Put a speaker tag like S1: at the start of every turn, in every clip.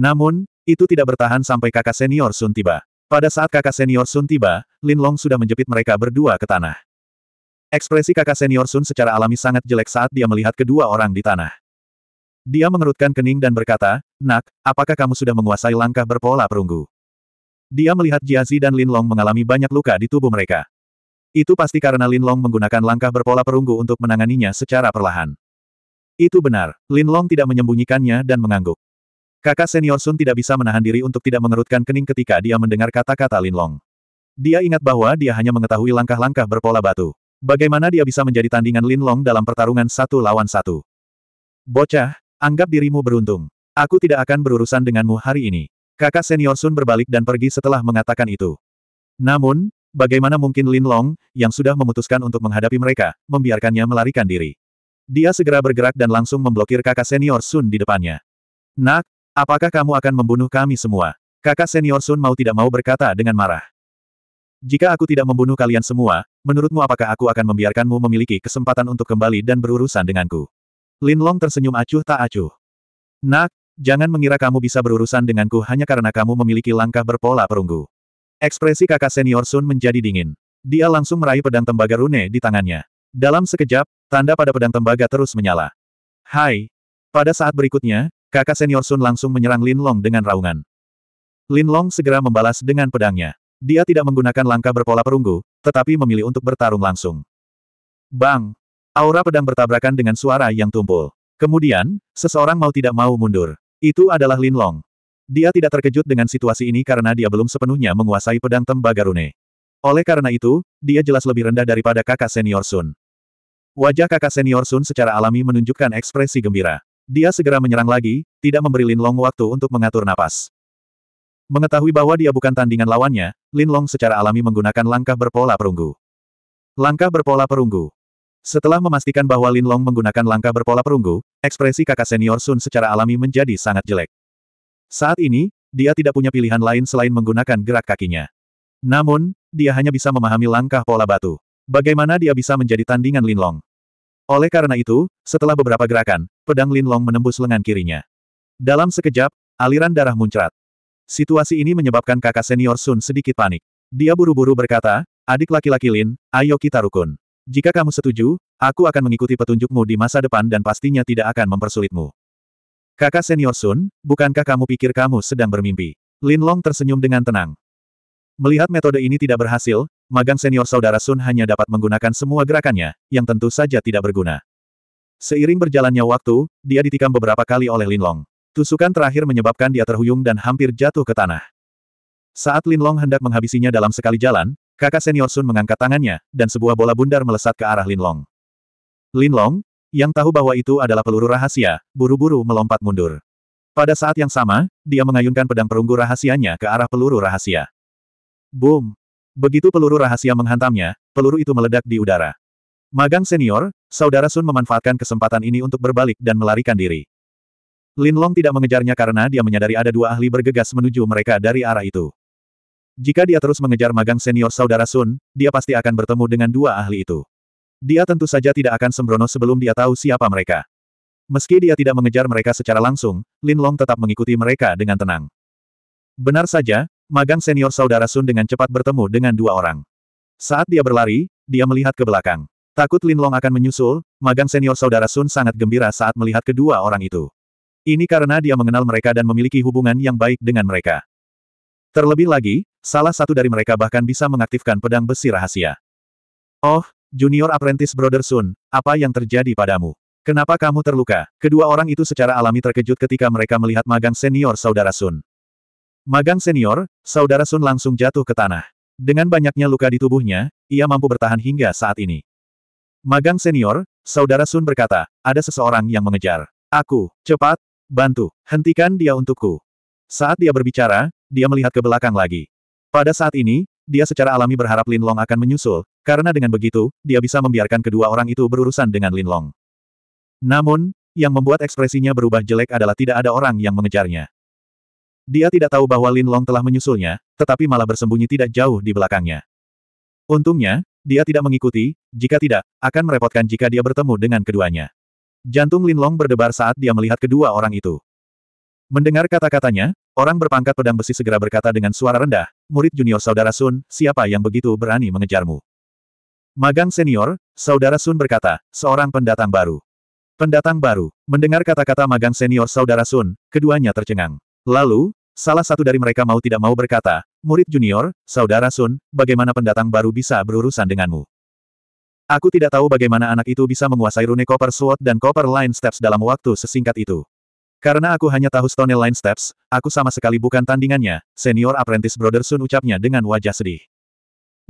S1: Namun, itu tidak bertahan sampai kakak senior Sun tiba. Pada saat kakak senior Sun tiba, Lin Long sudah menjepit mereka berdua ke tanah. Ekspresi kakak senior Sun secara alami sangat jelek saat dia melihat kedua orang di tanah. Dia mengerutkan kening dan berkata, Nak, apakah kamu sudah menguasai langkah berpola perunggu? Dia melihat Jiazi dan Lin Long mengalami banyak luka di tubuh mereka. Itu pasti karena Lin Long menggunakan langkah berpola perunggu untuk menanganinya secara perlahan. Itu benar, Lin Long tidak menyembunyikannya dan mengangguk. Kakak senior Sun tidak bisa menahan diri untuk tidak mengerutkan kening ketika dia mendengar kata-kata Lin Long. Dia ingat bahwa dia hanya mengetahui langkah-langkah berpola batu. Bagaimana dia bisa menjadi tandingan Lin Long dalam pertarungan satu lawan satu? Bocah, anggap dirimu beruntung. Aku tidak akan berurusan denganmu hari ini. Kakak senior Sun berbalik dan pergi setelah mengatakan itu. Namun, bagaimana mungkin Lin Long, yang sudah memutuskan untuk menghadapi mereka, membiarkannya melarikan diri. Dia segera bergerak dan langsung memblokir kakak senior Sun di depannya. Nak, Apakah kamu akan membunuh kami semua? Kakak senior Sun mau tidak mau berkata dengan marah. Jika aku tidak membunuh kalian semua, menurutmu apakah aku akan membiarkanmu memiliki kesempatan untuk kembali dan berurusan denganku? Lin Long tersenyum acuh tak acuh. Nak, jangan mengira kamu bisa berurusan denganku hanya karena kamu memiliki langkah berpola perunggu. Ekspresi kakak senior Sun menjadi dingin. Dia langsung meraih pedang tembaga rune di tangannya. Dalam sekejap, tanda pada pedang tembaga terus menyala. Hai. Pada saat berikutnya, Kakak senior Sun langsung menyerang Lin Long dengan raungan. Lin Long segera membalas dengan pedangnya. Dia tidak menggunakan langkah berpola perunggu, tetapi memilih untuk bertarung langsung. Bang! Aura pedang bertabrakan dengan suara yang tumpul. Kemudian, seseorang mau tidak mau mundur. Itu adalah Lin Long. Dia tidak terkejut dengan situasi ini karena dia belum sepenuhnya menguasai pedang tembaga rune. Oleh karena itu, dia jelas lebih rendah daripada kakak senior Sun. Wajah kakak senior Sun secara alami menunjukkan ekspresi gembira. Dia segera menyerang lagi, tidak memberi Lin Long waktu untuk mengatur napas. Mengetahui bahwa dia bukan tandingan lawannya, Lin Long secara alami menggunakan langkah berpola perunggu. Langkah berpola perunggu. Setelah memastikan bahwa Lin Long menggunakan langkah berpola perunggu, ekspresi kakak senior Sun secara alami menjadi sangat jelek. Saat ini, dia tidak punya pilihan lain selain menggunakan gerak kakinya. Namun, dia hanya bisa memahami langkah pola batu. Bagaimana dia bisa menjadi tandingan Lin Long? Oleh karena itu, setelah beberapa gerakan, pedang Linlong menembus lengan kirinya. Dalam sekejap, aliran darah muncrat. Situasi ini menyebabkan kakak senior Sun sedikit panik. Dia buru-buru berkata, adik laki-laki Lin, ayo kita rukun. Jika kamu setuju, aku akan mengikuti petunjukmu di masa depan dan pastinya tidak akan mempersulitmu. Kakak senior Sun, bukankah kamu pikir kamu sedang bermimpi? Lin Long tersenyum dengan tenang. Melihat metode ini tidak berhasil, magang senior saudara Sun hanya dapat menggunakan semua gerakannya, yang tentu saja tidak berguna. Seiring berjalannya waktu, dia ditikam beberapa kali oleh Linlong. Tusukan terakhir menyebabkan dia terhuyung dan hampir jatuh ke tanah. Saat Linlong hendak menghabisinya dalam sekali jalan, kakak senior Sun mengangkat tangannya, dan sebuah bola bundar melesat ke arah Linlong. Linlong, yang tahu bahwa itu adalah peluru rahasia, buru-buru melompat mundur. Pada saat yang sama, dia mengayunkan pedang perunggu rahasianya ke arah peluru rahasia. Boom! Begitu peluru rahasia menghantamnya, peluru itu meledak di udara. Magang senior, saudara Sun memanfaatkan kesempatan ini untuk berbalik dan melarikan diri. Lin Long tidak mengejarnya karena dia menyadari ada dua ahli bergegas menuju mereka dari arah itu. Jika dia terus mengejar magang senior saudara Sun, dia pasti akan bertemu dengan dua ahli itu. Dia tentu saja tidak akan sembrono sebelum dia tahu siapa mereka. Meski dia tidak mengejar mereka secara langsung, Lin Long tetap mengikuti mereka dengan tenang. Benar saja, Magang senior saudara Sun dengan cepat bertemu dengan dua orang. Saat dia berlari, dia melihat ke belakang. Takut Lin Long akan menyusul, magang senior saudara Sun sangat gembira saat melihat kedua orang itu. Ini karena dia mengenal mereka dan memiliki hubungan yang baik dengan mereka. Terlebih lagi, salah satu dari mereka bahkan bisa mengaktifkan pedang besi rahasia. Oh, Junior Apprentice Brother Sun, apa yang terjadi padamu? Kenapa kamu terluka? Kedua orang itu secara alami terkejut ketika mereka melihat magang senior saudara Sun. Magang senior, saudara Sun langsung jatuh ke tanah. Dengan banyaknya luka di tubuhnya, ia mampu bertahan hingga saat ini. Magang senior, saudara Sun berkata, ada seseorang yang mengejar. Aku, cepat, bantu, hentikan dia untukku. Saat dia berbicara, dia melihat ke belakang lagi. Pada saat ini, dia secara alami berharap Lin Long akan menyusul, karena dengan begitu, dia bisa membiarkan kedua orang itu berurusan dengan Lin Long. Namun, yang membuat ekspresinya berubah jelek adalah tidak ada orang yang mengejarnya. Dia tidak tahu bahwa Lin Long telah menyusulnya, tetapi malah bersembunyi tidak jauh di belakangnya. Untungnya, dia tidak mengikuti, jika tidak, akan merepotkan jika dia bertemu dengan keduanya. Jantung Lin Long berdebar saat dia melihat kedua orang itu. Mendengar kata-katanya, orang berpangkat pedang besi segera berkata dengan suara rendah, murid junior saudara Sun, siapa yang begitu berani mengejarmu? Magang senior, saudara Sun berkata, seorang pendatang baru. Pendatang baru, mendengar kata-kata magang senior saudara Sun, keduanya tercengang. Lalu, salah satu dari mereka mau tidak mau berkata, Murid junior, Saudara Sun, bagaimana pendatang baru bisa berurusan denganmu? Aku tidak tahu bagaimana anak itu bisa menguasai rune Copper Sword dan Copper Line Steps dalam waktu sesingkat itu. Karena aku hanya tahu Stone Line Steps, aku sama sekali bukan tandingannya, senior apprentice brother Sun ucapnya dengan wajah sedih.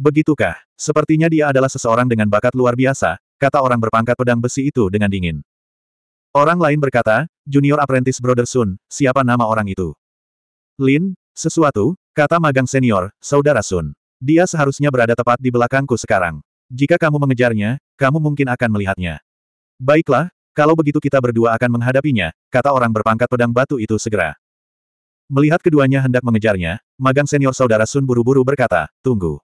S1: Begitukah? Sepertinya dia adalah seseorang dengan bakat luar biasa, kata orang berpangkat pedang besi itu dengan dingin. Orang lain berkata, Junior Apprentice Brother Sun, siapa nama orang itu? Lin, sesuatu, kata magang senior, saudara Sun. Dia seharusnya berada tepat di belakangku sekarang. Jika kamu mengejarnya, kamu mungkin akan melihatnya. Baiklah, kalau begitu kita berdua akan menghadapinya, kata orang berpangkat pedang batu itu segera. Melihat keduanya hendak mengejarnya, magang senior saudara Sun buru-buru berkata, tunggu.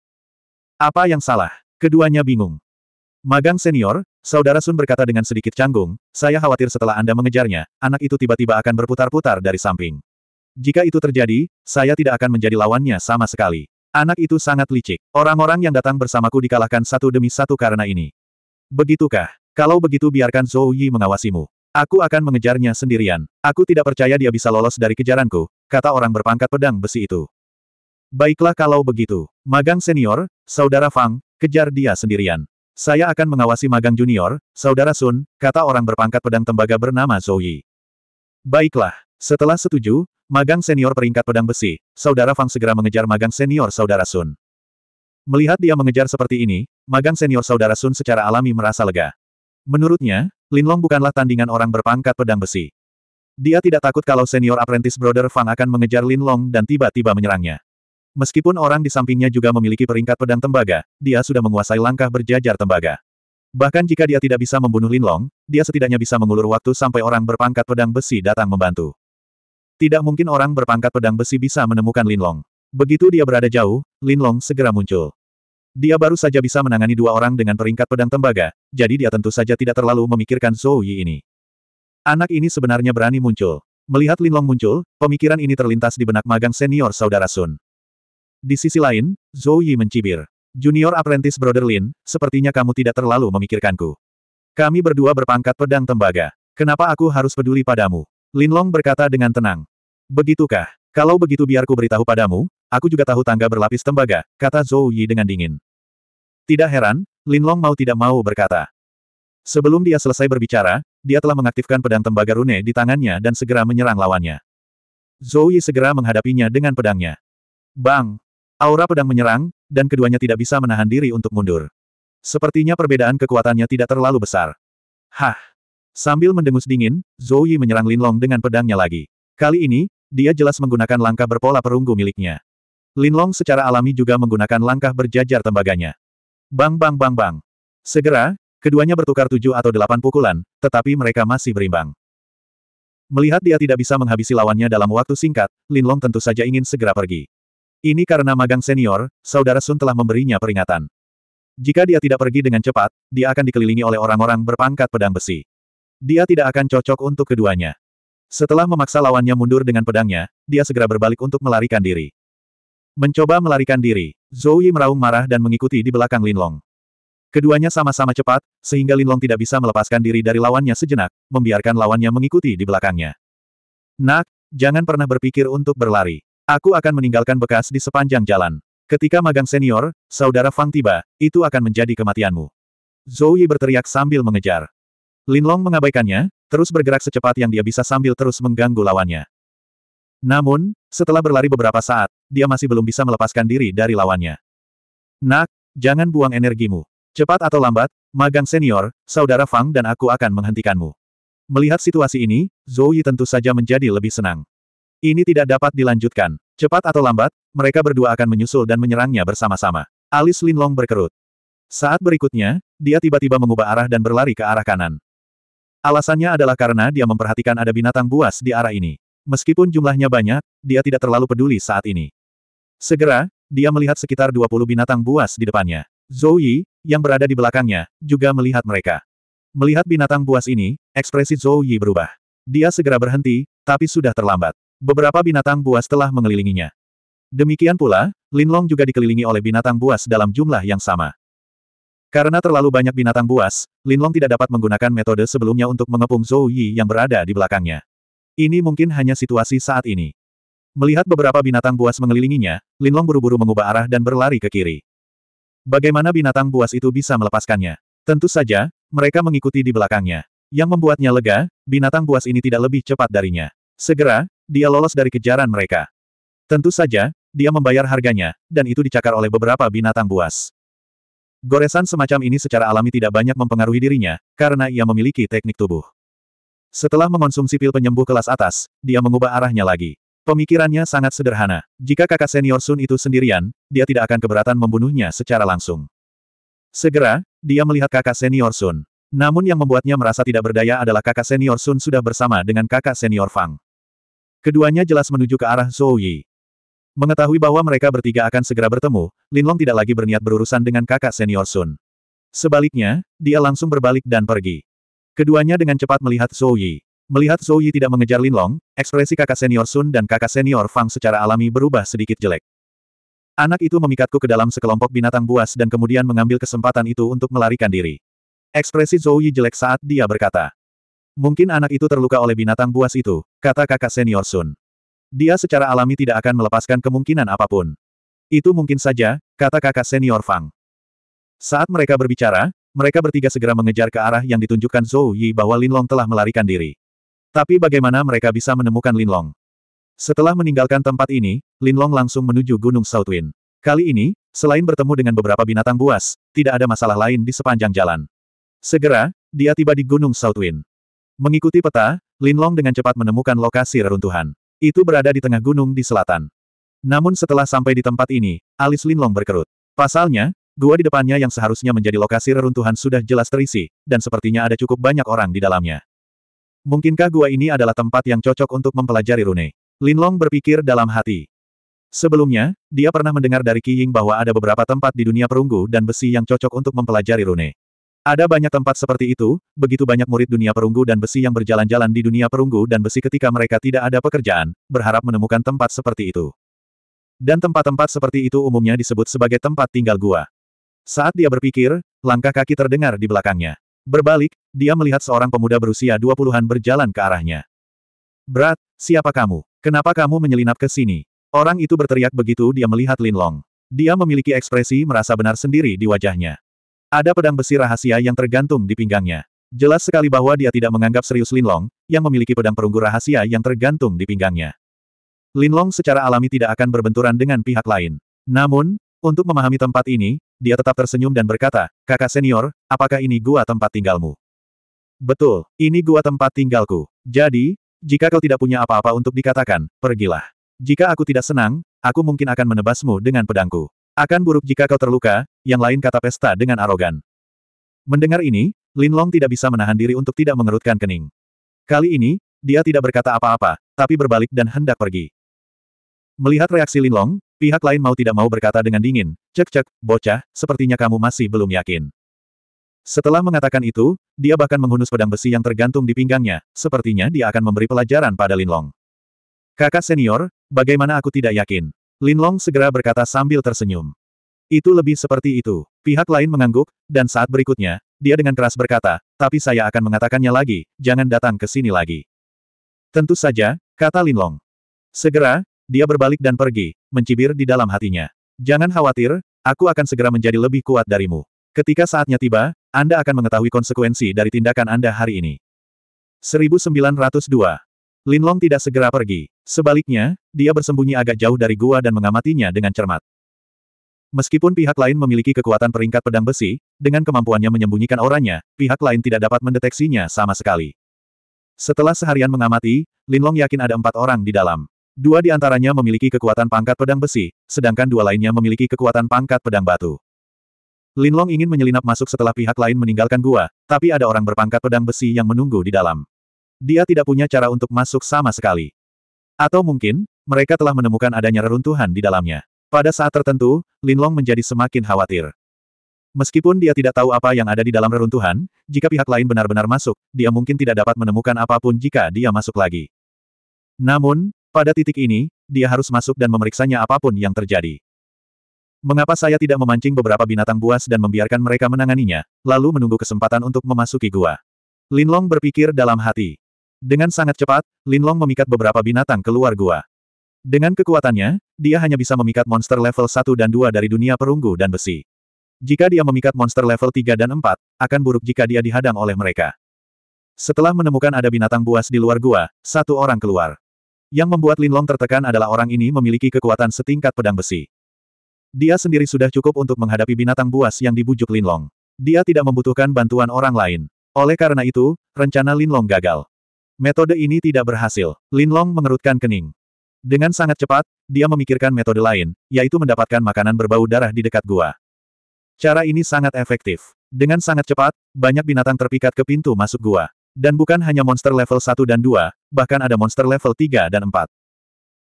S1: Apa yang salah? Keduanya bingung. Magang senior, Saudara Sun berkata dengan sedikit canggung, saya khawatir setelah Anda mengejarnya, anak itu tiba-tiba akan berputar-putar dari samping. Jika itu terjadi, saya tidak akan menjadi lawannya sama sekali. Anak itu sangat licik. Orang-orang yang datang bersamaku dikalahkan satu demi satu karena ini. Begitukah? Kalau begitu biarkan Zhou Yi mengawasimu. Aku akan mengejarnya sendirian. Aku tidak percaya dia bisa lolos dari kejaranku, kata orang berpangkat pedang besi itu. Baiklah kalau begitu. Magang senior, saudara Fang, kejar dia sendirian. Saya akan mengawasi magang junior, Saudara Sun, kata orang berpangkat pedang tembaga bernama Zhou Yi. Baiklah, setelah setuju, magang senior peringkat pedang besi, Saudara Fang segera mengejar magang senior Saudara Sun. Melihat dia mengejar seperti ini, magang senior Saudara Sun secara alami merasa lega. Menurutnya, Lin Long bukanlah tandingan orang berpangkat pedang besi. Dia tidak takut kalau senior apprentice brother Fang akan mengejar Lin Long dan tiba-tiba menyerangnya. Meskipun orang di sampingnya juga memiliki peringkat pedang tembaga, dia sudah menguasai langkah berjajar tembaga. Bahkan jika dia tidak bisa membunuh Linlong, dia setidaknya bisa mengulur waktu sampai orang berpangkat pedang besi datang membantu. Tidak mungkin orang berpangkat pedang besi bisa menemukan Linlong. Begitu dia berada jauh, Linlong segera muncul. Dia baru saja bisa menangani dua orang dengan peringkat pedang tembaga, jadi dia tentu saja tidak terlalu memikirkan Zhou Yi ini. Anak ini sebenarnya berani muncul. Melihat Linlong muncul, pemikiran ini terlintas di benak magang senior saudara Sun. Di sisi lain, Zhou Yi mencibir. Junior Apprentice Brother Lin, sepertinya kamu tidak terlalu memikirkanku. Kami berdua berpangkat pedang tembaga. Kenapa aku harus peduli padamu? Lin Long berkata dengan tenang. Begitukah? Kalau begitu biarku beritahu padamu, aku juga tahu tangga berlapis tembaga, kata Zhou Yi dengan dingin. Tidak heran, Lin Long mau tidak mau berkata. Sebelum dia selesai berbicara, dia telah mengaktifkan pedang tembaga rune di tangannya dan segera menyerang lawannya. Zhou Yi segera menghadapinya dengan pedangnya. Bang! Aura pedang menyerang, dan keduanya tidak bisa menahan diri untuk mundur. Sepertinya perbedaan kekuatannya tidak terlalu besar. Hah! Sambil mendengus dingin, Zhou Yi menyerang Linlong dengan pedangnya lagi. Kali ini, dia jelas menggunakan langkah berpola perunggu miliknya. Linlong secara alami juga menggunakan langkah berjajar tembaganya. Bang bang bang bang. Segera, keduanya bertukar tujuh atau delapan pukulan, tetapi mereka masih berimbang. Melihat dia tidak bisa menghabisi lawannya dalam waktu singkat, Linlong tentu saja ingin segera pergi. Ini karena magang senior, saudara Sun telah memberinya peringatan. Jika dia tidak pergi dengan cepat, dia akan dikelilingi oleh orang-orang berpangkat pedang besi. Dia tidak akan cocok untuk keduanya. Setelah memaksa lawannya mundur dengan pedangnya, dia segera berbalik untuk melarikan diri. Mencoba melarikan diri, Zhou Yi meraung marah dan mengikuti di belakang Linlong. Keduanya sama-sama cepat, sehingga Linlong tidak bisa melepaskan diri dari lawannya sejenak, membiarkan lawannya mengikuti di belakangnya. Nak, jangan pernah berpikir untuk berlari. Aku akan meninggalkan bekas di sepanjang jalan. Ketika magang senior, saudara Fang tiba, itu akan menjadi kematianmu. Zhou Yi berteriak sambil mengejar. Lin Long mengabaikannya, terus bergerak secepat yang dia bisa sambil terus mengganggu lawannya. Namun, setelah berlari beberapa saat, dia masih belum bisa melepaskan diri dari lawannya. Nak, jangan buang energimu. Cepat atau lambat, magang senior, saudara Fang dan aku akan menghentikanmu. Melihat situasi ini, Zhou Yi tentu saja menjadi lebih senang. Ini tidak dapat dilanjutkan. Cepat atau lambat, mereka berdua akan menyusul dan menyerangnya bersama-sama. Alis Linlong berkerut. Saat berikutnya, dia tiba-tiba mengubah arah dan berlari ke arah kanan. Alasannya adalah karena dia memperhatikan ada binatang buas di arah ini. Meskipun jumlahnya banyak, dia tidak terlalu peduli saat ini. Segera, dia melihat sekitar 20 binatang buas di depannya. Zhou Yi, yang berada di belakangnya, juga melihat mereka. Melihat binatang buas ini, ekspresi Zhou Yi berubah. Dia segera berhenti, tapi sudah terlambat. Beberapa binatang buas telah mengelilinginya. Demikian pula, Linlong juga dikelilingi oleh binatang buas dalam jumlah yang sama. Karena terlalu banyak binatang buas, Linlong tidak dapat menggunakan metode sebelumnya untuk mengepung Zhou Yi yang berada di belakangnya. Ini mungkin hanya situasi saat ini. Melihat beberapa binatang buas mengelilinginya, Linlong buru-buru mengubah arah dan berlari ke kiri. Bagaimana binatang buas itu bisa melepaskannya? Tentu saja, mereka mengikuti di belakangnya. Yang membuatnya lega, binatang buas ini tidak lebih cepat darinya. Segera, dia lolos dari kejaran mereka. Tentu saja, dia membayar harganya, dan itu dicakar oleh beberapa binatang buas. Goresan semacam ini secara alami tidak banyak mempengaruhi dirinya, karena ia memiliki teknik tubuh. Setelah mengonsumsi pil penyembuh kelas atas, dia mengubah arahnya lagi. Pemikirannya sangat sederhana. Jika kakak senior Sun itu sendirian, dia tidak akan keberatan membunuhnya secara langsung. Segera, dia melihat kakak senior Sun. Namun yang membuatnya merasa tidak berdaya adalah kakak senior Sun sudah bersama dengan kakak senior Fang. Keduanya jelas menuju ke arah Zhou Yi. Mengetahui bahwa mereka bertiga akan segera bertemu, Linlong tidak lagi berniat berurusan dengan kakak senior Sun. Sebaliknya, dia langsung berbalik dan pergi. Keduanya dengan cepat melihat Zhou Yi. Melihat Zhou Yi tidak mengejar Linlong, ekspresi kakak senior Sun dan kakak senior Fang secara alami berubah sedikit jelek. Anak itu memikatku ke dalam sekelompok binatang buas dan kemudian mengambil kesempatan itu untuk melarikan diri. Ekspresi Zhou Yi jelek saat dia berkata. Mungkin anak itu terluka oleh binatang buas itu, kata kakak senior Sun. Dia secara alami tidak akan melepaskan kemungkinan apapun. Itu mungkin saja, kata kakak senior Fang. Saat mereka berbicara, mereka bertiga segera mengejar ke arah yang ditunjukkan Zhou Yi bahwa Lin Long telah melarikan diri. Tapi bagaimana mereka bisa menemukan Lin Long? Setelah meninggalkan tempat ini, Lin Long langsung menuju Gunung Southwind. Kali ini, selain bertemu dengan beberapa binatang buas, tidak ada masalah lain di sepanjang jalan. Segera, dia tiba di Gunung Southwind. Mengikuti peta, Linlong dengan cepat menemukan lokasi reruntuhan. Itu berada di tengah gunung di selatan. Namun setelah sampai di tempat ini, alis Linlong berkerut. Pasalnya, gua di depannya yang seharusnya menjadi lokasi reruntuhan sudah jelas terisi, dan sepertinya ada cukup banyak orang di dalamnya. Mungkinkah gua ini adalah tempat yang cocok untuk mempelajari rune? Linlong berpikir dalam hati. Sebelumnya, dia pernah mendengar dari Qi Ying bahwa ada beberapa tempat di dunia perunggu dan besi yang cocok untuk mempelajari rune. Ada banyak tempat seperti itu, begitu banyak murid dunia perunggu dan besi yang berjalan-jalan di dunia perunggu dan besi ketika mereka tidak ada pekerjaan, berharap menemukan tempat seperti itu. Dan tempat-tempat seperti itu umumnya disebut sebagai tempat tinggal gua. Saat dia berpikir, langkah kaki terdengar di belakangnya. Berbalik, dia melihat seorang pemuda berusia dua puluhan berjalan ke arahnya. Berat, siapa kamu? Kenapa kamu menyelinap ke sini? Orang itu berteriak begitu dia melihat Lin Long. Dia memiliki ekspresi merasa benar sendiri di wajahnya. Ada pedang besi rahasia yang tergantung di pinggangnya. Jelas sekali bahwa dia tidak menganggap serius Linlong, yang memiliki pedang perunggu rahasia yang tergantung di pinggangnya. Linlong secara alami tidak akan berbenturan dengan pihak lain. Namun, untuk memahami tempat ini, dia tetap tersenyum dan berkata, kakak senior, apakah ini gua tempat tinggalmu? Betul, ini gua tempat tinggalku. Jadi, jika kau tidak punya apa-apa untuk dikatakan, pergilah. Jika aku tidak senang, aku mungkin akan menebasmu dengan pedangku. Akan buruk jika kau terluka, yang lain kata pesta dengan arogan. Mendengar ini, Lin Long tidak bisa menahan diri untuk tidak mengerutkan kening. Kali ini, dia tidak berkata apa-apa, tapi berbalik dan hendak pergi. Melihat reaksi Lin Long, pihak lain mau tidak mau berkata dengan dingin, cek-cek, bocah, sepertinya kamu masih belum yakin. Setelah mengatakan itu, dia bahkan menghunus pedang besi yang tergantung di pinggangnya, sepertinya dia akan memberi pelajaran pada Lin Long. Kakak senior, bagaimana aku tidak yakin? Lin Long segera berkata sambil tersenyum. Itu lebih seperti itu. Pihak lain mengangguk, dan saat berikutnya, dia dengan keras berkata, tapi saya akan mengatakannya lagi, jangan datang ke sini lagi. Tentu saja, kata Linlong. Segera, dia berbalik dan pergi, mencibir di dalam hatinya. Jangan khawatir, aku akan segera menjadi lebih kuat darimu. Ketika saatnya tiba, Anda akan mengetahui konsekuensi dari tindakan Anda hari ini. 1902. Linlong tidak segera pergi. Sebaliknya, dia bersembunyi agak jauh dari gua dan mengamatinya dengan cermat. Meskipun pihak lain memiliki kekuatan peringkat pedang besi, dengan kemampuannya menyembunyikan auranya, pihak lain tidak dapat mendeteksinya sama sekali. Setelah seharian mengamati, Lin Long yakin ada empat orang di dalam. Dua di antaranya memiliki kekuatan pangkat pedang besi, sedangkan dua lainnya memiliki kekuatan pangkat pedang batu. Lin Long ingin menyelinap masuk setelah pihak lain meninggalkan gua, tapi ada orang berpangkat pedang besi yang menunggu di dalam. Dia tidak punya cara untuk masuk sama sekali. Atau mungkin, mereka telah menemukan adanya reruntuhan di dalamnya. Pada saat tertentu, Linlong menjadi semakin khawatir. Meskipun dia tidak tahu apa yang ada di dalam reruntuhan, jika pihak lain benar-benar masuk, dia mungkin tidak dapat menemukan apapun jika dia masuk lagi. Namun, pada titik ini, dia harus masuk dan memeriksanya apapun yang terjadi. Mengapa saya tidak memancing beberapa binatang buas dan membiarkan mereka menanganinya, lalu menunggu kesempatan untuk memasuki gua? Linlong berpikir dalam hati. Dengan sangat cepat, Linlong memikat beberapa binatang keluar gua. Dengan kekuatannya, dia hanya bisa memikat monster level 1 dan 2 dari dunia perunggu dan besi. Jika dia memikat monster level 3 dan 4, akan buruk jika dia dihadang oleh mereka. Setelah menemukan ada binatang buas di luar gua, satu orang keluar. Yang membuat Linlong tertekan adalah orang ini memiliki kekuatan setingkat pedang besi. Dia sendiri sudah cukup untuk menghadapi binatang buas yang dibujuk Linlong. Dia tidak membutuhkan bantuan orang lain. Oleh karena itu, rencana Linlong gagal. Metode ini tidak berhasil. Linlong mengerutkan kening. Dengan sangat cepat, dia memikirkan metode lain, yaitu mendapatkan makanan berbau darah di dekat gua. Cara ini sangat efektif. Dengan sangat cepat, banyak binatang terpikat ke pintu masuk gua. Dan bukan hanya monster level 1 dan 2, bahkan ada monster level 3 dan 4.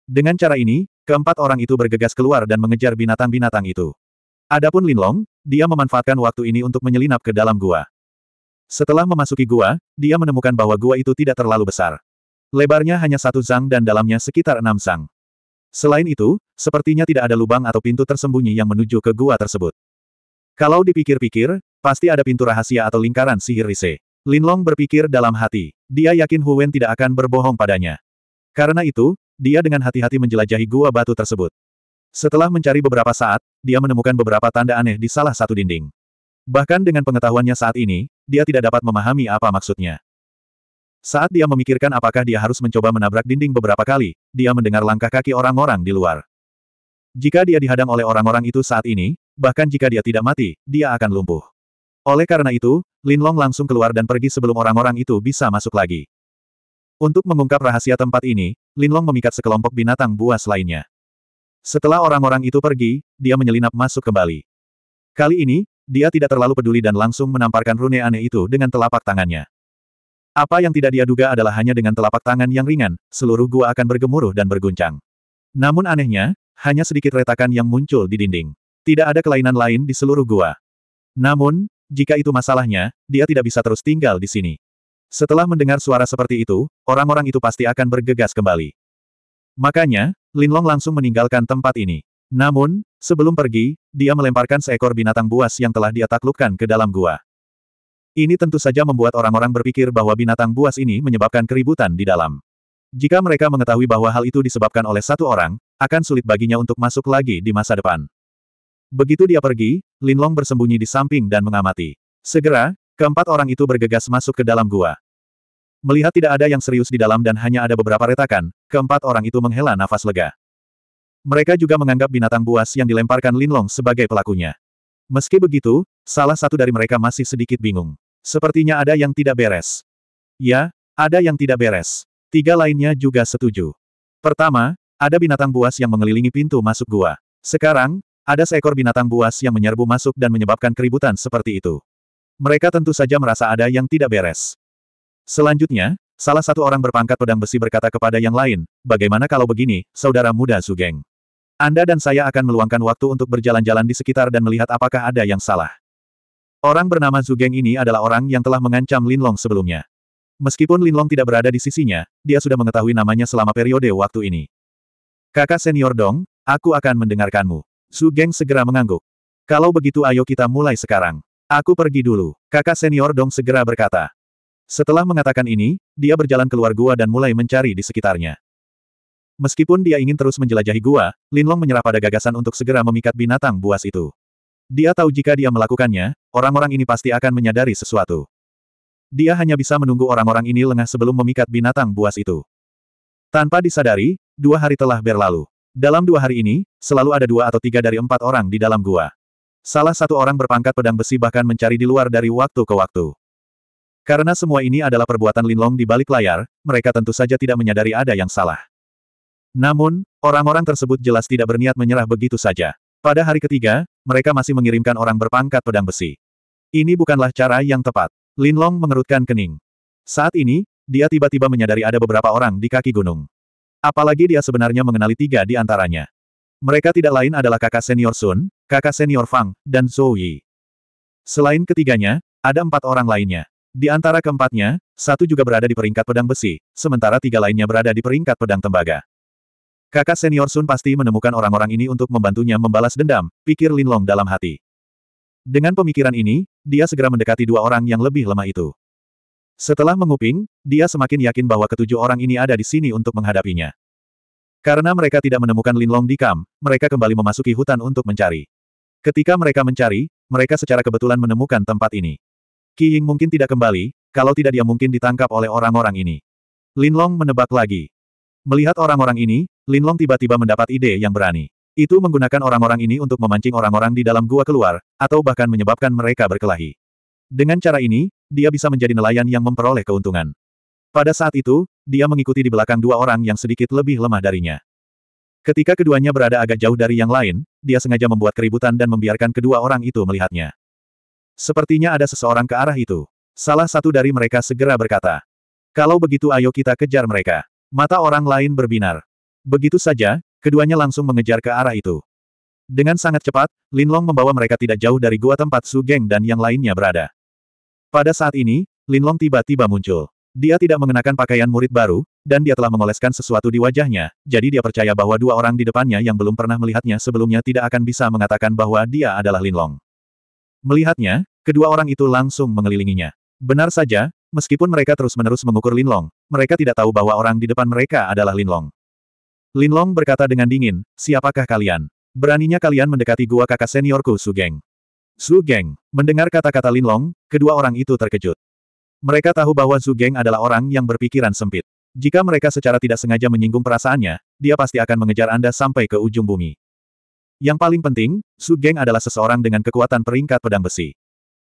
S1: Dengan cara ini, keempat orang itu bergegas keluar dan mengejar binatang-binatang itu. Adapun Linlong, dia memanfaatkan waktu ini untuk menyelinap ke dalam gua. Setelah memasuki gua, dia menemukan bahwa gua itu tidak terlalu besar. Lebarnya hanya satu zang dan dalamnya sekitar enam zang. Selain itu, sepertinya tidak ada lubang atau pintu tersembunyi yang menuju ke gua tersebut. Kalau dipikir-pikir, pasti ada pintu rahasia atau lingkaran sihir Rise. Linlong berpikir dalam hati. Dia yakin Huwen tidak akan berbohong padanya. Karena itu, dia dengan hati-hati menjelajahi gua batu tersebut. Setelah mencari beberapa saat, dia menemukan beberapa tanda aneh di salah satu dinding. Bahkan dengan pengetahuannya saat ini, dia tidak dapat memahami apa maksudnya. Saat dia memikirkan apakah dia harus mencoba menabrak dinding beberapa kali, dia mendengar langkah kaki orang-orang di luar. Jika dia dihadang oleh orang-orang itu saat ini, bahkan jika dia tidak mati, dia akan lumpuh. Oleh karena itu, Lin Long langsung keluar dan pergi sebelum orang-orang itu bisa masuk lagi. Untuk mengungkap rahasia tempat ini, Lin Long memikat sekelompok binatang buas lainnya. Setelah orang-orang itu pergi, dia menyelinap masuk kembali. Kali ini, dia tidak terlalu peduli dan langsung menamparkan rune aneh itu dengan telapak tangannya. Apa yang tidak dia duga adalah hanya dengan telapak tangan yang ringan, seluruh gua akan bergemuruh dan berguncang. Namun anehnya, hanya sedikit retakan yang muncul di dinding. Tidak ada kelainan lain di seluruh gua. Namun, jika itu masalahnya, dia tidak bisa terus tinggal di sini. Setelah mendengar suara seperti itu, orang-orang itu pasti akan bergegas kembali. Makanya, Lin Long langsung meninggalkan tempat ini. Namun, sebelum pergi, dia melemparkan seekor binatang buas yang telah dia taklukkan ke dalam gua. Ini tentu saja membuat orang-orang berpikir bahwa binatang buas ini menyebabkan keributan di dalam. Jika mereka mengetahui bahwa hal itu disebabkan oleh satu orang, akan sulit baginya untuk masuk lagi di masa depan. Begitu dia pergi, Linlong bersembunyi di samping dan mengamati. Segera, keempat orang itu bergegas masuk ke dalam gua. Melihat tidak ada yang serius di dalam dan hanya ada beberapa retakan, keempat orang itu menghela nafas lega. Mereka juga menganggap binatang buas yang dilemparkan Linlong sebagai pelakunya. Meski begitu, salah satu dari mereka masih sedikit bingung. Sepertinya ada yang tidak beres. Ya, ada yang tidak beres. Tiga lainnya juga setuju. Pertama, ada binatang buas yang mengelilingi pintu masuk gua. Sekarang, ada seekor binatang buas yang menyerbu masuk dan menyebabkan keributan seperti itu. Mereka tentu saja merasa ada yang tidak beres. Selanjutnya, salah satu orang berpangkat pedang besi berkata kepada yang lain, bagaimana kalau begini, saudara muda Sugeng? Anda dan saya akan meluangkan waktu untuk berjalan-jalan di sekitar dan melihat apakah ada yang salah. Orang bernama Zugeng ini adalah orang yang telah mengancam Linlong sebelumnya. Meskipun Linlong tidak berada di sisinya, dia sudah mengetahui namanya selama periode waktu ini. Kakak senior Dong, aku akan mendengarkanmu. Zugeng segera mengangguk. Kalau begitu ayo kita mulai sekarang. Aku pergi dulu, kakak senior Dong segera berkata. Setelah mengatakan ini, dia berjalan keluar gua dan mulai mencari di sekitarnya. Meskipun dia ingin terus menjelajahi gua, Linlong menyerah pada gagasan untuk segera memikat binatang buas itu. Dia tahu jika dia melakukannya, orang-orang ini pasti akan menyadari sesuatu. Dia hanya bisa menunggu orang-orang ini lengah sebelum memikat binatang buas itu. Tanpa disadari, dua hari telah berlalu. Dalam dua hari ini, selalu ada dua atau tiga dari empat orang di dalam gua. Salah satu orang berpangkat pedang besi bahkan mencari di luar dari waktu ke waktu. Karena semua ini adalah perbuatan Linlong di balik layar, mereka tentu saja tidak menyadari ada yang salah. Namun, orang-orang tersebut jelas tidak berniat menyerah begitu saja. Pada hari ketiga, mereka masih mengirimkan orang berpangkat pedang besi. Ini bukanlah cara yang tepat. Lin Long mengerutkan kening. Saat ini, dia tiba-tiba menyadari ada beberapa orang di kaki gunung. Apalagi dia sebenarnya mengenali tiga di antaranya. Mereka tidak lain adalah kakak senior Sun, kakak senior Fang, dan Zhou Yi. Selain ketiganya, ada empat orang lainnya. Di antara keempatnya, satu juga berada di peringkat pedang besi, sementara tiga lainnya berada di peringkat pedang tembaga. Kakak senior Sun pasti menemukan orang-orang ini untuk membantunya membalas dendam, pikir Linlong dalam hati. Dengan pemikiran ini, dia segera mendekati dua orang yang lebih lemah itu. Setelah menguping, dia semakin yakin bahwa ketujuh orang ini ada di sini untuk menghadapinya. Karena mereka tidak menemukan Linlong di kam, mereka kembali memasuki hutan untuk mencari. Ketika mereka mencari, mereka secara kebetulan menemukan tempat ini. Qi Ying mungkin tidak kembali, kalau tidak dia mungkin ditangkap oleh orang-orang ini. Linlong menebak lagi. Melihat orang-orang ini, Linlong tiba-tiba mendapat ide yang berani. Itu menggunakan orang-orang ini untuk memancing orang-orang di dalam gua keluar, atau bahkan menyebabkan mereka berkelahi. Dengan cara ini, dia bisa menjadi nelayan yang memperoleh keuntungan. Pada saat itu, dia mengikuti di belakang dua orang yang sedikit lebih lemah darinya. Ketika keduanya berada agak jauh dari yang lain, dia sengaja membuat keributan dan membiarkan kedua orang itu melihatnya. Sepertinya ada seseorang ke arah itu. Salah satu dari mereka segera berkata, kalau begitu ayo kita kejar mereka. Mata orang lain berbinar. Begitu saja, keduanya langsung mengejar ke arah itu. Dengan sangat cepat, Linlong membawa mereka tidak jauh dari gua tempat Su Geng dan yang lainnya berada. Pada saat ini, Linlong tiba-tiba muncul. Dia tidak mengenakan pakaian murid baru, dan dia telah mengoleskan sesuatu di wajahnya, jadi dia percaya bahwa dua orang di depannya yang belum pernah melihatnya sebelumnya tidak akan bisa mengatakan bahwa dia adalah Linlong. Melihatnya, kedua orang itu langsung mengelilinginya. Benar saja, meskipun mereka terus-menerus mengukur Linlong, mereka tidak tahu bahwa orang di depan mereka adalah Linlong. Linlong berkata dengan dingin, siapakah kalian? Beraninya kalian mendekati gua kakak seniorku Su Geng. Su Geng, mendengar kata-kata Linlong, kedua orang itu terkejut. Mereka tahu bahwa Su Geng adalah orang yang berpikiran sempit. Jika mereka secara tidak sengaja menyinggung perasaannya, dia pasti akan mengejar Anda sampai ke ujung bumi. Yang paling penting, Su Geng adalah seseorang dengan kekuatan peringkat pedang besi.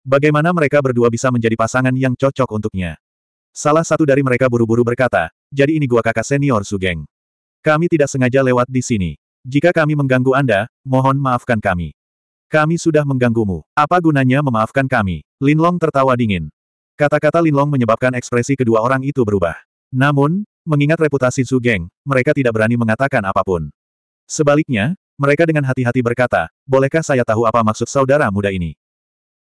S1: Bagaimana mereka berdua bisa menjadi pasangan yang cocok untuknya? Salah satu dari mereka buru-buru berkata, jadi ini gua kakak senior Su Geng. Kami tidak sengaja lewat di sini. Jika kami mengganggu Anda, mohon maafkan kami. Kami sudah mengganggumu. Apa gunanya memaafkan kami? Linlong tertawa dingin. Kata-kata Linlong menyebabkan ekspresi kedua orang itu berubah. Namun, mengingat reputasi Su Geng, mereka tidak berani mengatakan apapun. Sebaliknya, mereka dengan hati-hati berkata, bolehkah saya tahu apa maksud saudara muda ini?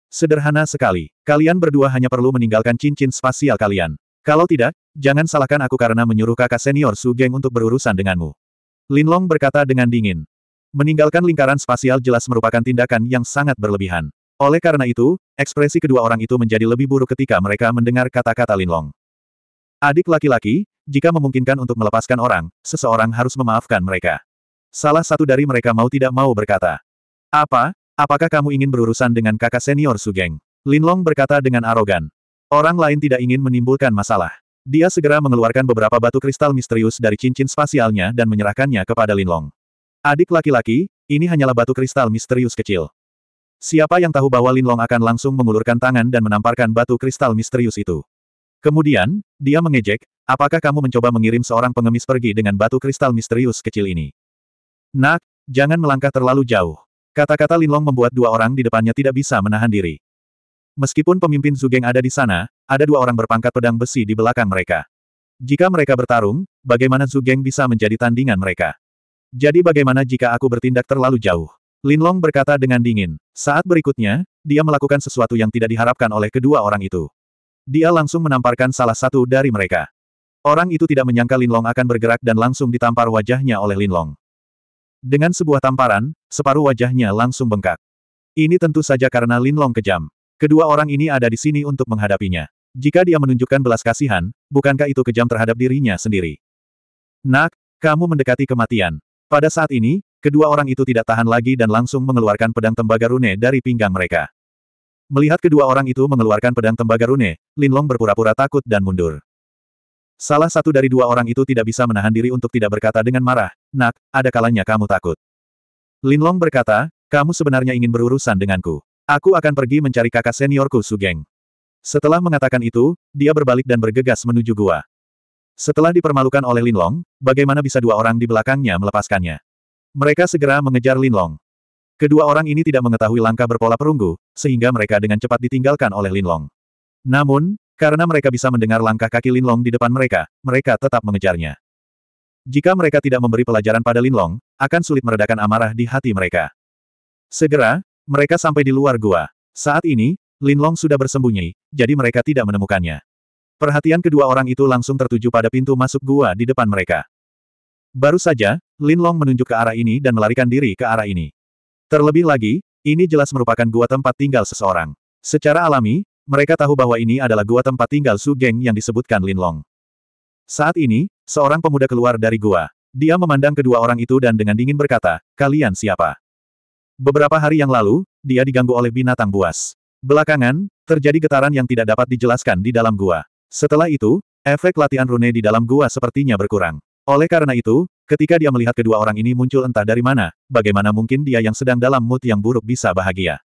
S1: Sederhana sekali, kalian berdua hanya perlu meninggalkan cincin spasial kalian. Kalau tidak, jangan salahkan aku karena menyuruh kakak senior Su Geng untuk berurusan denganmu. Lin Long berkata dengan dingin. Meninggalkan lingkaran spasial jelas merupakan tindakan yang sangat berlebihan. Oleh karena itu, ekspresi kedua orang itu menjadi lebih buruk ketika mereka mendengar kata-kata Lin Long. Adik laki-laki, jika memungkinkan untuk melepaskan orang, seseorang harus memaafkan mereka. Salah satu dari mereka mau tidak mau berkata. Apa? Apakah kamu ingin berurusan dengan kakak senior Sugeng? Long berkata dengan arogan. Orang lain tidak ingin menimbulkan masalah. Dia segera mengeluarkan beberapa batu kristal misterius dari cincin spasialnya dan menyerahkannya kepada Linlong. Adik laki-laki, ini hanyalah batu kristal misterius kecil. Siapa yang tahu bahwa Linlong akan langsung mengulurkan tangan dan menamparkan batu kristal misterius itu. Kemudian, dia mengejek, apakah kamu mencoba mengirim seorang pengemis pergi dengan batu kristal misterius kecil ini? Nak, jangan melangkah terlalu jauh. Kata-kata Linlong membuat dua orang di depannya tidak bisa menahan diri. Meskipun pemimpin Zugeng ada di sana, ada dua orang berpangkat pedang besi di belakang mereka. Jika mereka bertarung, bagaimana Zugeng bisa menjadi tandingan mereka? Jadi bagaimana jika aku bertindak terlalu jauh? Linlong berkata dengan dingin. Saat berikutnya, dia melakukan sesuatu yang tidak diharapkan oleh kedua orang itu. Dia langsung menamparkan salah satu dari mereka. Orang itu tidak menyangka Linlong akan bergerak dan langsung ditampar wajahnya oleh Linlong. Dengan sebuah tamparan, separuh wajahnya langsung bengkak. Ini tentu saja karena Linlong kejam. Kedua orang ini ada di sini untuk menghadapinya. Jika dia menunjukkan belas kasihan, bukankah itu kejam terhadap dirinya sendiri? Nak, kamu mendekati kematian. Pada saat ini, kedua orang itu tidak tahan lagi dan langsung mengeluarkan pedang tembaga rune dari pinggang mereka. Melihat kedua orang itu mengeluarkan pedang tembaga rune, Linlong berpura-pura takut dan mundur. Salah satu dari dua orang itu tidak bisa menahan diri untuk tidak berkata dengan marah, Nak, ada kalanya kamu takut. Linlong berkata, kamu sebenarnya ingin berurusan denganku. Aku akan pergi mencari kakak seniorku Sugeng. Setelah mengatakan itu, dia berbalik dan bergegas menuju gua. Setelah dipermalukan oleh Linlong, bagaimana bisa dua orang di belakangnya melepaskannya? Mereka segera mengejar Linlong. Kedua orang ini tidak mengetahui langkah berpola perunggu, sehingga mereka dengan cepat ditinggalkan oleh Linlong. Namun, karena mereka bisa mendengar langkah kaki Linlong di depan mereka, mereka tetap mengejarnya. Jika mereka tidak memberi pelajaran pada Linlong, akan sulit meredakan amarah di hati mereka. Segera, mereka sampai di luar gua. Saat ini, Lin Long sudah bersembunyi, jadi mereka tidak menemukannya. Perhatian kedua orang itu langsung tertuju pada pintu masuk gua di depan mereka. Baru saja, Lin Long menunjuk ke arah ini dan melarikan diri ke arah ini. Terlebih lagi, ini jelas merupakan gua tempat tinggal seseorang. Secara alami, mereka tahu bahwa ini adalah gua tempat tinggal Su Geng yang disebutkan Lin Long. Saat ini, seorang pemuda keluar dari gua. Dia memandang kedua orang itu dan dengan dingin berkata, kalian siapa? Beberapa hari yang lalu, dia diganggu oleh binatang buas. Belakangan, terjadi getaran yang tidak dapat dijelaskan di dalam gua. Setelah itu, efek latihan rune di dalam gua sepertinya berkurang. Oleh karena itu, ketika dia melihat kedua orang ini muncul entah dari mana, bagaimana mungkin dia yang sedang dalam mood yang buruk bisa bahagia.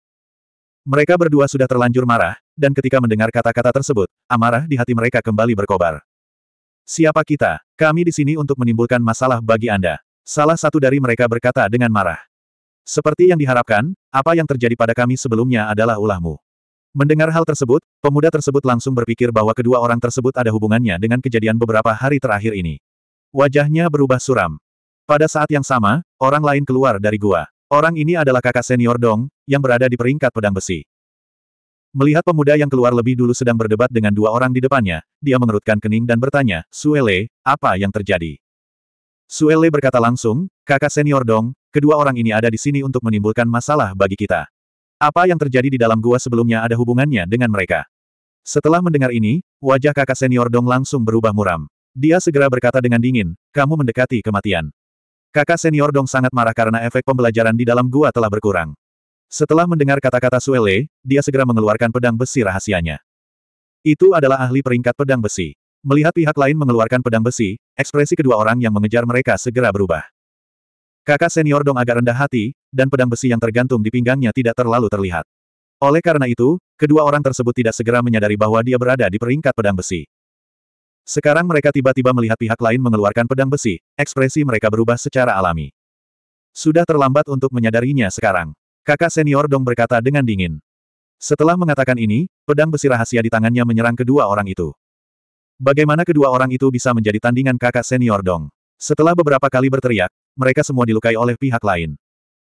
S1: Mereka berdua sudah terlanjur marah, dan ketika mendengar kata-kata tersebut, amarah di hati mereka kembali berkobar. Siapa kita? Kami di sini untuk menimbulkan masalah bagi Anda. Salah satu dari mereka berkata dengan marah. Seperti yang diharapkan, apa yang terjadi pada kami sebelumnya adalah ulahmu. Mendengar hal tersebut, pemuda tersebut langsung berpikir bahwa kedua orang tersebut ada hubungannya dengan kejadian beberapa hari terakhir ini. Wajahnya berubah suram. Pada saat yang sama, orang lain keluar dari gua. Orang ini adalah kakak senior Dong, yang berada di peringkat pedang besi. Melihat pemuda yang keluar lebih dulu sedang berdebat dengan dua orang di depannya, dia mengerutkan kening dan bertanya, Suele, apa yang terjadi? Suele berkata langsung, kakak senior Dong, Kedua orang ini ada di sini untuk menimbulkan masalah bagi kita. Apa yang terjadi di dalam gua sebelumnya ada hubungannya dengan mereka. Setelah mendengar ini, wajah kakak senior Dong langsung berubah muram. Dia segera berkata dengan dingin, kamu mendekati kematian. Kakak senior Dong sangat marah karena efek pembelajaran di dalam gua telah berkurang. Setelah mendengar kata-kata Suele, dia segera mengeluarkan pedang besi rahasianya. Itu adalah ahli peringkat pedang besi. Melihat pihak lain mengeluarkan pedang besi, ekspresi kedua orang yang mengejar mereka segera berubah. Kakak senior Dong agak rendah hati, dan pedang besi yang tergantung di pinggangnya tidak terlalu terlihat. Oleh karena itu, kedua orang tersebut tidak segera menyadari bahwa dia berada di peringkat pedang besi. Sekarang mereka tiba-tiba melihat pihak lain mengeluarkan pedang besi, ekspresi mereka berubah secara alami. Sudah terlambat untuk menyadarinya sekarang. Kakak senior Dong berkata dengan dingin. Setelah mengatakan ini, pedang besi rahasia di tangannya menyerang kedua orang itu. Bagaimana kedua orang itu bisa menjadi tandingan kakak senior Dong? Setelah beberapa kali berteriak, mereka semua dilukai oleh pihak lain.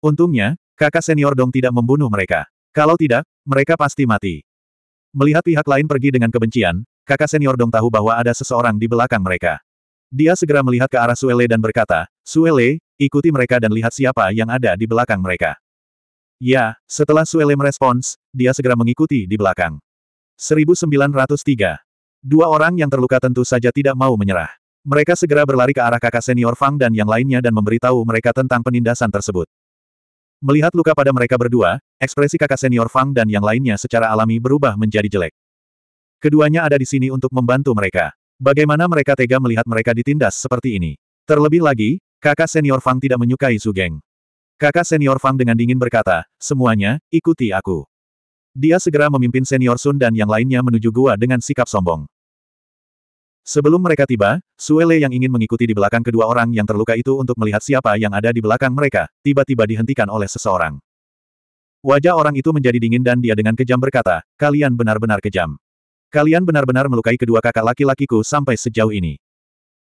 S1: Untungnya, kakak senior Dong tidak membunuh mereka. Kalau tidak, mereka pasti mati. Melihat pihak lain pergi dengan kebencian, kakak senior Dong tahu bahwa ada seseorang di belakang mereka. Dia segera melihat ke arah Suele dan berkata, Suele, ikuti mereka dan lihat siapa yang ada di belakang mereka. Ya, setelah Suele merespons, dia segera mengikuti di belakang. 1903. Dua orang yang terluka tentu saja tidak mau menyerah. Mereka segera berlari ke arah kakak senior Fang dan yang lainnya dan memberitahu mereka tentang penindasan tersebut. Melihat luka pada mereka berdua, ekspresi kakak senior Fang dan yang lainnya secara alami berubah menjadi jelek. Keduanya ada di sini untuk membantu mereka. Bagaimana mereka tega melihat mereka ditindas seperti ini? Terlebih lagi, kakak senior Fang tidak menyukai Su Geng. Kakak senior Fang dengan dingin berkata, semuanya, ikuti aku. Dia segera memimpin senior Sun dan yang lainnya menuju gua dengan sikap sombong. Sebelum mereka tiba, Suele yang ingin mengikuti di belakang kedua orang yang terluka itu untuk melihat siapa yang ada di belakang mereka, tiba-tiba dihentikan oleh seseorang. Wajah orang itu menjadi dingin dan dia dengan kejam berkata, kalian benar-benar kejam. Kalian benar-benar melukai kedua kakak laki-lakiku sampai sejauh ini.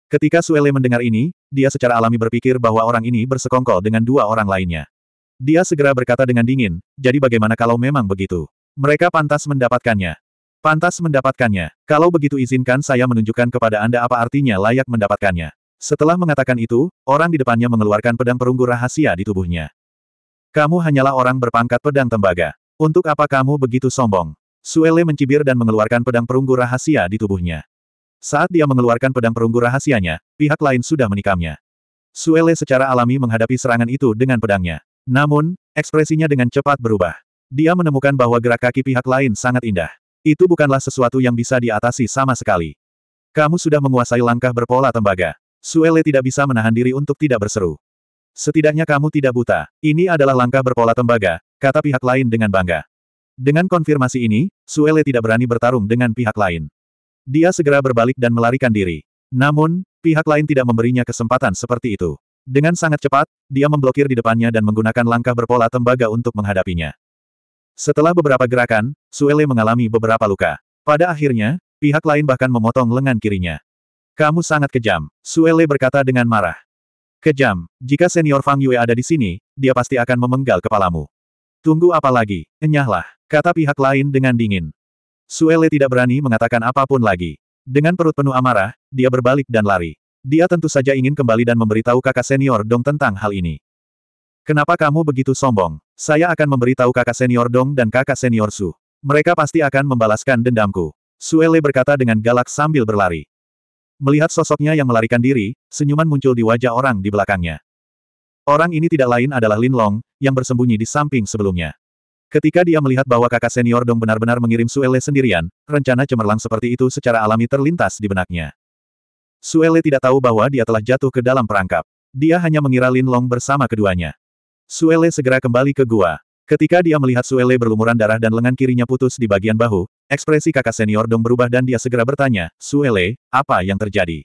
S1: Ketika Suele mendengar ini, dia secara alami berpikir bahwa orang ini bersekongkol dengan dua orang lainnya. Dia segera berkata dengan dingin, jadi bagaimana kalau memang begitu? Mereka pantas mendapatkannya. Pantas mendapatkannya. Kalau begitu izinkan saya menunjukkan kepada Anda apa artinya layak mendapatkannya. Setelah mengatakan itu, orang di depannya mengeluarkan pedang perunggu rahasia di tubuhnya. Kamu hanyalah orang berpangkat pedang tembaga. Untuk apa kamu begitu sombong? Suele mencibir dan mengeluarkan pedang perunggu rahasia di tubuhnya. Saat dia mengeluarkan pedang perunggu rahasianya, pihak lain sudah menikamnya. Suele secara alami menghadapi serangan itu dengan pedangnya. Namun, ekspresinya dengan cepat berubah. Dia menemukan bahwa gerak kaki pihak lain sangat indah. Itu bukanlah sesuatu yang bisa diatasi sama sekali. Kamu sudah menguasai langkah berpola tembaga. Suele tidak bisa menahan diri untuk tidak berseru. Setidaknya kamu tidak buta. Ini adalah langkah berpola tembaga, kata pihak lain dengan bangga. Dengan konfirmasi ini, Suele tidak berani bertarung dengan pihak lain. Dia segera berbalik dan melarikan diri. Namun, pihak lain tidak memberinya kesempatan seperti itu. Dengan sangat cepat, dia memblokir di depannya dan menggunakan langkah berpola tembaga untuk menghadapinya. Setelah beberapa gerakan, Suele mengalami beberapa luka. Pada akhirnya, pihak lain bahkan memotong lengan kirinya. Kamu sangat kejam, Suele berkata dengan marah. Kejam, jika senior Fang Yue ada di sini, dia pasti akan memenggal kepalamu. Tunggu apa lagi, enyahlah, kata pihak lain dengan dingin. Suele tidak berani mengatakan apapun lagi. Dengan perut penuh amarah, dia berbalik dan lari. Dia tentu saja ingin kembali dan memberitahu kakak senior Dong tentang hal ini. Kenapa kamu begitu sombong? Saya akan memberitahu kakak senior Dong dan kakak senior Su. Mereka pasti akan membalaskan dendamku. Suele berkata dengan galak sambil berlari. Melihat sosoknya yang melarikan diri, senyuman muncul di wajah orang di belakangnya. Orang ini tidak lain adalah Lin Long, yang bersembunyi di samping sebelumnya. Ketika dia melihat bahwa kakak senior Dong benar-benar mengirim Suele sendirian, rencana cemerlang seperti itu secara alami terlintas di benaknya. Suele tidak tahu bahwa dia telah jatuh ke dalam perangkap. Dia hanya mengira Lin Long bersama keduanya. Suele segera kembali ke gua. Ketika dia melihat Suele berlumuran darah dan lengan kirinya putus di bagian bahu, ekspresi kakak senior Dong berubah dan dia segera bertanya, Suele, apa yang terjadi?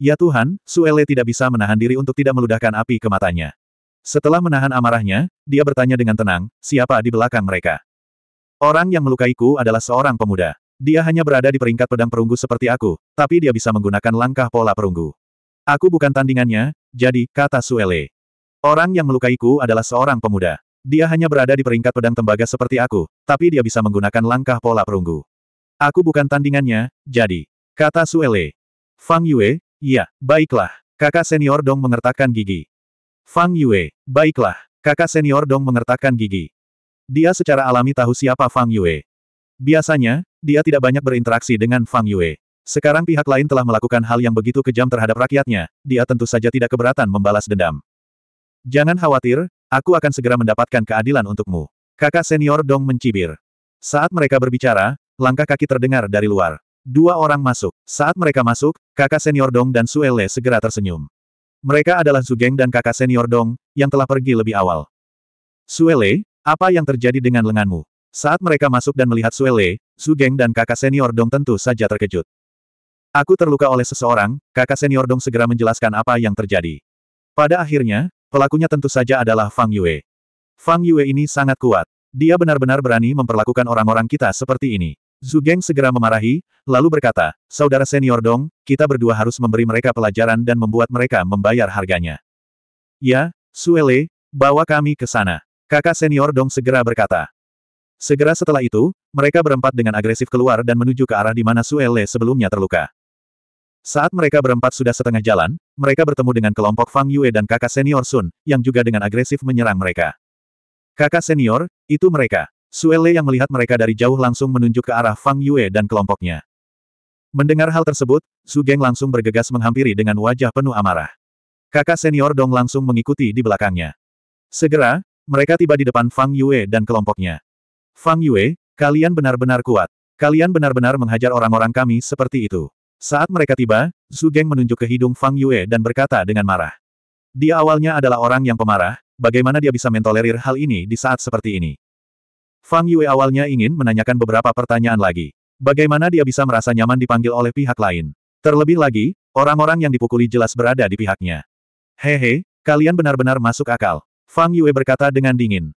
S1: Ya Tuhan, Suele tidak bisa menahan diri untuk tidak meludahkan api ke matanya. Setelah menahan amarahnya, dia bertanya dengan tenang, siapa di belakang mereka? Orang yang melukaiku adalah seorang pemuda. Dia hanya berada di peringkat pedang perunggu seperti aku, tapi dia bisa menggunakan langkah pola perunggu. Aku bukan tandingannya, jadi, kata Suele. Orang yang melukaiku adalah seorang pemuda. Dia hanya berada di peringkat pedang tembaga seperti aku, tapi dia bisa menggunakan langkah pola perunggu. Aku bukan tandingannya, jadi. Kata Suele. Fang Yue, ya, baiklah. Kakak senior Dong mengertakkan gigi. Fang Yue, baiklah. Kakak senior Dong mengertakkan gigi. Dia secara alami tahu siapa Fang Yue. Biasanya, dia tidak banyak berinteraksi dengan Fang Yue. Sekarang pihak lain telah melakukan hal yang begitu kejam terhadap rakyatnya, dia tentu saja tidak keberatan membalas dendam. Jangan khawatir, aku akan segera mendapatkan keadilan untukmu. Kakak senior Dong mencibir. Saat mereka berbicara, langkah kaki terdengar dari luar. Dua orang masuk. Saat mereka masuk, kakak senior Dong dan Suele segera tersenyum. Mereka adalah Zugeng dan kakak senior Dong, yang telah pergi lebih awal. Suele, apa yang terjadi dengan lenganmu? Saat mereka masuk dan melihat Suele, Zugeng dan kakak senior Dong tentu saja terkejut. Aku terluka oleh seseorang, kakak senior Dong segera menjelaskan apa yang terjadi. Pada akhirnya, Pelakunya tentu saja adalah Fang Yue. Fang Yue ini sangat kuat. Dia benar-benar berani memperlakukan orang-orang kita seperti ini. Zhu Geng segera memarahi, lalu berkata, Saudara senior Dong, kita berdua harus memberi mereka pelajaran dan membuat mereka membayar harganya. Ya, Suele, bawa kami ke sana. Kakak senior Dong segera berkata. Segera setelah itu, mereka berempat dengan agresif keluar dan menuju ke arah di mana Suele sebelumnya terluka. Saat mereka berempat sudah setengah jalan, mereka bertemu dengan kelompok Fang Yue dan kakak senior Sun, yang juga dengan agresif menyerang mereka. Kakak senior, itu mereka. Suele yang melihat mereka dari jauh langsung menunjuk ke arah Fang Yue dan kelompoknya. Mendengar hal tersebut, Su Geng langsung bergegas menghampiri dengan wajah penuh amarah. Kakak senior Dong langsung mengikuti di belakangnya. Segera, mereka tiba di depan Fang Yue dan kelompoknya. Fang Yue, kalian benar-benar kuat. Kalian benar-benar menghajar orang-orang kami seperti itu. Saat mereka tiba, Zhu Geng menunjuk ke hidung Fang Yue dan berkata dengan marah. Dia awalnya adalah orang yang pemarah, bagaimana dia bisa mentolerir hal ini di saat seperti ini? Fang Yue awalnya ingin menanyakan beberapa pertanyaan lagi. Bagaimana dia bisa merasa nyaman dipanggil oleh pihak lain? Terlebih lagi, orang-orang yang dipukuli jelas berada di pihaknya. Hehe, kalian benar-benar masuk akal. Fang Yue berkata dengan dingin.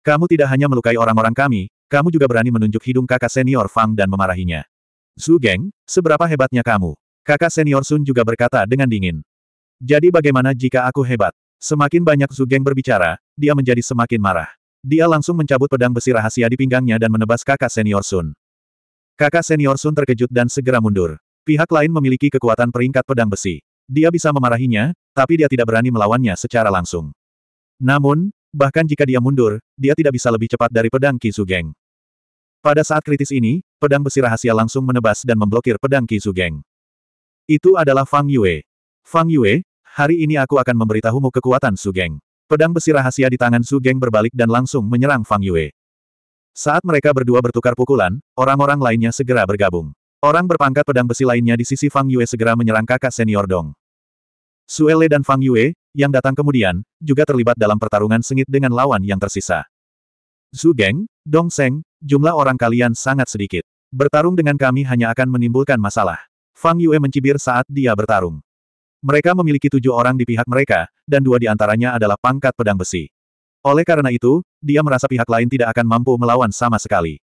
S1: Kamu tidak hanya melukai orang-orang kami, kamu juga berani menunjuk hidung kakak senior Fang dan memarahinya. Su Geng, seberapa hebatnya kamu? Kakak senior Sun juga berkata dengan dingin. Jadi bagaimana jika aku hebat? Semakin banyak Su Geng berbicara, dia menjadi semakin marah. Dia langsung mencabut pedang besi rahasia di pinggangnya dan menebas kakak senior Sun. Kakak senior Sun terkejut dan segera mundur. Pihak lain memiliki kekuatan peringkat pedang besi. Dia bisa memarahinya, tapi dia tidak berani melawannya secara langsung. Namun, bahkan jika dia mundur, dia tidak bisa lebih cepat dari pedang Ki Geng. Pada saat kritis ini, pedang besi rahasia langsung menebas dan memblokir pedang Kizugeng. Itu adalah Fang Yue. Fang Yue, hari ini aku akan memberitahumu kekuatan Sugeng. Pedang besi rahasia di tangan Sugeng berbalik dan langsung menyerang Fang Yue. Saat mereka berdua bertukar pukulan, orang-orang lainnya segera bergabung. Orang berpangkat pedang besi lainnya di sisi Fang Yue segera menyerang kakak senior Dong. Suele dan Fang Yue, yang datang kemudian, juga terlibat dalam pertarungan sengit dengan lawan yang tersisa. Sugeng, Dong Seng, jumlah orang kalian sangat sedikit. Bertarung dengan kami hanya akan menimbulkan masalah. Fang Yue mencibir saat dia bertarung. Mereka memiliki tujuh orang di pihak mereka, dan dua di antaranya adalah pangkat pedang besi. Oleh karena itu, dia merasa pihak lain tidak akan mampu melawan sama sekali.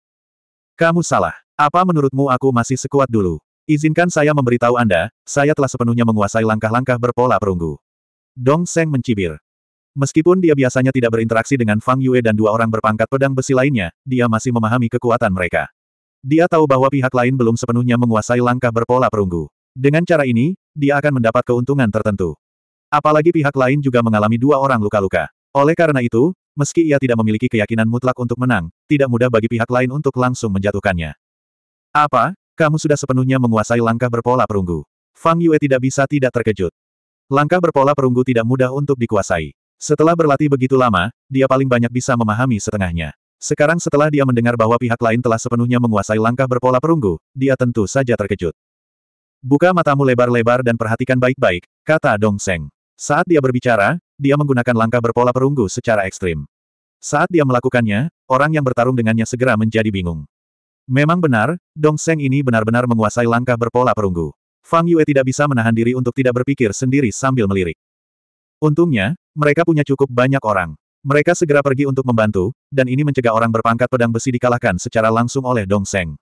S1: Kamu salah. Apa menurutmu aku masih sekuat dulu? Izinkan saya memberitahu Anda, saya telah sepenuhnya menguasai langkah-langkah berpola perunggu. Dong Seng mencibir. Meskipun dia biasanya tidak berinteraksi dengan Fang Yue dan dua orang berpangkat pedang besi lainnya, dia masih memahami kekuatan mereka. Dia tahu bahwa pihak lain belum sepenuhnya menguasai langkah berpola perunggu. Dengan cara ini, dia akan mendapat keuntungan tertentu. Apalagi pihak lain juga mengalami dua orang luka-luka. Oleh karena itu, meski ia tidak memiliki keyakinan mutlak untuk menang, tidak mudah bagi pihak lain untuk langsung menjatuhkannya. Apa? Kamu sudah sepenuhnya menguasai langkah berpola perunggu. Fang Yue tidak bisa tidak terkejut. Langkah berpola perunggu tidak mudah untuk dikuasai. Setelah berlatih begitu lama, dia paling banyak bisa memahami setengahnya. Sekarang setelah dia mendengar bahwa pihak lain telah sepenuhnya menguasai langkah berpola perunggu, dia tentu saja terkejut. Buka matamu lebar-lebar dan perhatikan baik-baik, kata Dong Seng. Saat dia berbicara, dia menggunakan langkah berpola perunggu secara ekstrim. Saat dia melakukannya, orang yang bertarung dengannya segera menjadi bingung. Memang benar, Dong Seng ini benar-benar menguasai langkah berpola perunggu. Fang Yue tidak bisa menahan diri untuk tidak berpikir sendiri sambil melirik. Untungnya, mereka punya cukup banyak orang. Mereka segera pergi untuk membantu, dan ini mencegah orang berpangkat pedang besi dikalahkan secara langsung oleh Dong Seng.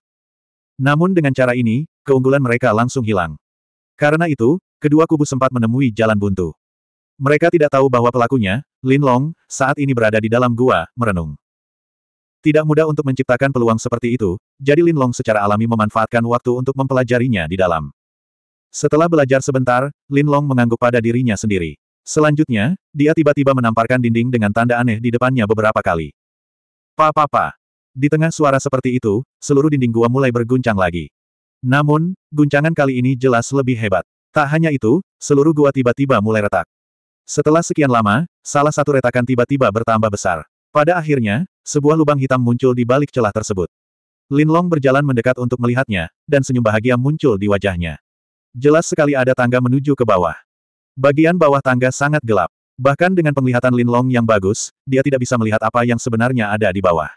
S1: Namun dengan cara ini, keunggulan mereka langsung hilang. Karena itu, kedua kubu sempat menemui jalan buntu. Mereka tidak tahu bahwa pelakunya, Lin Long, saat ini berada di dalam gua, merenung. Tidak mudah untuk menciptakan peluang seperti itu, jadi Lin Long secara alami memanfaatkan waktu untuk mempelajarinya di dalam. Setelah belajar sebentar, Lin Long mengangguk pada dirinya sendiri. Selanjutnya, dia tiba-tiba menamparkan dinding dengan tanda aneh di depannya beberapa kali. Pa-pa-pa. Di tengah suara seperti itu, seluruh dinding gua mulai berguncang lagi. Namun, guncangan kali ini jelas lebih hebat. Tak hanya itu, seluruh gua tiba-tiba mulai retak. Setelah sekian lama, salah satu retakan tiba-tiba bertambah besar. Pada akhirnya, sebuah lubang hitam muncul di balik celah tersebut. Linlong berjalan mendekat untuk melihatnya, dan senyum bahagia muncul di wajahnya. Jelas sekali ada tangga menuju ke bawah. Bagian bawah tangga sangat gelap. Bahkan dengan penglihatan Lin Long yang bagus, dia tidak bisa melihat apa yang sebenarnya ada di bawah.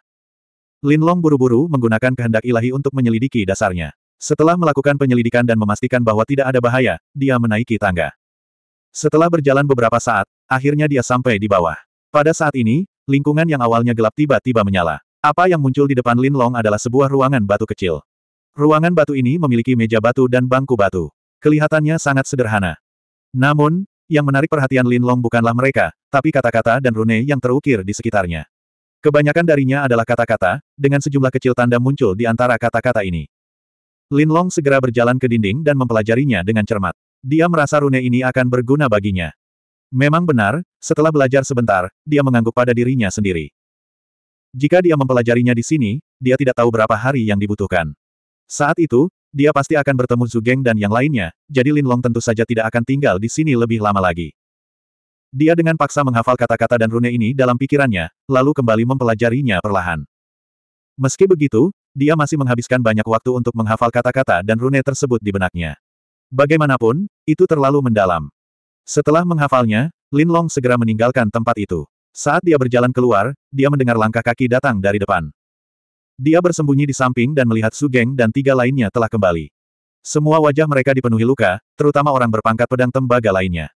S1: Lin Long buru-buru menggunakan kehendak ilahi untuk menyelidiki dasarnya. Setelah melakukan penyelidikan dan memastikan bahwa tidak ada bahaya, dia menaiki tangga. Setelah berjalan beberapa saat, akhirnya dia sampai di bawah. Pada saat ini, lingkungan yang awalnya gelap tiba-tiba menyala. Apa yang muncul di depan Lin Long adalah sebuah ruangan batu kecil. Ruangan batu ini memiliki meja batu dan bangku batu. Kelihatannya sangat sederhana, namun, yang menarik perhatian Lin Long bukanlah mereka, tapi kata-kata dan rune yang terukir di sekitarnya. Kebanyakan darinya adalah kata-kata, dengan sejumlah kecil tanda muncul di antara kata-kata ini. Lin Long segera berjalan ke dinding dan mempelajarinya dengan cermat. Dia merasa rune ini akan berguna baginya. Memang benar, setelah belajar sebentar, dia mengangguk pada dirinya sendiri. Jika dia mempelajarinya di sini, dia tidak tahu berapa hari yang dibutuhkan. Saat itu, dia pasti akan bertemu Zugeng dan yang lainnya, jadi Lin Long tentu saja tidak akan tinggal di sini lebih lama lagi. Dia dengan paksa menghafal kata-kata dan rune ini dalam pikirannya, lalu kembali mempelajarinya perlahan. Meski begitu, dia masih menghabiskan banyak waktu untuk menghafal kata-kata dan rune tersebut di benaknya. Bagaimanapun, itu terlalu mendalam. Setelah menghafalnya, Lin Long segera meninggalkan tempat itu. Saat dia berjalan keluar, dia mendengar langkah kaki datang dari depan. Dia bersembunyi di samping dan melihat Su Geng dan tiga lainnya telah kembali. Semua wajah mereka dipenuhi luka, terutama orang berpangkat pedang tembaga lainnya.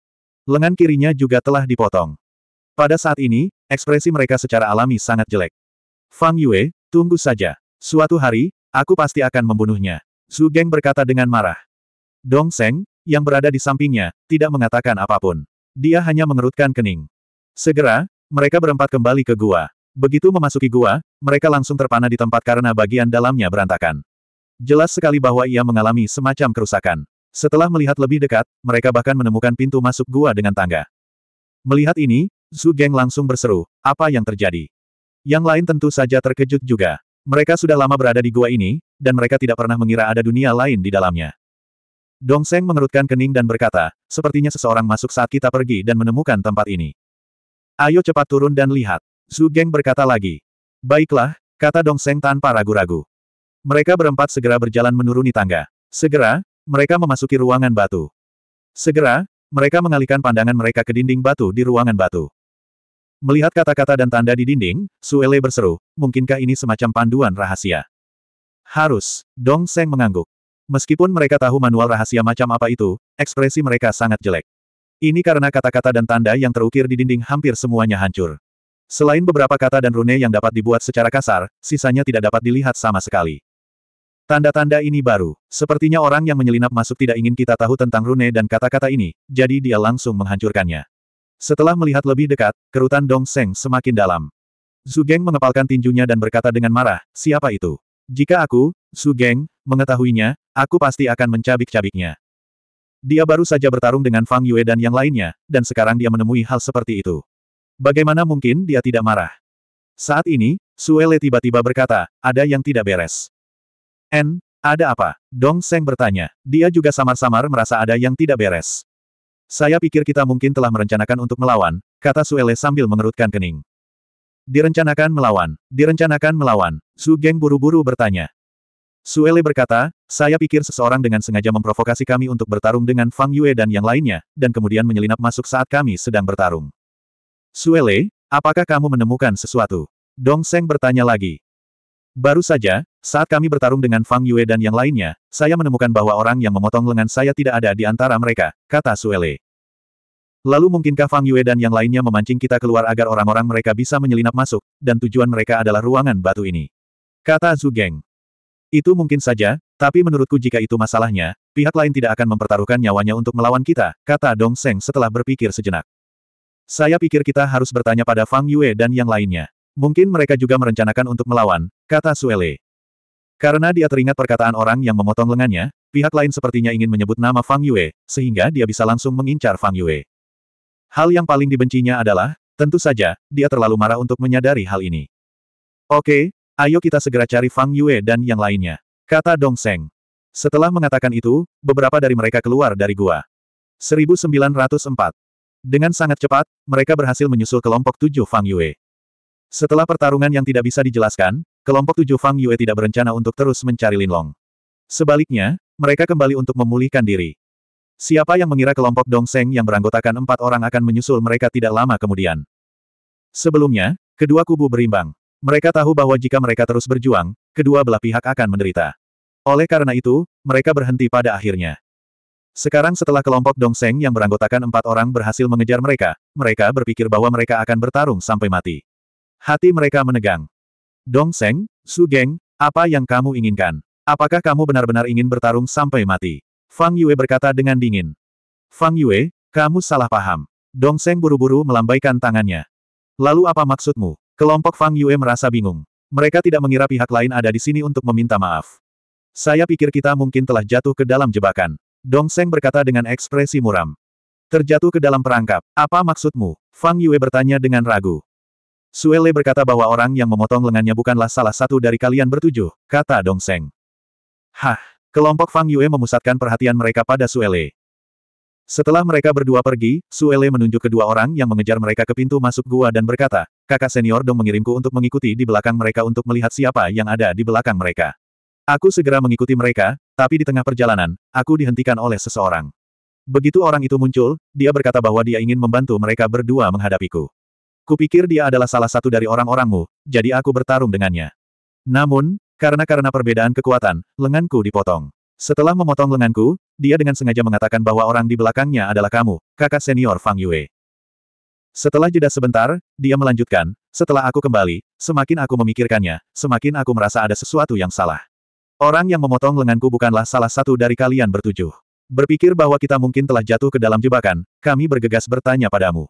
S1: Lengan kirinya juga telah dipotong. Pada saat ini, ekspresi mereka secara alami sangat jelek. Fang Yue, tunggu saja. Suatu hari, aku pasti akan membunuhnya. Su Geng berkata dengan marah. Dong Seng, yang berada di sampingnya, tidak mengatakan apapun. Dia hanya mengerutkan kening. Segera, mereka berempat kembali ke gua. Begitu memasuki gua, mereka langsung terpana di tempat karena bagian dalamnya berantakan. Jelas sekali bahwa ia mengalami semacam kerusakan. Setelah melihat lebih dekat, mereka bahkan menemukan pintu masuk gua dengan tangga. Melihat ini, Zhu Geng langsung berseru, apa yang terjadi? Yang lain tentu saja terkejut juga. Mereka sudah lama berada di gua ini, dan mereka tidak pernah mengira ada dunia lain di dalamnya. Dong Seng mengerutkan kening dan berkata, sepertinya seseorang masuk saat kita pergi dan menemukan tempat ini. Ayo cepat turun dan lihat. Su Geng berkata lagi. Baiklah, kata Dong Seng tanpa ragu-ragu. Mereka berempat segera berjalan menuruni tangga. Segera, mereka memasuki ruangan batu. Segera, mereka mengalihkan pandangan mereka ke dinding batu di ruangan batu. Melihat kata-kata dan tanda di dinding, Suele berseru, mungkinkah ini semacam panduan rahasia? Harus, Dong Seng mengangguk. Meskipun mereka tahu manual rahasia macam apa itu, ekspresi mereka sangat jelek. Ini karena kata-kata dan tanda yang terukir di dinding hampir semuanya hancur. Selain beberapa kata dan rune yang dapat dibuat secara kasar, sisanya tidak dapat dilihat sama sekali. Tanda-tanda ini baru. Sepertinya orang yang menyelinap masuk tidak ingin kita tahu tentang rune dan kata-kata ini, jadi dia langsung menghancurkannya. Setelah melihat lebih dekat, kerutan Dong Seng semakin dalam. Geng mengepalkan tinjunya dan berkata dengan marah, siapa itu? Jika aku, Geng, mengetahuinya, aku pasti akan mencabik-cabiknya. Dia baru saja bertarung dengan Fang Yue dan yang lainnya, dan sekarang dia menemui hal seperti itu. Bagaimana mungkin dia tidak marah? Saat ini, Suele tiba-tiba berkata, ada yang tidak beres. N, ada apa? Dong Seng bertanya. Dia juga samar-samar merasa ada yang tidak beres. Saya pikir kita mungkin telah merencanakan untuk melawan, kata Suele sambil mengerutkan kening. Direncanakan melawan, direncanakan melawan, Su Geng buru-buru bertanya. Suele berkata, saya pikir seseorang dengan sengaja memprovokasi kami untuk bertarung dengan Fang Yue dan yang lainnya, dan kemudian menyelinap masuk saat kami sedang bertarung. Suele, apakah kamu menemukan sesuatu? Dong Seng bertanya lagi. Baru saja, saat kami bertarung dengan Fang Yue dan yang lainnya, saya menemukan bahwa orang yang memotong lengan saya tidak ada di antara mereka, kata Suele. Lalu mungkinkah Fang Yue dan yang lainnya memancing kita keluar agar orang-orang mereka bisa menyelinap masuk, dan tujuan mereka adalah ruangan batu ini? Kata Zhu Geng. Itu mungkin saja, tapi menurutku jika itu masalahnya, pihak lain tidak akan mempertaruhkan nyawanya untuk melawan kita, kata Dong Seng setelah berpikir sejenak. Saya pikir kita harus bertanya pada Fang Yue dan yang lainnya. Mungkin mereka juga merencanakan untuk melawan, kata Suele. Karena dia teringat perkataan orang yang memotong lengannya, pihak lain sepertinya ingin menyebut nama Fang Yue, sehingga dia bisa langsung mengincar Fang Yue. Hal yang paling dibencinya adalah, tentu saja, dia terlalu marah untuk menyadari hal ini. Oke, ayo kita segera cari Fang Yue dan yang lainnya, kata Dong Seng. Setelah mengatakan itu, beberapa dari mereka keluar dari gua. 1904. Dengan sangat cepat, mereka berhasil menyusul kelompok tujuh Fang Yue. Setelah pertarungan yang tidak bisa dijelaskan, kelompok tujuh Fang Yue tidak berencana untuk terus mencari Lin Long. Sebaliknya, mereka kembali untuk memulihkan diri. Siapa yang mengira kelompok Dong Seng yang beranggotakan empat orang akan menyusul mereka tidak lama kemudian. Sebelumnya, kedua kubu berimbang. Mereka tahu bahwa jika mereka terus berjuang, kedua belah pihak akan menderita. Oleh karena itu, mereka berhenti pada akhirnya. Sekarang setelah kelompok Dongseng yang beranggotakan empat orang berhasil mengejar mereka, mereka berpikir bahwa mereka akan bertarung sampai mati. Hati mereka menegang. Dongseng, Su apa yang kamu inginkan? Apakah kamu benar-benar ingin bertarung sampai mati? Fang Yue berkata dengan dingin. Fang Yue, kamu salah paham. Dongseng buru-buru melambaikan tangannya. Lalu apa maksudmu? Kelompok Fang Yue merasa bingung. Mereka tidak mengira pihak lain ada di sini untuk meminta maaf. Saya pikir kita mungkin telah jatuh ke dalam jebakan. Dong Seng berkata dengan ekspresi muram. Terjatuh ke dalam perangkap. Apa maksudmu? Fang Yue bertanya dengan ragu. Suele berkata bahwa orang yang memotong lengannya bukanlah salah satu dari kalian bertujuh, kata Dong Seng. Hah! Kelompok Fang Yue memusatkan perhatian mereka pada Suele. Setelah mereka berdua pergi, Suele menunjuk kedua orang yang mengejar mereka ke pintu masuk gua dan berkata, kakak senior Dong mengirimku untuk mengikuti di belakang mereka untuk melihat siapa yang ada di belakang mereka. Aku segera mengikuti mereka, tapi di tengah perjalanan, aku dihentikan oleh seseorang. Begitu orang itu muncul, dia berkata bahwa dia ingin membantu mereka berdua menghadapiku. Kupikir dia adalah salah satu dari orang-orangmu, jadi aku bertarung dengannya. Namun, karena karena perbedaan kekuatan, lenganku dipotong. Setelah memotong lenganku, dia dengan sengaja mengatakan bahwa orang di belakangnya adalah kamu, kakak senior Fang Yue. Setelah jeda sebentar, dia melanjutkan, setelah aku kembali, semakin aku memikirkannya, semakin aku merasa ada sesuatu yang salah. Orang yang memotong lenganku bukanlah salah satu dari kalian bertujuh. Berpikir bahwa kita mungkin telah jatuh ke dalam jebakan, kami bergegas bertanya padamu.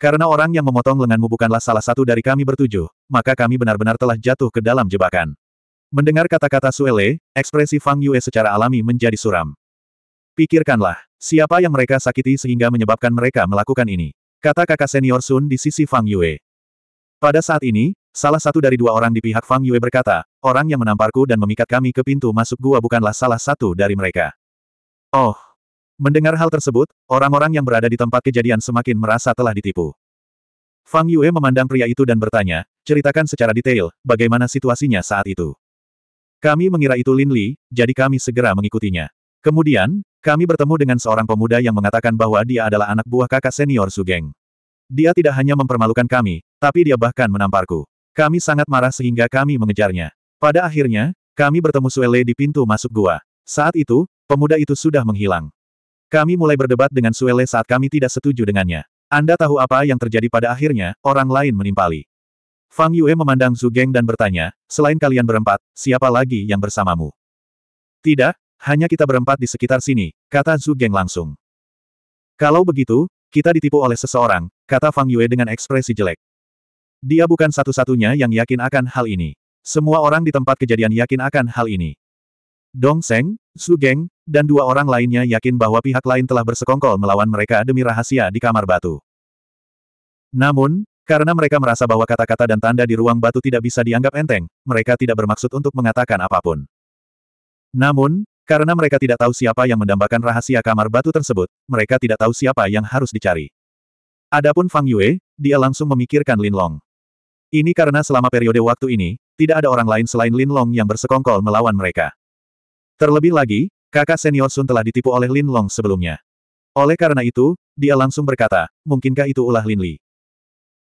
S1: Karena orang yang memotong lenganmu bukanlah salah satu dari kami bertujuh, maka kami benar-benar telah jatuh ke dalam jebakan. Mendengar kata-kata Suele, ekspresi Fang Yue secara alami menjadi suram. Pikirkanlah, siapa yang mereka sakiti sehingga menyebabkan mereka melakukan ini? Kata kakak senior Sun di sisi Fang Yue. Pada saat ini, Salah satu dari dua orang di pihak Fang Yue berkata, orang yang menamparku dan memikat kami ke pintu masuk gua bukanlah salah satu dari mereka. Oh! Mendengar hal tersebut, orang-orang yang berada di tempat kejadian semakin merasa telah ditipu. Fang Yue memandang pria itu dan bertanya, ceritakan secara detail, bagaimana situasinya saat itu. Kami mengira itu Lin Li, jadi kami segera mengikutinya. Kemudian, kami bertemu dengan seorang pemuda yang mengatakan bahwa dia adalah anak buah kakak senior Sugeng. Dia tidak hanya mempermalukan kami, tapi dia bahkan menamparku. Kami sangat marah sehingga kami mengejarnya. Pada akhirnya, kami bertemu Suele di pintu masuk gua. Saat itu, pemuda itu sudah menghilang. Kami mulai berdebat dengan Suele saat kami tidak setuju dengannya. Anda tahu apa yang terjadi pada akhirnya, orang lain menimpali. Fang Yue memandang Zhu Geng dan bertanya, selain kalian berempat, siapa lagi yang bersamamu? Tidak, hanya kita berempat di sekitar sini, kata Zhu Geng langsung. Kalau begitu, kita ditipu oleh seseorang, kata Fang Yue dengan ekspresi jelek. Dia bukan satu-satunya yang yakin akan hal ini. Semua orang di tempat kejadian yakin akan hal ini. Dong Seng, Su Geng, dan dua orang lainnya yakin bahwa pihak lain telah bersekongkol melawan mereka demi rahasia di kamar batu. Namun, karena mereka merasa bahwa kata-kata dan tanda di ruang batu tidak bisa dianggap enteng, mereka tidak bermaksud untuk mengatakan apapun. Namun, karena mereka tidak tahu siapa yang mendambakan rahasia kamar batu tersebut, mereka tidak tahu siapa yang harus dicari. Adapun Fang Yue, dia langsung memikirkan Lin Long. Ini karena selama periode waktu ini, tidak ada orang lain selain Lin Long yang bersekongkol melawan mereka. Terlebih lagi, kakak senior Sun telah ditipu oleh Lin Long sebelumnya. Oleh karena itu, dia langsung berkata, mungkinkah itu ulah Lin Li?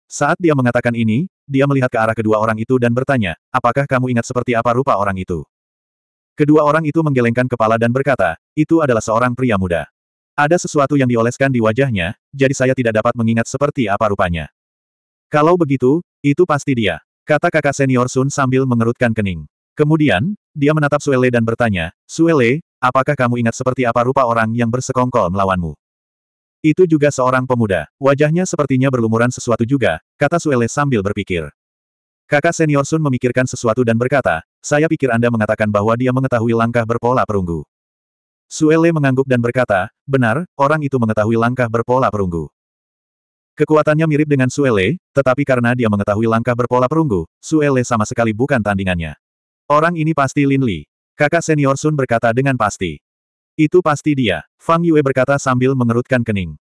S1: Saat dia mengatakan ini, dia melihat ke arah kedua orang itu dan bertanya, apakah kamu ingat seperti apa rupa orang itu? Kedua orang itu menggelengkan kepala dan berkata, itu adalah seorang pria muda. Ada sesuatu yang dioleskan di wajahnya, jadi saya tidak dapat mengingat seperti apa rupanya. Kalau begitu, itu pasti dia. Kata kakak senior Sun sambil mengerutkan kening. Kemudian, dia menatap Suele dan bertanya, Suele, apakah kamu ingat seperti apa rupa orang yang bersekongkol melawanmu? Itu juga seorang pemuda. Wajahnya sepertinya berlumuran sesuatu juga, kata Suele sambil berpikir. Kakak senior Sun memikirkan sesuatu dan berkata, saya pikir Anda mengatakan bahwa dia mengetahui langkah berpola perunggu. Suele mengangguk dan berkata, benar, orang itu mengetahui langkah berpola perunggu. Kekuatannya mirip dengan Suele, tetapi karena dia mengetahui langkah berpola perunggu, Suele sama sekali bukan tandingannya. Orang ini pasti Lin Li. Kakak senior Sun berkata dengan pasti. Itu pasti dia, Fang Yue berkata sambil mengerutkan kening.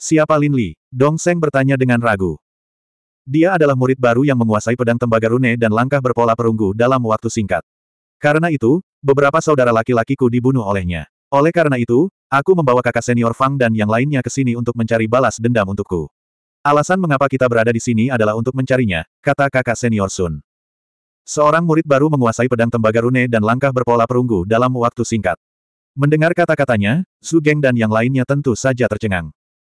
S1: Siapa Lin Li? Dong Seng bertanya dengan ragu. Dia adalah murid baru yang menguasai pedang tembaga rune dan langkah berpola perunggu dalam waktu singkat. Karena itu, beberapa saudara laki-lakiku dibunuh olehnya. Oleh karena itu, aku membawa kakak senior Fang dan yang lainnya ke sini untuk mencari balas dendam untukku. Alasan mengapa kita berada di sini adalah untuk mencarinya, kata kakak senior Sun. Seorang murid baru menguasai pedang tembaga rune dan langkah berpola perunggu dalam waktu singkat. Mendengar kata-katanya, Su Geng dan yang lainnya tentu saja tercengang.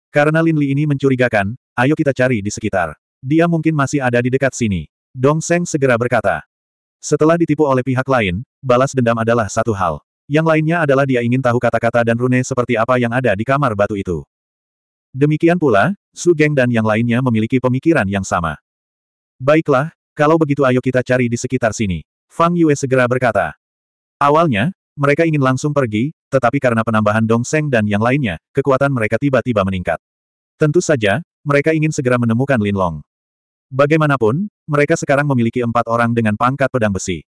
S1: Karena Lin Li ini mencurigakan, ayo kita cari di sekitar. Dia mungkin masih ada di dekat sini. Dong Seng segera berkata. Setelah ditipu oleh pihak lain, balas dendam adalah satu hal. Yang lainnya adalah dia ingin tahu kata-kata dan rune seperti apa yang ada di kamar batu itu. Demikian pula, Su Geng dan yang lainnya memiliki pemikiran yang sama. Baiklah, kalau begitu ayo kita cari di sekitar sini. Fang Yue segera berkata. Awalnya, mereka ingin langsung pergi, tetapi karena penambahan Dong Seng dan yang lainnya, kekuatan mereka tiba-tiba meningkat. Tentu saja, mereka ingin segera menemukan Lin Long. Bagaimanapun, mereka sekarang memiliki empat orang dengan pangkat pedang besi.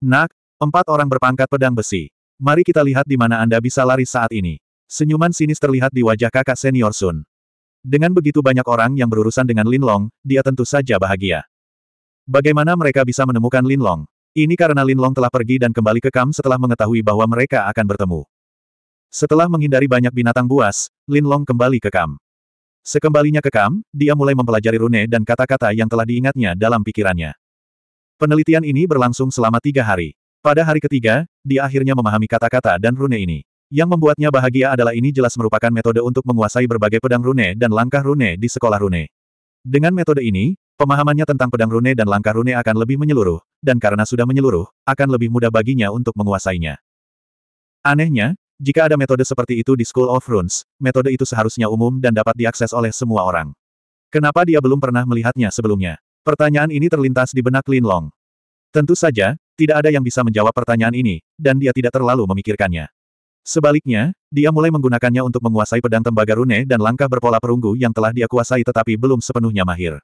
S1: Nak, empat orang berpangkat pedang besi. Mari kita lihat di mana Anda bisa lari saat ini. Senyuman sinis terlihat di wajah kakak senior Sun. Dengan begitu banyak orang yang berurusan dengan Lin Long, dia tentu saja bahagia. Bagaimana mereka bisa menemukan Lin Long? Ini karena Lin Long telah pergi dan kembali ke Kam setelah mengetahui bahwa mereka akan bertemu. Setelah menghindari banyak binatang buas, Lin Long kembali ke Kam. Sekembalinya ke Kam, dia mulai mempelajari rune dan kata-kata yang telah diingatnya dalam pikirannya. Penelitian ini berlangsung selama tiga hari. Pada hari ketiga, dia akhirnya memahami kata-kata dan rune ini. Yang membuatnya bahagia adalah ini jelas merupakan metode untuk menguasai berbagai pedang rune dan langkah rune di sekolah rune. Dengan metode ini, pemahamannya tentang pedang rune dan langkah rune akan lebih menyeluruh, dan karena sudah menyeluruh, akan lebih mudah baginya untuk menguasainya. Anehnya, jika ada metode seperti itu di School of Runes, metode itu seharusnya umum dan dapat diakses oleh semua orang. Kenapa dia belum pernah melihatnya sebelumnya? Pertanyaan ini terlintas di benak Lin Long. Tentu saja, tidak ada yang bisa menjawab pertanyaan ini, dan dia tidak terlalu memikirkannya. Sebaliknya, dia mulai menggunakannya untuk menguasai pedang tembaga rune dan langkah berpola perunggu yang telah dia kuasai tetapi belum sepenuhnya mahir.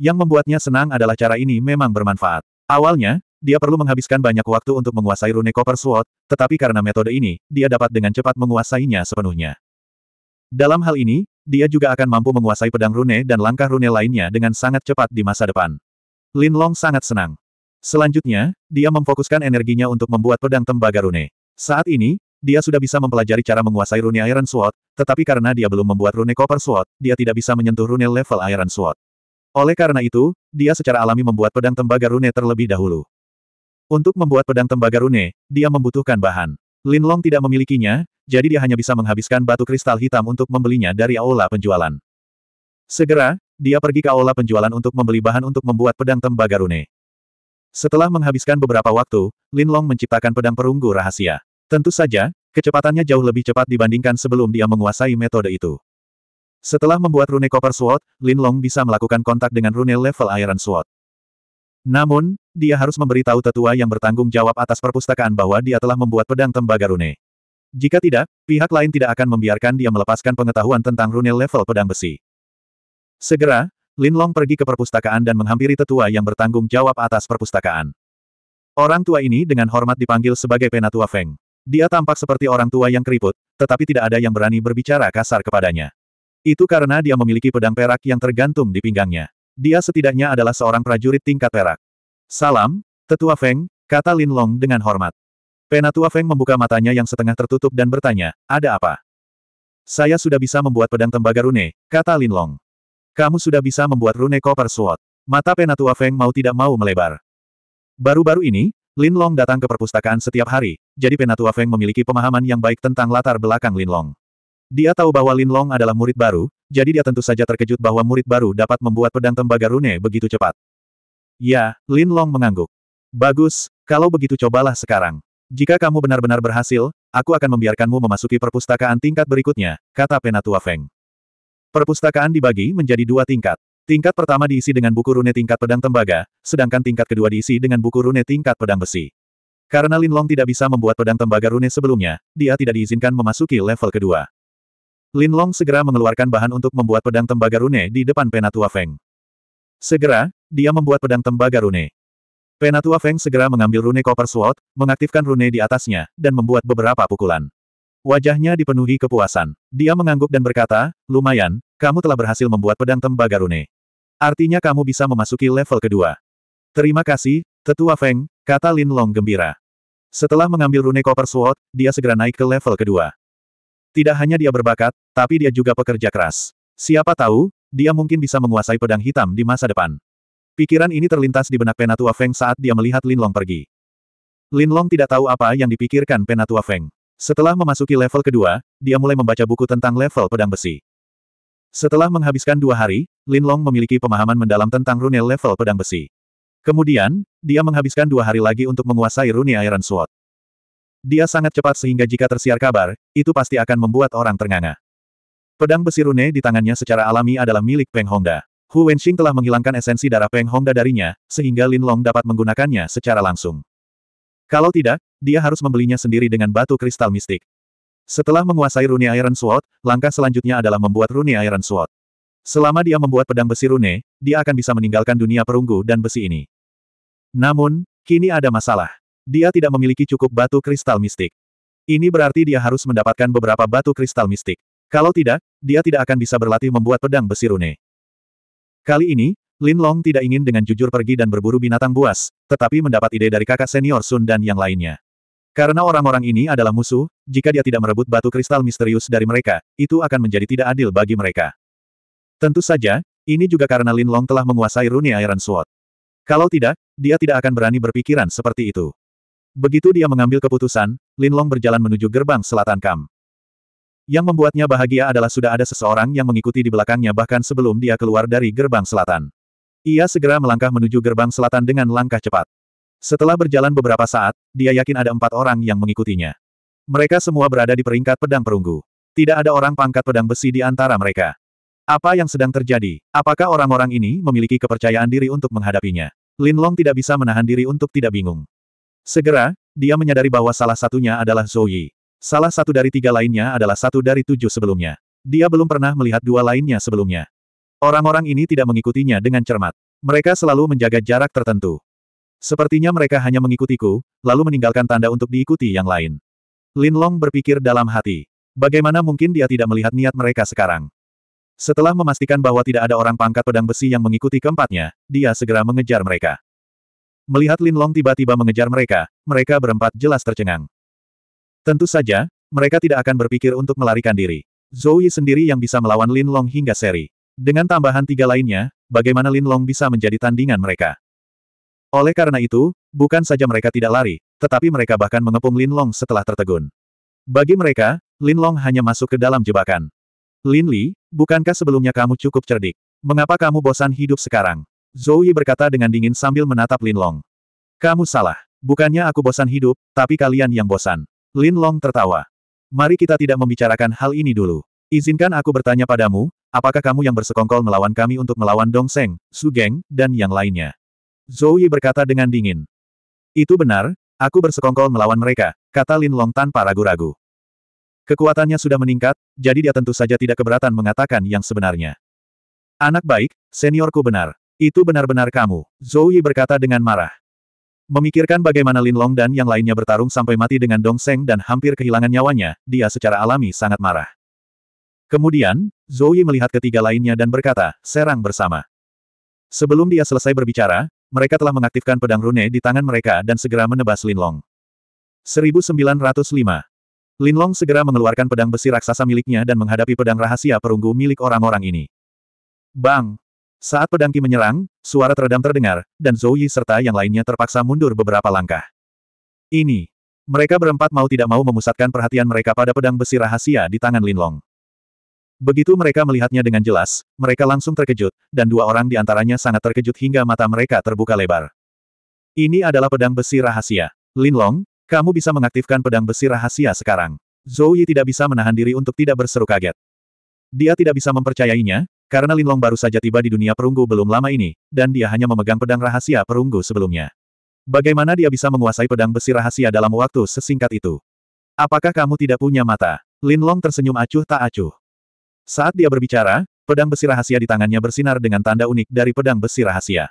S1: Yang membuatnya senang adalah cara ini memang bermanfaat. Awalnya, dia perlu menghabiskan banyak waktu untuk menguasai rune Copper Sword, tetapi karena metode ini, dia dapat dengan cepat menguasainya sepenuhnya. Dalam hal ini, dia juga akan mampu menguasai pedang rune dan langkah rune lainnya dengan sangat cepat di masa depan. Lin Long sangat senang. Selanjutnya, dia memfokuskan energinya untuk membuat pedang tembaga rune. Saat ini, dia sudah bisa mempelajari cara menguasai rune Iron Sword, tetapi karena dia belum membuat rune Copper Sword, dia tidak bisa menyentuh rune level Iron Sword. Oleh karena itu, dia secara alami membuat pedang tembaga rune terlebih dahulu. Untuk membuat pedang tembaga rune, dia membutuhkan bahan. Lin Long tidak memilikinya, jadi dia hanya bisa menghabiskan batu kristal hitam untuk membelinya dari aula penjualan. Segera, dia pergi ke aula penjualan untuk membeli bahan untuk membuat pedang tembaga rune. Setelah menghabiskan beberapa waktu, Lin Long menciptakan pedang perunggu rahasia. Tentu saja, kecepatannya jauh lebih cepat dibandingkan sebelum dia menguasai metode itu. Setelah membuat rune Copper Sword, Lin Long bisa melakukan kontak dengan rune level Iron Sword. Namun, dia harus memberitahu tetua yang bertanggung jawab atas perpustakaan bahwa dia telah membuat pedang tembaga rune. Jika tidak, pihak lain tidak akan membiarkan dia melepaskan pengetahuan tentang rune level pedang besi. Segera, Lin Long pergi ke perpustakaan dan menghampiri tetua yang bertanggung jawab atas perpustakaan. Orang tua ini dengan hormat dipanggil sebagai penatua Feng. Dia tampak seperti orang tua yang keriput, tetapi tidak ada yang berani berbicara kasar kepadanya. Itu karena dia memiliki pedang perak yang tergantung di pinggangnya. Dia setidaknya adalah seorang prajurit tingkat perak. Salam, Tetua Feng, kata Lin Long dengan hormat. Penatua Feng membuka matanya yang setengah tertutup dan bertanya, ada apa? Saya sudah bisa membuat pedang tembaga rune, kata Lin Long. Kamu sudah bisa membuat rune koper sword. Mata Penatua Feng mau tidak mau melebar. Baru-baru ini, Lin Long datang ke perpustakaan setiap hari, jadi Penatua Feng memiliki pemahaman yang baik tentang latar belakang Lin Long. Dia tahu bahwa Lin Long adalah murid baru, jadi dia tentu saja terkejut bahwa murid baru dapat membuat pedang tembaga rune begitu cepat. Ya, Lin Long mengangguk. Bagus, kalau begitu cobalah sekarang. Jika kamu benar-benar berhasil, aku akan membiarkanmu memasuki perpustakaan tingkat berikutnya, kata Penatua Feng. Perpustakaan dibagi menjadi dua tingkat. Tingkat pertama diisi dengan buku rune tingkat pedang tembaga, sedangkan tingkat kedua diisi dengan buku rune tingkat pedang besi. Karena Lin Long tidak bisa membuat pedang tembaga rune sebelumnya, dia tidak diizinkan memasuki level kedua. Lin Long segera mengeluarkan bahan untuk membuat pedang tembaga rune di depan Penatua Feng. Segera, dia membuat pedang tembaga rune. Penatua Feng segera mengambil rune Copper Sword, mengaktifkan rune di atasnya, dan membuat beberapa pukulan. Wajahnya dipenuhi kepuasan. Dia mengangguk dan berkata, lumayan, kamu telah berhasil membuat pedang tembaga rune. Artinya kamu bisa memasuki level kedua. Terima kasih, Tetua Feng, kata Lin Long gembira. Setelah mengambil rune Copper Sword, dia segera naik ke level kedua. Tidak hanya dia berbakat, tapi dia juga pekerja keras. Siapa tahu, dia mungkin bisa menguasai pedang hitam di masa depan. Pikiran ini terlintas di benak Penatua Feng saat dia melihat Lin Long pergi. Lin Long tidak tahu apa yang dipikirkan Penatua Feng. Setelah memasuki level kedua, dia mulai membaca buku tentang level pedang besi. Setelah menghabiskan dua hari, Lin Long memiliki pemahaman mendalam tentang rune level pedang besi. Kemudian, dia menghabiskan dua hari lagi untuk menguasai rune Iron Sword. Dia sangat cepat sehingga jika tersiar kabar, itu pasti akan membuat orang ternganga. Pedang besi rune di tangannya secara alami adalah milik Peng Hongda. Hu Wenxing telah menghilangkan esensi darah Peng Hongda darinya, sehingga Lin Long dapat menggunakannya secara langsung. Kalau tidak, dia harus membelinya sendiri dengan batu kristal mistik. Setelah menguasai rune Iron Sword, langkah selanjutnya adalah membuat rune Iron Sword. Selama dia membuat pedang besi rune, dia akan bisa meninggalkan dunia perunggu dan besi ini. Namun, kini ada masalah. Dia tidak memiliki cukup batu kristal mistik. Ini berarti dia harus mendapatkan beberapa batu kristal mistik. Kalau tidak, dia tidak akan bisa berlatih membuat pedang besi rune. Kali ini, Lin Long tidak ingin dengan jujur pergi dan berburu binatang buas, tetapi mendapat ide dari kakak senior Sun dan yang lainnya. Karena orang-orang ini adalah musuh, jika dia tidak merebut batu kristal misterius dari mereka, itu akan menjadi tidak adil bagi mereka. Tentu saja, ini juga karena Lin Long telah menguasai Rune Iron Sword. Kalau tidak, dia tidak akan berani berpikiran seperti itu. Begitu dia mengambil keputusan, Lin Long berjalan menuju gerbang selatan Kam. Yang membuatnya bahagia adalah sudah ada seseorang yang mengikuti di belakangnya bahkan sebelum dia keluar dari gerbang selatan. Ia segera melangkah menuju gerbang selatan dengan langkah cepat. Setelah berjalan beberapa saat, dia yakin ada empat orang yang mengikutinya. Mereka semua berada di peringkat pedang perunggu. Tidak ada orang pangkat pedang besi di antara mereka. Apa yang sedang terjadi? Apakah orang-orang ini memiliki kepercayaan diri untuk menghadapinya? Lin Long tidak bisa menahan diri untuk tidak bingung. Segera, dia menyadari bahwa salah satunya adalah Zhou Yi. Salah satu dari tiga lainnya adalah satu dari tujuh sebelumnya. Dia belum pernah melihat dua lainnya sebelumnya. Orang-orang ini tidak mengikutinya dengan cermat. Mereka selalu menjaga jarak tertentu. Sepertinya mereka hanya mengikutiku, lalu meninggalkan tanda untuk diikuti yang lain. Lin Long berpikir dalam hati. Bagaimana mungkin dia tidak melihat niat mereka sekarang? Setelah memastikan bahwa tidak ada orang pangkat pedang besi yang mengikuti keempatnya, dia segera mengejar mereka. Melihat Lin Long tiba-tiba mengejar mereka, mereka berempat jelas tercengang. Tentu saja, mereka tidak akan berpikir untuk melarikan diri. Zhou Yi sendiri yang bisa melawan Lin Long hingga seri. Dengan tambahan tiga lainnya, bagaimana Lin Long bisa menjadi tandingan mereka? Oleh karena itu, bukan saja mereka tidak lari, tetapi mereka bahkan mengepung Lin Long setelah tertegun. Bagi mereka, Lin Long hanya masuk ke dalam jebakan. Lin Li, bukankah sebelumnya kamu cukup cerdik? Mengapa kamu bosan hidup sekarang? Zhou Yi berkata dengan dingin sambil menatap Lin Long. Kamu salah. Bukannya aku bosan hidup, tapi kalian yang bosan. Lin Long tertawa. Mari kita tidak membicarakan hal ini dulu. Izinkan aku bertanya padamu, apakah kamu yang bersekongkol melawan kami untuk melawan Dong Seng, Su Geng, dan yang lainnya? Zhou Yi berkata dengan dingin. Itu benar, aku bersekongkol melawan mereka, kata Lin Long tanpa ragu-ragu. Kekuatannya sudah meningkat, jadi dia tentu saja tidak keberatan mengatakan yang sebenarnya. Anak baik, seniorku benar. Itu benar-benar kamu, Zhou Yi berkata dengan marah. Memikirkan bagaimana Lin Long dan yang lainnya bertarung sampai mati dengan Dong Seng dan hampir kehilangan nyawanya, dia secara alami sangat marah. Kemudian, Zhou Yi melihat ketiga lainnya dan berkata, serang bersama. Sebelum dia selesai berbicara, mereka telah mengaktifkan pedang rune di tangan mereka dan segera menebas Lin Long. 1905. Linlong segera mengeluarkan pedang besi raksasa miliknya dan menghadapi pedang rahasia perunggu milik orang-orang ini. Bang! Saat pedang Qi menyerang, suara teredam terdengar, dan Zhou Yi serta yang lainnya terpaksa mundur beberapa langkah. Ini. Mereka berempat mau tidak mau memusatkan perhatian mereka pada pedang besi rahasia di tangan Linlong. Begitu mereka melihatnya dengan jelas, mereka langsung terkejut, dan dua orang di antaranya sangat terkejut hingga mata mereka terbuka lebar. Ini adalah pedang besi rahasia. Linlong, kamu bisa mengaktifkan pedang besi rahasia sekarang. Zhou Yi tidak bisa menahan diri untuk tidak berseru kaget. Dia tidak bisa mempercayainya, karena Linlong baru saja tiba di dunia perunggu belum lama ini, dan dia hanya memegang pedang rahasia perunggu sebelumnya. Bagaimana dia bisa menguasai pedang besi rahasia dalam waktu sesingkat itu? Apakah kamu tidak punya mata? Linlong tersenyum acuh tak acuh. Saat dia berbicara, pedang besi rahasia di tangannya bersinar dengan tanda unik dari pedang besi rahasia.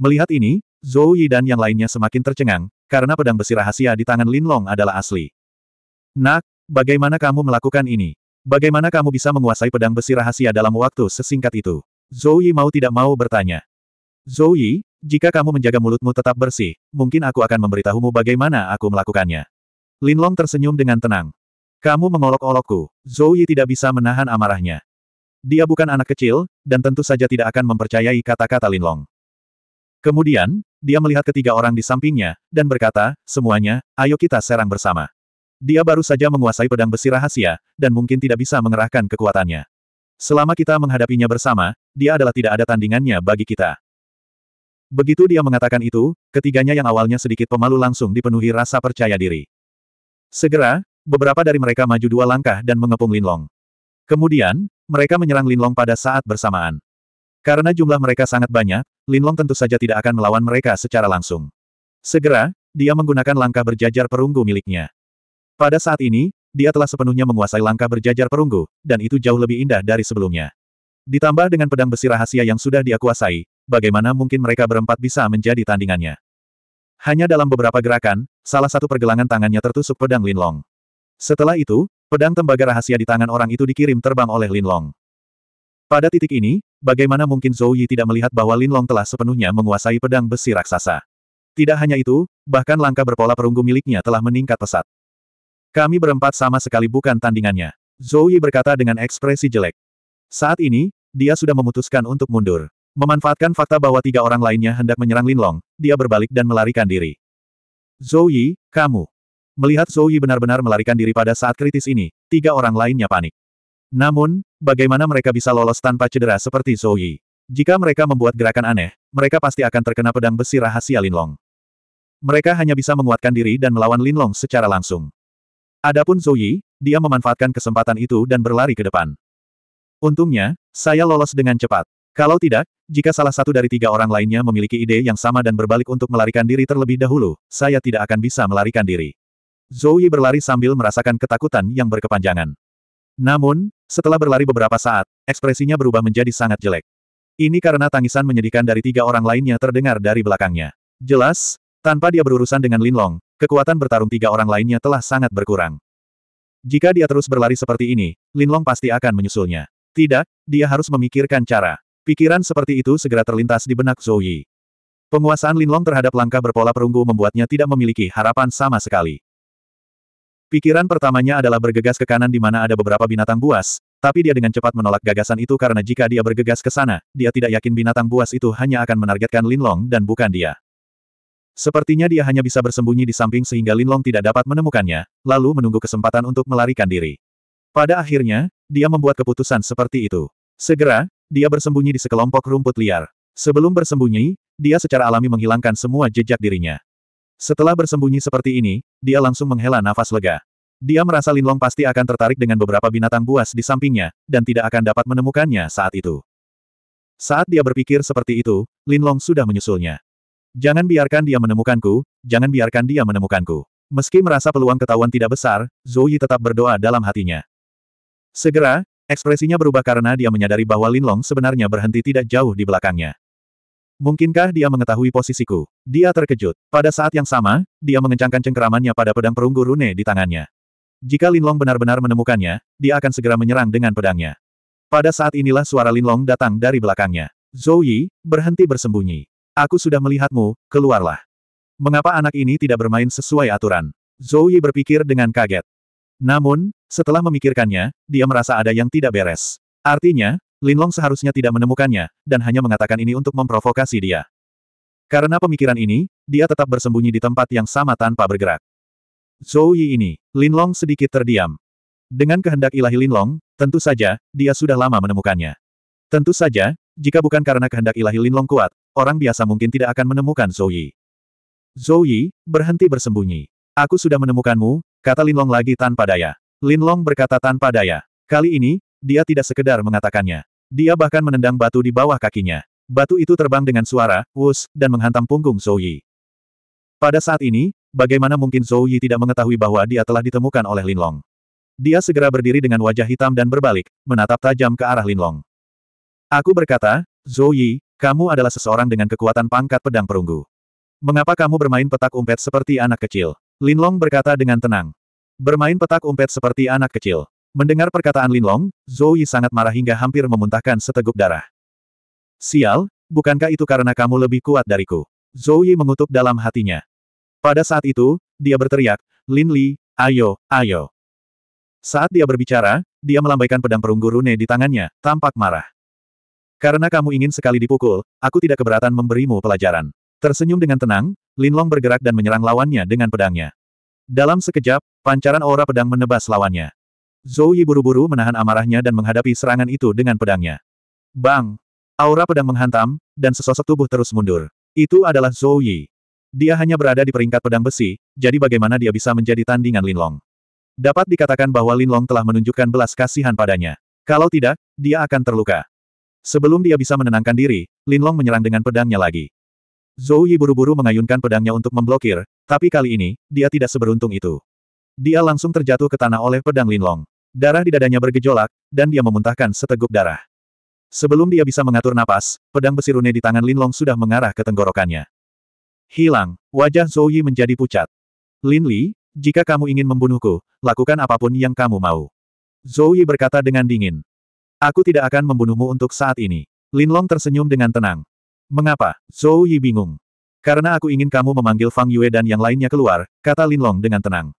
S1: Melihat ini, Zhou Yi dan yang lainnya semakin tercengang, karena pedang besi rahasia di tangan Lin Long adalah asli. Nak, bagaimana kamu melakukan ini? Bagaimana kamu bisa menguasai pedang besi rahasia dalam waktu sesingkat itu? Zhou Yi mau tidak mau bertanya. Zhou Yi, jika kamu menjaga mulutmu tetap bersih, mungkin aku akan memberitahumu bagaimana aku melakukannya. Lin Long tersenyum dengan tenang. Kamu mengolok-olokku. Zhou Yi tidak bisa menahan amarahnya. Dia bukan anak kecil, dan tentu saja tidak akan mempercayai kata-kata Lin Long. Kemudian, dia melihat ketiga orang di sampingnya, dan berkata, semuanya, ayo kita serang bersama. Dia baru saja menguasai pedang besi rahasia, dan mungkin tidak bisa mengerahkan kekuatannya. Selama kita menghadapinya bersama, dia adalah tidak ada tandingannya bagi kita. Begitu dia mengatakan itu, ketiganya yang awalnya sedikit pemalu langsung dipenuhi rasa percaya diri. Segera, beberapa dari mereka maju dua langkah dan mengepung Linlong. Kemudian, mereka menyerang Linlong pada saat bersamaan. Karena jumlah mereka sangat banyak, Linlong tentu saja tidak akan melawan mereka secara langsung. Segera, dia menggunakan langkah berjajar perunggu miliknya. Pada saat ini, dia telah sepenuhnya menguasai langkah berjajar perunggu, dan itu jauh lebih indah dari sebelumnya. Ditambah dengan pedang besi rahasia yang sudah dia kuasai, bagaimana mungkin mereka berempat bisa menjadi tandingannya? Hanya dalam beberapa gerakan, salah satu pergelangan tangannya tertusuk pedang Linlong. Setelah itu, pedang tembaga rahasia di tangan orang itu dikirim terbang oleh Linlong. Pada titik ini, bagaimana mungkin Zhou Yi tidak melihat bahwa Lin Long telah sepenuhnya menguasai pedang besi raksasa. Tidak hanya itu, bahkan langkah berpola perunggu miliknya telah meningkat pesat. Kami berempat sama sekali bukan tandingannya. Zhou Yi berkata dengan ekspresi jelek. Saat ini, dia sudah memutuskan untuk mundur. Memanfaatkan fakta bahwa tiga orang lainnya hendak menyerang Lin Long, dia berbalik dan melarikan diri. Zhou Yi, kamu. Melihat Zhou Yi benar-benar melarikan diri pada saat kritis ini, tiga orang lainnya panik. Namun, bagaimana mereka bisa lolos tanpa cedera seperti Zhou Yi? Jika mereka membuat gerakan aneh, mereka pasti akan terkena pedang besi rahasia Linlong. Mereka hanya bisa menguatkan diri dan melawan Linlong secara langsung. Adapun Zhou Yi, dia memanfaatkan kesempatan itu dan berlari ke depan. Untungnya, saya lolos dengan cepat. Kalau tidak, jika salah satu dari tiga orang lainnya memiliki ide yang sama dan berbalik untuk melarikan diri terlebih dahulu, saya tidak akan bisa melarikan diri. Zoe berlari sambil merasakan ketakutan yang berkepanjangan. Namun, setelah berlari beberapa saat, ekspresinya berubah menjadi sangat jelek. Ini karena tangisan menyedihkan dari tiga orang lainnya terdengar dari belakangnya. Jelas, tanpa dia berurusan dengan Linlong, kekuatan bertarung tiga orang lainnya telah sangat berkurang. Jika dia terus berlari seperti ini, Linlong pasti akan menyusulnya. Tidak, dia harus memikirkan cara. Pikiran seperti itu segera terlintas di benak Zhou Yi. Penguasaan Linlong terhadap langkah berpola perunggu membuatnya tidak memiliki harapan sama sekali. Pikiran pertamanya adalah bergegas ke kanan di mana ada beberapa binatang buas, tapi dia dengan cepat menolak gagasan itu karena jika dia bergegas ke sana, dia tidak yakin binatang buas itu hanya akan menargetkan Linlong dan bukan dia. Sepertinya dia hanya bisa bersembunyi di samping sehingga Linlong tidak dapat menemukannya, lalu menunggu kesempatan untuk melarikan diri. Pada akhirnya, dia membuat keputusan seperti itu. Segera, dia bersembunyi di sekelompok rumput liar. Sebelum bersembunyi, dia secara alami menghilangkan semua jejak dirinya. Setelah bersembunyi seperti ini, dia langsung menghela nafas lega. Dia merasa Linlong pasti akan tertarik dengan beberapa binatang buas di sampingnya, dan tidak akan dapat menemukannya saat itu. Saat dia berpikir seperti itu, Linlong sudah menyusulnya. Jangan biarkan dia menemukanku, jangan biarkan dia menemukanku. Meski merasa peluang ketahuan tidak besar, Zhou Yi tetap berdoa dalam hatinya. Segera, ekspresinya berubah karena dia menyadari bahwa Linlong sebenarnya berhenti tidak jauh di belakangnya. Mungkinkah dia mengetahui posisiku? Dia terkejut. Pada saat yang sama, dia mengencangkan cengkeramannya pada pedang perunggu rune di tangannya. Jika Linlong benar-benar menemukannya, dia akan segera menyerang dengan pedangnya. Pada saat inilah suara Linlong datang dari belakangnya. Zhou Yi, berhenti bersembunyi. Aku sudah melihatmu, keluarlah. Mengapa anak ini tidak bermain sesuai aturan? Zhou Yi berpikir dengan kaget. Namun, setelah memikirkannya, dia merasa ada yang tidak beres. Artinya, Linlong seharusnya tidak menemukannya, dan hanya mengatakan ini untuk memprovokasi dia. Karena pemikiran ini, dia tetap bersembunyi di tempat yang sama tanpa bergerak. Zhou Yi ini, Linlong sedikit terdiam. Dengan kehendak ilahi Linlong, tentu saja, dia sudah lama menemukannya. Tentu saja, jika bukan karena kehendak ilahi Linlong kuat, orang biasa mungkin tidak akan menemukan Zhou Yi. Zhou Yi, berhenti bersembunyi. Aku sudah menemukanmu, kata Linlong lagi tanpa daya. Linlong berkata tanpa daya. Kali ini, dia tidak sekedar mengatakannya. Dia bahkan menendang batu di bawah kakinya. Batu itu terbang dengan suara, wus, dan menghantam punggung Zhou Yi. Pada saat ini, bagaimana mungkin Zhou Yi tidak mengetahui bahwa dia telah ditemukan oleh Linlong. Dia segera berdiri dengan wajah hitam dan berbalik, menatap tajam ke arah Linlong. Aku berkata, Zhou Yi, kamu adalah seseorang dengan kekuatan pangkat pedang perunggu. Mengapa kamu bermain petak umpet seperti anak kecil? Linlong berkata dengan tenang. Bermain petak umpet seperti anak kecil. Mendengar perkataan Lin Long, Linlong, Yi sangat marah hingga hampir memuntahkan seteguk darah. Sial, bukankah itu karena kamu lebih kuat dariku? Zhou Yi mengutuk dalam hatinya. Pada saat itu, dia berteriak, Lin Li, ayo, ayo. Saat dia berbicara, dia melambaikan pedang perunggu rune di tangannya, tampak marah. Karena kamu ingin sekali dipukul, aku tidak keberatan memberimu pelajaran. Tersenyum dengan tenang, Lin Long bergerak dan menyerang lawannya dengan pedangnya. Dalam sekejap, pancaran aura pedang menebas lawannya. Zhou Yi buru-buru menahan amarahnya dan menghadapi serangan itu dengan pedangnya. Bang! Aura pedang menghantam, dan sesosok tubuh terus mundur. Itu adalah Zhou Yi. Dia hanya berada di peringkat pedang besi, jadi bagaimana dia bisa menjadi tandingan Linlong? Dapat dikatakan bahwa Linlong telah menunjukkan belas kasihan padanya. Kalau tidak, dia akan terluka. Sebelum dia bisa menenangkan diri, Linlong menyerang dengan pedangnya lagi. Zhou Yi buru-buru mengayunkan pedangnya untuk memblokir, tapi kali ini, dia tidak seberuntung itu. Dia langsung terjatuh ke tanah oleh pedang Linlong. Darah di dadanya bergejolak, dan dia memuntahkan seteguk darah. Sebelum dia bisa mengatur napas, pedang besi rune di tangan Linlong sudah mengarah ke tenggorokannya. Hilang, wajah Zhou Yi menjadi pucat. Lin Li, jika kamu ingin membunuhku, lakukan apapun yang kamu mau. Zhou Yi berkata dengan dingin. Aku tidak akan membunuhmu untuk saat ini. Lin Long tersenyum dengan tenang. Mengapa? Zhou Yi bingung. Karena aku ingin kamu memanggil Fang Yue dan yang lainnya keluar, kata Lin Long dengan tenang.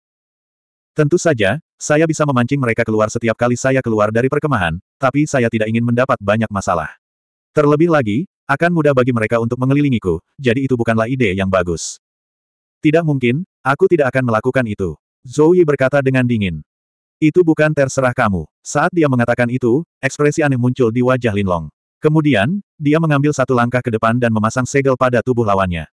S1: Tentu saja, saya bisa memancing mereka keluar setiap kali saya keluar dari perkemahan, tapi saya tidak ingin mendapat banyak masalah. Terlebih lagi, akan mudah bagi mereka untuk mengelilingiku, jadi itu bukanlah ide yang bagus. Tidak mungkin, aku tidak akan melakukan itu. Zhou Yi berkata dengan dingin. Itu bukan terserah kamu. Saat dia mengatakan itu, ekspresi aneh muncul di wajah Linlong. Kemudian, dia mengambil satu langkah ke depan dan memasang segel pada tubuh lawannya.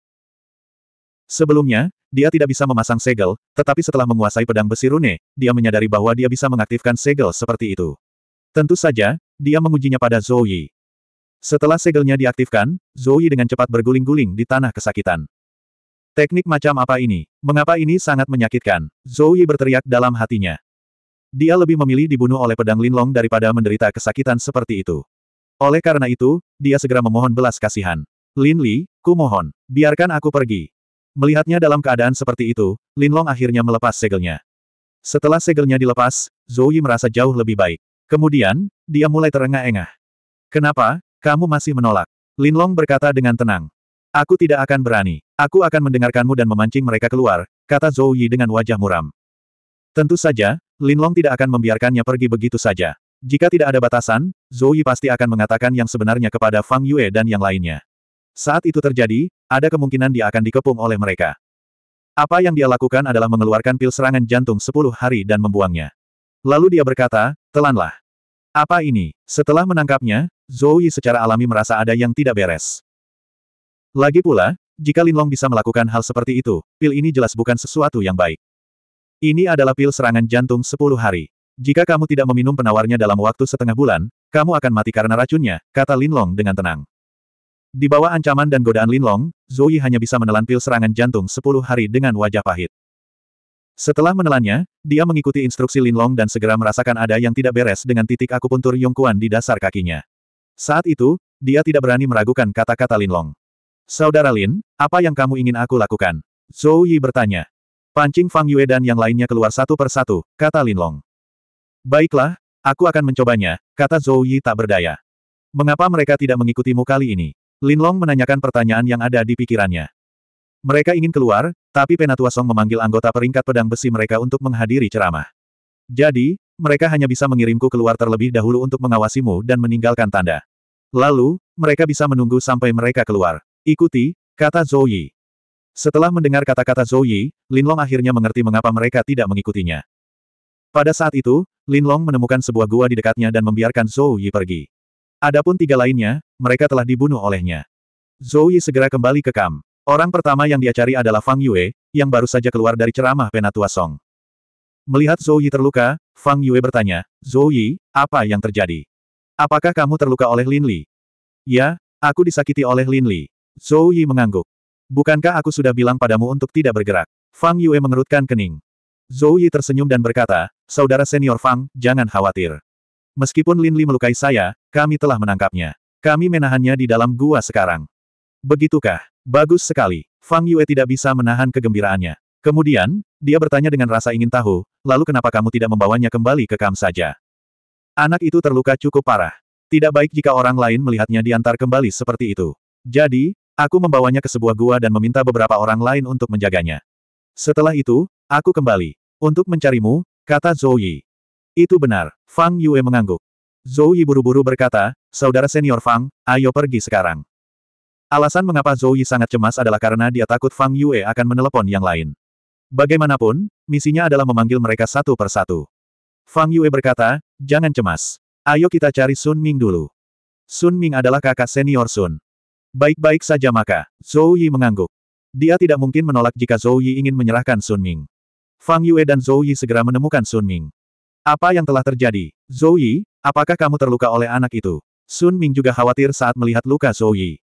S1: Sebelumnya, dia tidak bisa memasang segel, tetapi setelah menguasai pedang besi rune, dia menyadari bahwa dia bisa mengaktifkan segel seperti itu. Tentu saja, dia mengujinya pada Zhou Yi. Setelah segelnya diaktifkan, Zoe dengan cepat berguling-guling di tanah kesakitan. Teknik macam apa ini? Mengapa ini sangat menyakitkan? Zoe berteriak dalam hatinya. Dia lebih memilih dibunuh oleh pedang Linlong daripada menderita kesakitan seperti itu. Oleh karena itu, dia segera memohon belas kasihan. Lin Li, ku mohon, biarkan aku pergi. Melihatnya dalam keadaan seperti itu, Linlong akhirnya melepas segelnya. Setelah segelnya dilepas, Zhou Yi merasa jauh lebih baik. Kemudian, dia mulai terengah-engah. Kenapa, kamu masih menolak? Linlong berkata dengan tenang. Aku tidak akan berani. Aku akan mendengarkanmu dan memancing mereka keluar, kata Zhou Yi dengan wajah muram. Tentu saja, Linlong tidak akan membiarkannya pergi begitu saja. Jika tidak ada batasan, Zhou Yi pasti akan mengatakan yang sebenarnya kepada Fang Yue dan yang lainnya. Saat itu terjadi, ada kemungkinan dia akan dikepung oleh mereka. Apa yang dia lakukan adalah mengeluarkan pil serangan jantung 10 hari dan membuangnya. Lalu dia berkata, telanlah. Apa ini? Setelah menangkapnya, Zoe secara alami merasa ada yang tidak beres. Lagi pula, jika Linlong bisa melakukan hal seperti itu, pil ini jelas bukan sesuatu yang baik. Ini adalah pil serangan jantung 10 hari. Jika kamu tidak meminum penawarnya dalam waktu setengah bulan, kamu akan mati karena racunnya, kata Linlong dengan tenang. Di bawah ancaman dan godaan Linlong, Zoe hanya bisa menelan pil serangan jantung 10 hari dengan wajah pahit. Setelah menelannya, dia mengikuti instruksi Linlong dan segera merasakan ada yang tidak beres dengan titik akupuntur Yongkuan di dasar kakinya. Saat itu, dia tidak berani meragukan kata-kata Linlong. Saudara Lin, apa yang kamu ingin aku lakukan? Zhou Yi bertanya. Pancing Fang Yue dan yang lainnya keluar satu persatu, satu, kata Linlong. Baiklah, aku akan mencobanya, kata Zhou Yi tak berdaya. Mengapa mereka tidak mengikutimu kali ini? Linlong menanyakan pertanyaan yang ada di pikirannya. Mereka ingin keluar, tapi Penatua Song memanggil anggota peringkat pedang besi mereka untuk menghadiri ceramah. Jadi, mereka hanya bisa mengirimku keluar terlebih dahulu untuk mengawasimu dan meninggalkan tanda. Lalu, mereka bisa menunggu sampai mereka keluar. Ikuti, kata Zhou Yi. Setelah mendengar kata-kata Zhou Yi, Linlong akhirnya mengerti mengapa mereka tidak mengikutinya. Pada saat itu, Linlong menemukan sebuah gua di dekatnya dan membiarkan Zhou Yi pergi. Adapun tiga lainnya, mereka telah dibunuh olehnya. Zhou Yi segera kembali ke Kam. Orang pertama yang dia cari adalah Fang Yue, yang baru saja keluar dari ceramah Penatua Song. Melihat Zhou Yi terluka, Fang Yue bertanya, Zhou Yi, apa yang terjadi? Apakah kamu terluka oleh Lin Li? Ya, aku disakiti oleh Lin Li. Zhou Yi mengangguk. Bukankah aku sudah bilang padamu untuk tidak bergerak? Fang Yue mengerutkan kening. Zhou Yi tersenyum dan berkata, Saudara senior Fang, jangan khawatir. Meskipun Lin Li melukai saya, kami telah menangkapnya. Kami menahannya di dalam gua sekarang. Begitukah? Bagus sekali. Fang Yue tidak bisa menahan kegembiraannya. Kemudian, dia bertanya dengan rasa ingin tahu, lalu kenapa kamu tidak membawanya kembali ke kam saja? Anak itu terluka cukup parah. Tidak baik jika orang lain melihatnya diantar kembali seperti itu. Jadi, aku membawanya ke sebuah gua dan meminta beberapa orang lain untuk menjaganya. Setelah itu, aku kembali. Untuk mencarimu, kata Zhou Yi. Itu benar, Fang Yue mengangguk. Zhou Yi buru-buru berkata, Saudara senior Fang, ayo pergi sekarang. Alasan mengapa Zhou Yi sangat cemas adalah karena dia takut Fang Yue akan menelepon yang lain. Bagaimanapun, misinya adalah memanggil mereka satu persatu. Fang Yue berkata, jangan cemas. Ayo kita cari Sun Ming dulu. Sun Ming adalah kakak senior Sun. Baik-baik saja maka, Zhou Yi mengangguk. Dia tidak mungkin menolak jika Zhou Yi ingin menyerahkan Sun Ming. Fang Yue dan Zhou Yi segera menemukan Sun Ming. Apa yang telah terjadi? Zhou Yi, apakah kamu terluka oleh anak itu? Sun Ming juga khawatir saat melihat luka Zhou Yi.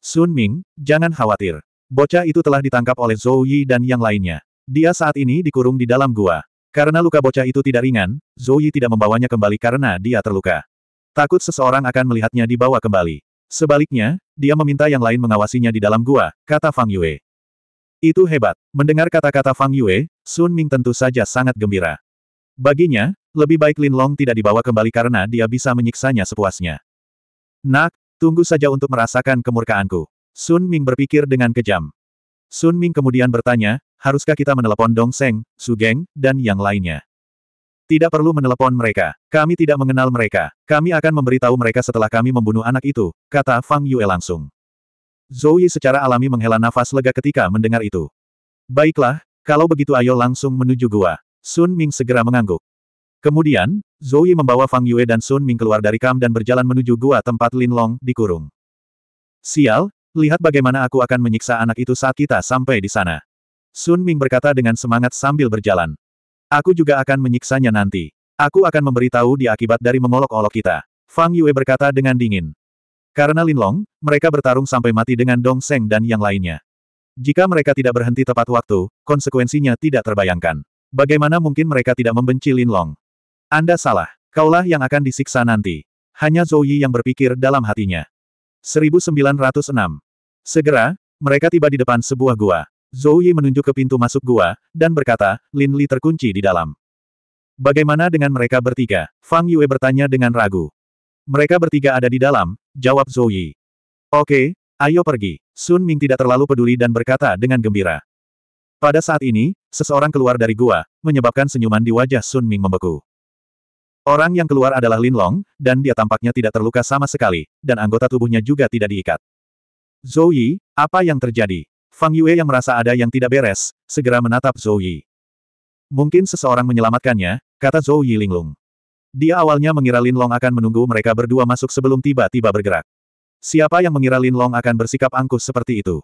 S1: Sun Ming, jangan khawatir. Bocah itu telah ditangkap oleh Zhou Yi dan yang lainnya. Dia saat ini dikurung di dalam gua. Karena luka bocah itu tidak ringan, Zhou Yi tidak membawanya kembali karena dia terluka. Takut seseorang akan melihatnya dibawa kembali. Sebaliknya, dia meminta yang lain mengawasinya di dalam gua, kata Fang Yue. Itu hebat. Mendengar kata-kata Fang Yue, Sun Ming tentu saja sangat gembira. Baginya, lebih baik Lin Long tidak dibawa kembali karena dia bisa menyiksanya sepuasnya. Nak, tunggu saja untuk merasakan kemurkaanku. Sun Ming berpikir dengan kejam. Sun Ming kemudian bertanya, haruskah kita menelepon Dong Seng, Su Geng, dan yang lainnya? Tidak perlu menelepon mereka. Kami tidak mengenal mereka. Kami akan memberitahu mereka setelah kami membunuh anak itu, kata Fang Yue langsung. Zhou Yi secara alami menghela nafas lega ketika mendengar itu. Baiklah, kalau begitu ayo langsung menuju gua. Sun Ming segera mengangguk. Kemudian, Zoe membawa Fang Yue dan Sun Ming keluar dari kam dan berjalan menuju gua tempat Lin Long dikurung. Sial, lihat bagaimana aku akan menyiksa anak itu saat kita sampai di sana. Sun Ming berkata dengan semangat sambil berjalan. Aku juga akan menyiksanya nanti. Aku akan memberitahu di akibat dari mengolok-olok kita. Fang Yue berkata dengan dingin. Karena Lin Long, mereka bertarung sampai mati dengan Dong Seng dan yang lainnya. Jika mereka tidak berhenti tepat waktu, konsekuensinya tidak terbayangkan. Bagaimana mungkin mereka tidak membenci Lin Long? Anda salah. Kaulah yang akan disiksa nanti. Hanya Zhou Yi yang berpikir dalam hatinya. 1906. Segera, mereka tiba di depan sebuah gua. Zhou Yi menunjuk ke pintu masuk gua, dan berkata, Lin Li terkunci di dalam. Bagaimana dengan mereka bertiga? Fang Yue bertanya dengan ragu. Mereka bertiga ada di dalam, jawab Zhou Yi. Oke, ayo pergi. Sun Ming tidak terlalu peduli dan berkata dengan gembira. Pada saat ini, seseorang keluar dari gua, menyebabkan senyuman di wajah Sun Ming membeku. Orang yang keluar adalah Lin Long, dan dia tampaknya tidak terluka sama sekali, dan anggota tubuhnya juga tidak diikat. Zhou Yi, apa yang terjadi? Fang Yue yang merasa ada yang tidak beres, segera menatap Zhou Yi. Mungkin seseorang menyelamatkannya, kata Zhou Yi linglung. Dia awalnya mengira Lin Long akan menunggu mereka berdua masuk sebelum tiba-tiba bergerak. Siapa yang mengira Lin Long akan bersikap angkuh seperti itu?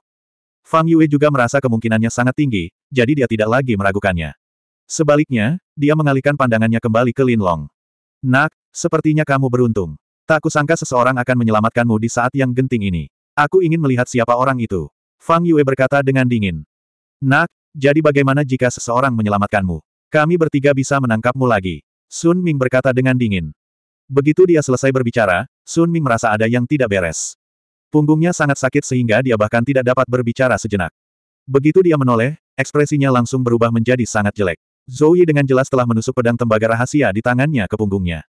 S1: Fang Yue juga merasa kemungkinannya sangat tinggi, jadi dia tidak lagi meragukannya. Sebaliknya, dia mengalihkan pandangannya kembali ke Lin Long. Nak, sepertinya kamu beruntung. Tak kusangka seseorang akan menyelamatkanmu di saat yang genting ini. Aku ingin melihat siapa orang itu. Fang Yue berkata dengan dingin. Nak, jadi bagaimana jika seseorang menyelamatkanmu? Kami bertiga bisa menangkapmu lagi. Sun Ming berkata dengan dingin. Begitu dia selesai berbicara, Sun Ming merasa ada yang tidak beres. Punggungnya sangat sakit sehingga dia bahkan tidak dapat berbicara sejenak. Begitu dia menoleh, ekspresinya langsung berubah menjadi sangat jelek. Zoe dengan jelas telah menusuk pedang tembaga rahasia di tangannya ke punggungnya.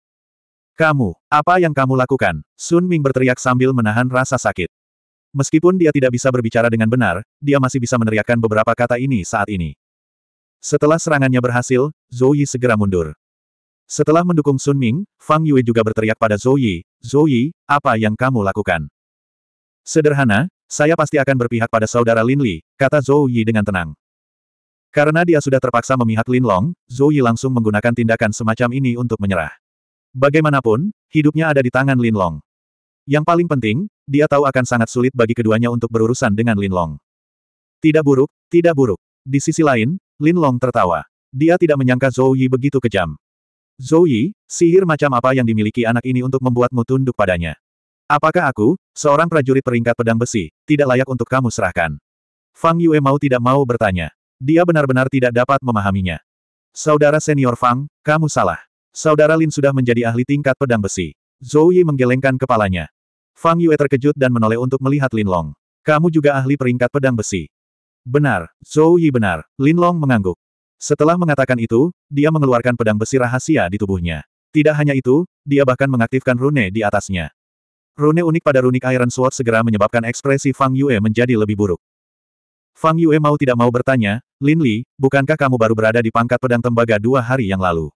S1: Kamu, apa yang kamu lakukan? Sun Ming berteriak sambil menahan rasa sakit. Meskipun dia tidak bisa berbicara dengan benar, dia masih bisa meneriakkan beberapa kata ini saat ini. Setelah serangannya berhasil, Zoe Yi segera mundur. Setelah mendukung Sun Ming, Fang Yue juga berteriak pada Zoe, Yi, Zhou Yi, apa yang kamu lakukan? Sederhana, saya pasti akan berpihak pada saudara Lin Li, kata Zoe Yi dengan tenang. Karena dia sudah terpaksa memihak Lin Long, Zhou Yi langsung menggunakan tindakan semacam ini untuk menyerah. Bagaimanapun, hidupnya ada di tangan Lin Long. Yang paling penting, dia tahu akan sangat sulit bagi keduanya untuk berurusan dengan Lin Long. Tidak buruk, tidak buruk. Di sisi lain, Lin Long tertawa. Dia tidak menyangka Zhou Yi begitu kejam. Zhou Yi, sihir macam apa yang dimiliki anak ini untuk membuatmu tunduk padanya? Apakah aku, seorang prajurit peringkat pedang besi, tidak layak untuk kamu serahkan? Fang Yue mau tidak mau bertanya. Dia benar-benar tidak dapat memahaminya. Saudara senior Fang, kamu salah. Saudara Lin sudah menjadi ahli tingkat pedang besi. Zhou Yi menggelengkan kepalanya. Fang Yue terkejut dan menoleh untuk melihat Lin Long. Kamu juga ahli peringkat pedang besi. Benar, Zhou Yi benar, Lin Long mengangguk. Setelah mengatakan itu, dia mengeluarkan pedang besi rahasia di tubuhnya. Tidak hanya itu, dia bahkan mengaktifkan rune di atasnya. Rune unik pada runik Iron Sword segera menyebabkan ekspresi Fang Yue menjadi lebih buruk. Fang Yue mau tidak mau bertanya, Lin Li, bukankah kamu baru berada di pangkat pedang tembaga dua hari yang lalu?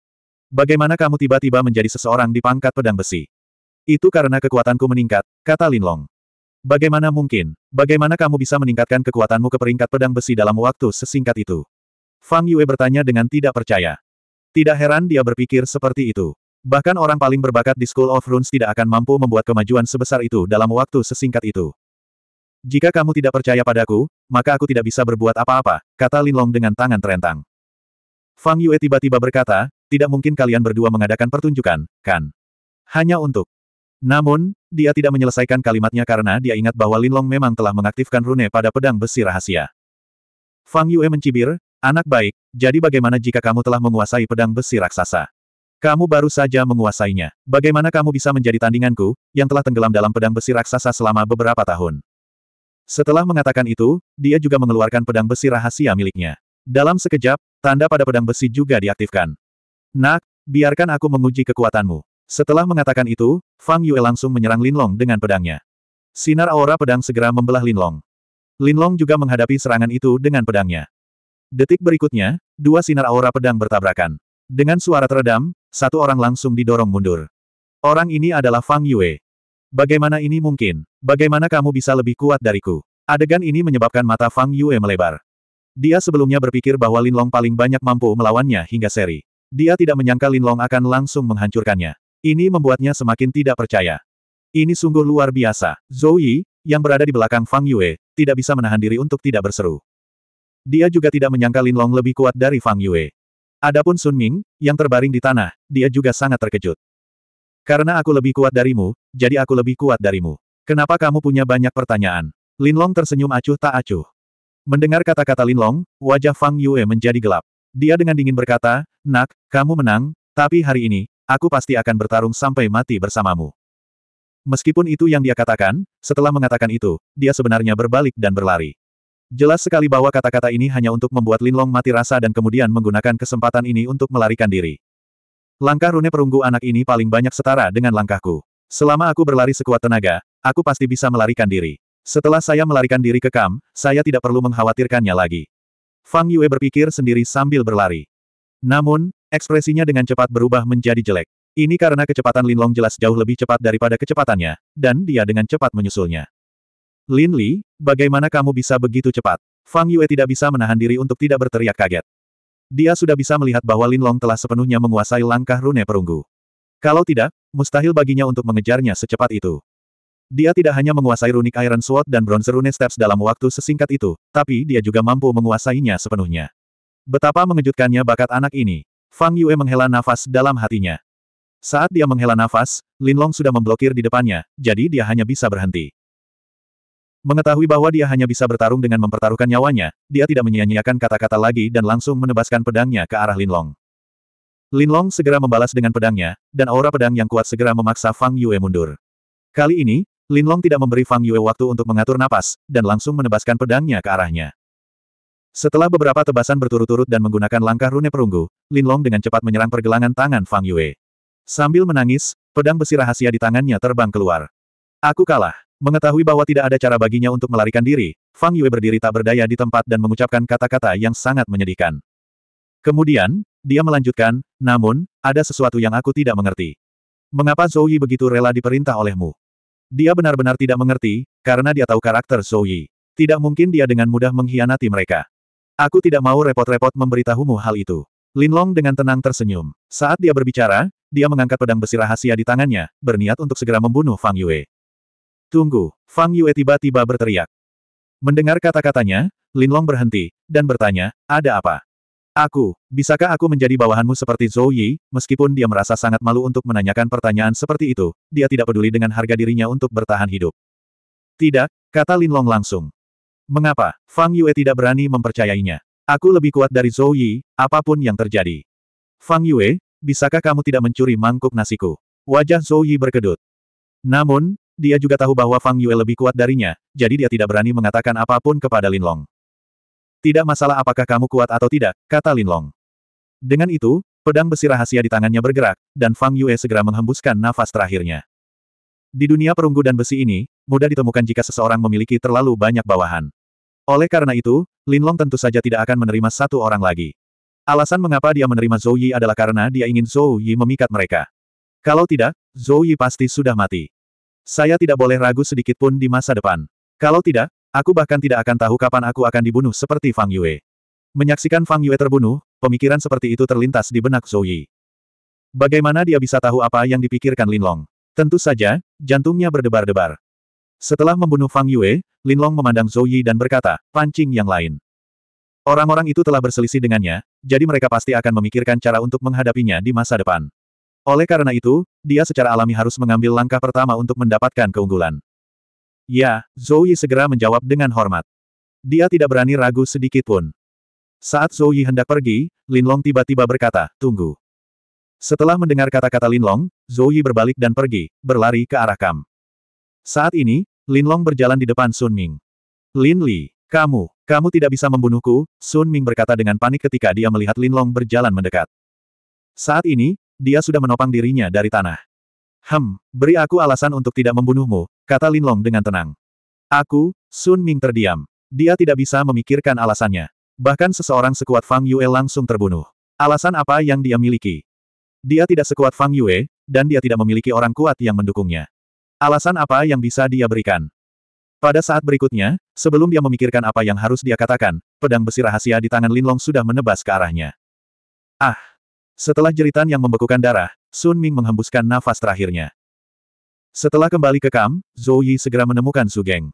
S1: Bagaimana kamu tiba-tiba menjadi seseorang di pangkat pedang besi? Itu karena kekuatanku meningkat, kata Lin Long. Bagaimana mungkin? Bagaimana kamu bisa meningkatkan kekuatanmu ke peringkat pedang besi dalam waktu sesingkat itu? Fang Yue bertanya dengan tidak percaya. Tidak heran dia berpikir seperti itu. Bahkan orang paling berbakat di School of Runes tidak akan mampu membuat kemajuan sebesar itu dalam waktu sesingkat itu. Jika kamu tidak percaya padaku, maka aku tidak bisa berbuat apa-apa, kata Linlong dengan tangan terentang. Fang Yue tiba-tiba berkata, tidak mungkin kalian berdua mengadakan pertunjukan, kan? Hanya untuk. Namun, dia tidak menyelesaikan kalimatnya karena dia ingat bahwa Linlong memang telah mengaktifkan rune pada pedang besi rahasia. Fang Yue mencibir, anak baik, jadi bagaimana jika kamu telah menguasai pedang besi raksasa? Kamu baru saja menguasainya. Bagaimana kamu bisa menjadi tandinganku, yang telah tenggelam dalam pedang besi raksasa selama beberapa tahun? Setelah mengatakan itu, dia juga mengeluarkan pedang besi rahasia miliknya. Dalam sekejap, tanda pada pedang besi juga diaktifkan. Nak, biarkan aku menguji kekuatanmu. Setelah mengatakan itu, Fang Yue langsung menyerang Linlong dengan pedangnya. Sinar aura pedang segera membelah Linlong. Linlong juga menghadapi serangan itu dengan pedangnya. Detik berikutnya, dua sinar aura pedang bertabrakan. Dengan suara teredam, satu orang langsung didorong mundur. Orang ini adalah Fang Yue. Bagaimana ini mungkin? Bagaimana kamu bisa lebih kuat dariku? Adegan ini menyebabkan mata Fang Yue melebar. Dia sebelumnya berpikir bahwa Lin Long paling banyak mampu melawannya hingga seri. Dia tidak menyangka Long akan langsung menghancurkannya. Ini membuatnya semakin tidak percaya. Ini sungguh luar biasa. Zhou Yi, yang berada di belakang Fang Yue, tidak bisa menahan diri untuk tidak berseru. Dia juga tidak menyangka Long lebih kuat dari Fang Yue. Adapun Sun Ming, yang terbaring di tanah, dia juga sangat terkejut. Karena aku lebih kuat darimu, jadi aku lebih kuat darimu. Kenapa kamu punya banyak pertanyaan? Linlong tersenyum acuh tak acuh. Mendengar kata-kata Linlong, wajah Fang Yue menjadi gelap. Dia dengan dingin berkata, Nak, kamu menang, tapi hari ini, aku pasti akan bertarung sampai mati bersamamu. Meskipun itu yang dia katakan, setelah mengatakan itu, dia sebenarnya berbalik dan berlari. Jelas sekali bahwa kata-kata ini hanya untuk membuat Linlong mati rasa dan kemudian menggunakan kesempatan ini untuk melarikan diri. Langkah rune perunggu anak ini paling banyak setara dengan langkahku. Selama aku berlari sekuat tenaga, aku pasti bisa melarikan diri. Setelah saya melarikan diri ke kam, saya tidak perlu mengkhawatirkannya lagi. Fang Yue berpikir sendiri sambil berlari. Namun, ekspresinya dengan cepat berubah menjadi jelek. Ini karena kecepatan Lin Long jelas jauh lebih cepat daripada kecepatannya, dan dia dengan cepat menyusulnya. Lin Li, bagaimana kamu bisa begitu cepat? Fang Yue tidak bisa menahan diri untuk tidak berteriak kaget. Dia sudah bisa melihat bahwa Linlong telah sepenuhnya menguasai langkah rune perunggu. Kalau tidak, mustahil baginya untuk mengejarnya secepat itu. Dia tidak hanya menguasai runik Iron Sword dan Bronze Rune Steps dalam waktu sesingkat itu, tapi dia juga mampu menguasainya sepenuhnya. Betapa mengejutkannya bakat anak ini. Fang Yue menghela nafas dalam hatinya. Saat dia menghela nafas, Linlong sudah memblokir di depannya, jadi dia hanya bisa berhenti. Mengetahui bahwa dia hanya bisa bertarung dengan mempertaruhkan nyawanya, dia tidak menyia-nyiakan kata-kata lagi dan langsung menebaskan pedangnya ke arah Linlong. Linlong segera membalas dengan pedangnya, dan aura pedang yang kuat segera memaksa Fang Yue mundur. Kali ini, Linlong tidak memberi Fang Yue waktu untuk mengatur napas, dan langsung menebaskan pedangnya ke arahnya. Setelah beberapa tebasan berturut-turut dan menggunakan langkah rune perunggu, Linlong dengan cepat menyerang pergelangan tangan Fang Yue. Sambil menangis, pedang besi rahasia di tangannya terbang keluar. Aku kalah. Mengetahui bahwa tidak ada cara baginya untuk melarikan diri, Fang Yue berdiri tak berdaya di tempat dan mengucapkan kata-kata yang sangat menyedihkan. Kemudian, dia melanjutkan, namun, ada sesuatu yang aku tidak mengerti. Mengapa Zhou Yi begitu rela diperintah olehmu? Dia benar-benar tidak mengerti, karena dia tahu karakter Zhou Yi. Tidak mungkin dia dengan mudah mengkhianati mereka. Aku tidak mau repot-repot memberitahumu hal itu. Lin Long dengan tenang tersenyum. Saat dia berbicara, dia mengangkat pedang besi rahasia di tangannya, berniat untuk segera membunuh Fang Yue. Tunggu, Fang Yue tiba-tiba berteriak. Mendengar kata-katanya, Lin Long berhenti, dan bertanya, ada apa? Aku, bisakah aku menjadi bawahanmu seperti Zhou Yi, meskipun dia merasa sangat malu untuk menanyakan pertanyaan seperti itu, dia tidak peduli dengan harga dirinya untuk bertahan hidup. Tidak, kata Lin Long langsung. Mengapa, Fang Yue tidak berani mempercayainya? Aku lebih kuat dari Zhou Yi, apapun yang terjadi. Fang Yue, bisakah kamu tidak mencuri mangkuk nasiku? Wajah Zhou Yi berkedut. Namun, dia juga tahu bahwa Fang Yue lebih kuat darinya, jadi dia tidak berani mengatakan apapun kepada Linlong. Tidak masalah apakah kamu kuat atau tidak, kata Linlong. Dengan itu, pedang besi rahasia di tangannya bergerak, dan Fang Yue segera menghembuskan nafas terakhirnya. Di dunia perunggu dan besi ini, mudah ditemukan jika seseorang memiliki terlalu banyak bawahan. Oleh karena itu, Linlong tentu saja tidak akan menerima satu orang lagi. Alasan mengapa dia menerima Zhou Yi adalah karena dia ingin Zhou Yi memikat mereka. Kalau tidak, Zhou Yi pasti sudah mati. Saya tidak boleh ragu sedikit pun di masa depan. Kalau tidak, aku bahkan tidak akan tahu kapan aku akan dibunuh seperti Fang Yue. Menyaksikan Fang Yue terbunuh, pemikiran seperti itu terlintas di benak Zhou Yi. Bagaimana dia bisa tahu apa yang dipikirkan Lin Long? Tentu saja, jantungnya berdebar-debar. Setelah membunuh Fang Yue, Lin Long memandang Zhou Yi dan berkata, pancing yang lain. Orang-orang itu telah berselisih dengannya, jadi mereka pasti akan memikirkan cara untuk menghadapinya di masa depan. Oleh karena itu, dia secara alami harus mengambil langkah pertama untuk mendapatkan keunggulan. Ya, Zhou Yi segera menjawab dengan hormat. Dia tidak berani ragu sedikit pun. Saat Zhou Yi hendak pergi, Linlong tiba-tiba berkata, tunggu. Setelah mendengar kata-kata Linlong, Zhou Yi berbalik dan pergi, berlari ke arah Kam. Saat ini, Linlong berjalan di depan Sun Ming. Lin Li, kamu, kamu tidak bisa membunuhku, Sun Ming berkata dengan panik ketika dia melihat Linlong berjalan mendekat. Saat ini, dia sudah menopang dirinya dari tanah. Hem, beri aku alasan untuk tidak membunuhmu, kata Linlong dengan tenang. Aku, Sun Ming terdiam. Dia tidak bisa memikirkan alasannya. Bahkan seseorang sekuat Fang Yue langsung terbunuh. Alasan apa yang dia miliki? Dia tidak sekuat Fang Yue, dan dia tidak memiliki orang kuat yang mendukungnya. Alasan apa yang bisa dia berikan? Pada saat berikutnya, sebelum dia memikirkan apa yang harus dia katakan, pedang besi rahasia di tangan Linlong sudah menebas ke arahnya. Ah! Setelah jeritan yang membekukan darah, Sun Ming menghembuskan nafas terakhirnya. Setelah kembali ke kam, Zhou Yi segera menemukan Su Geng.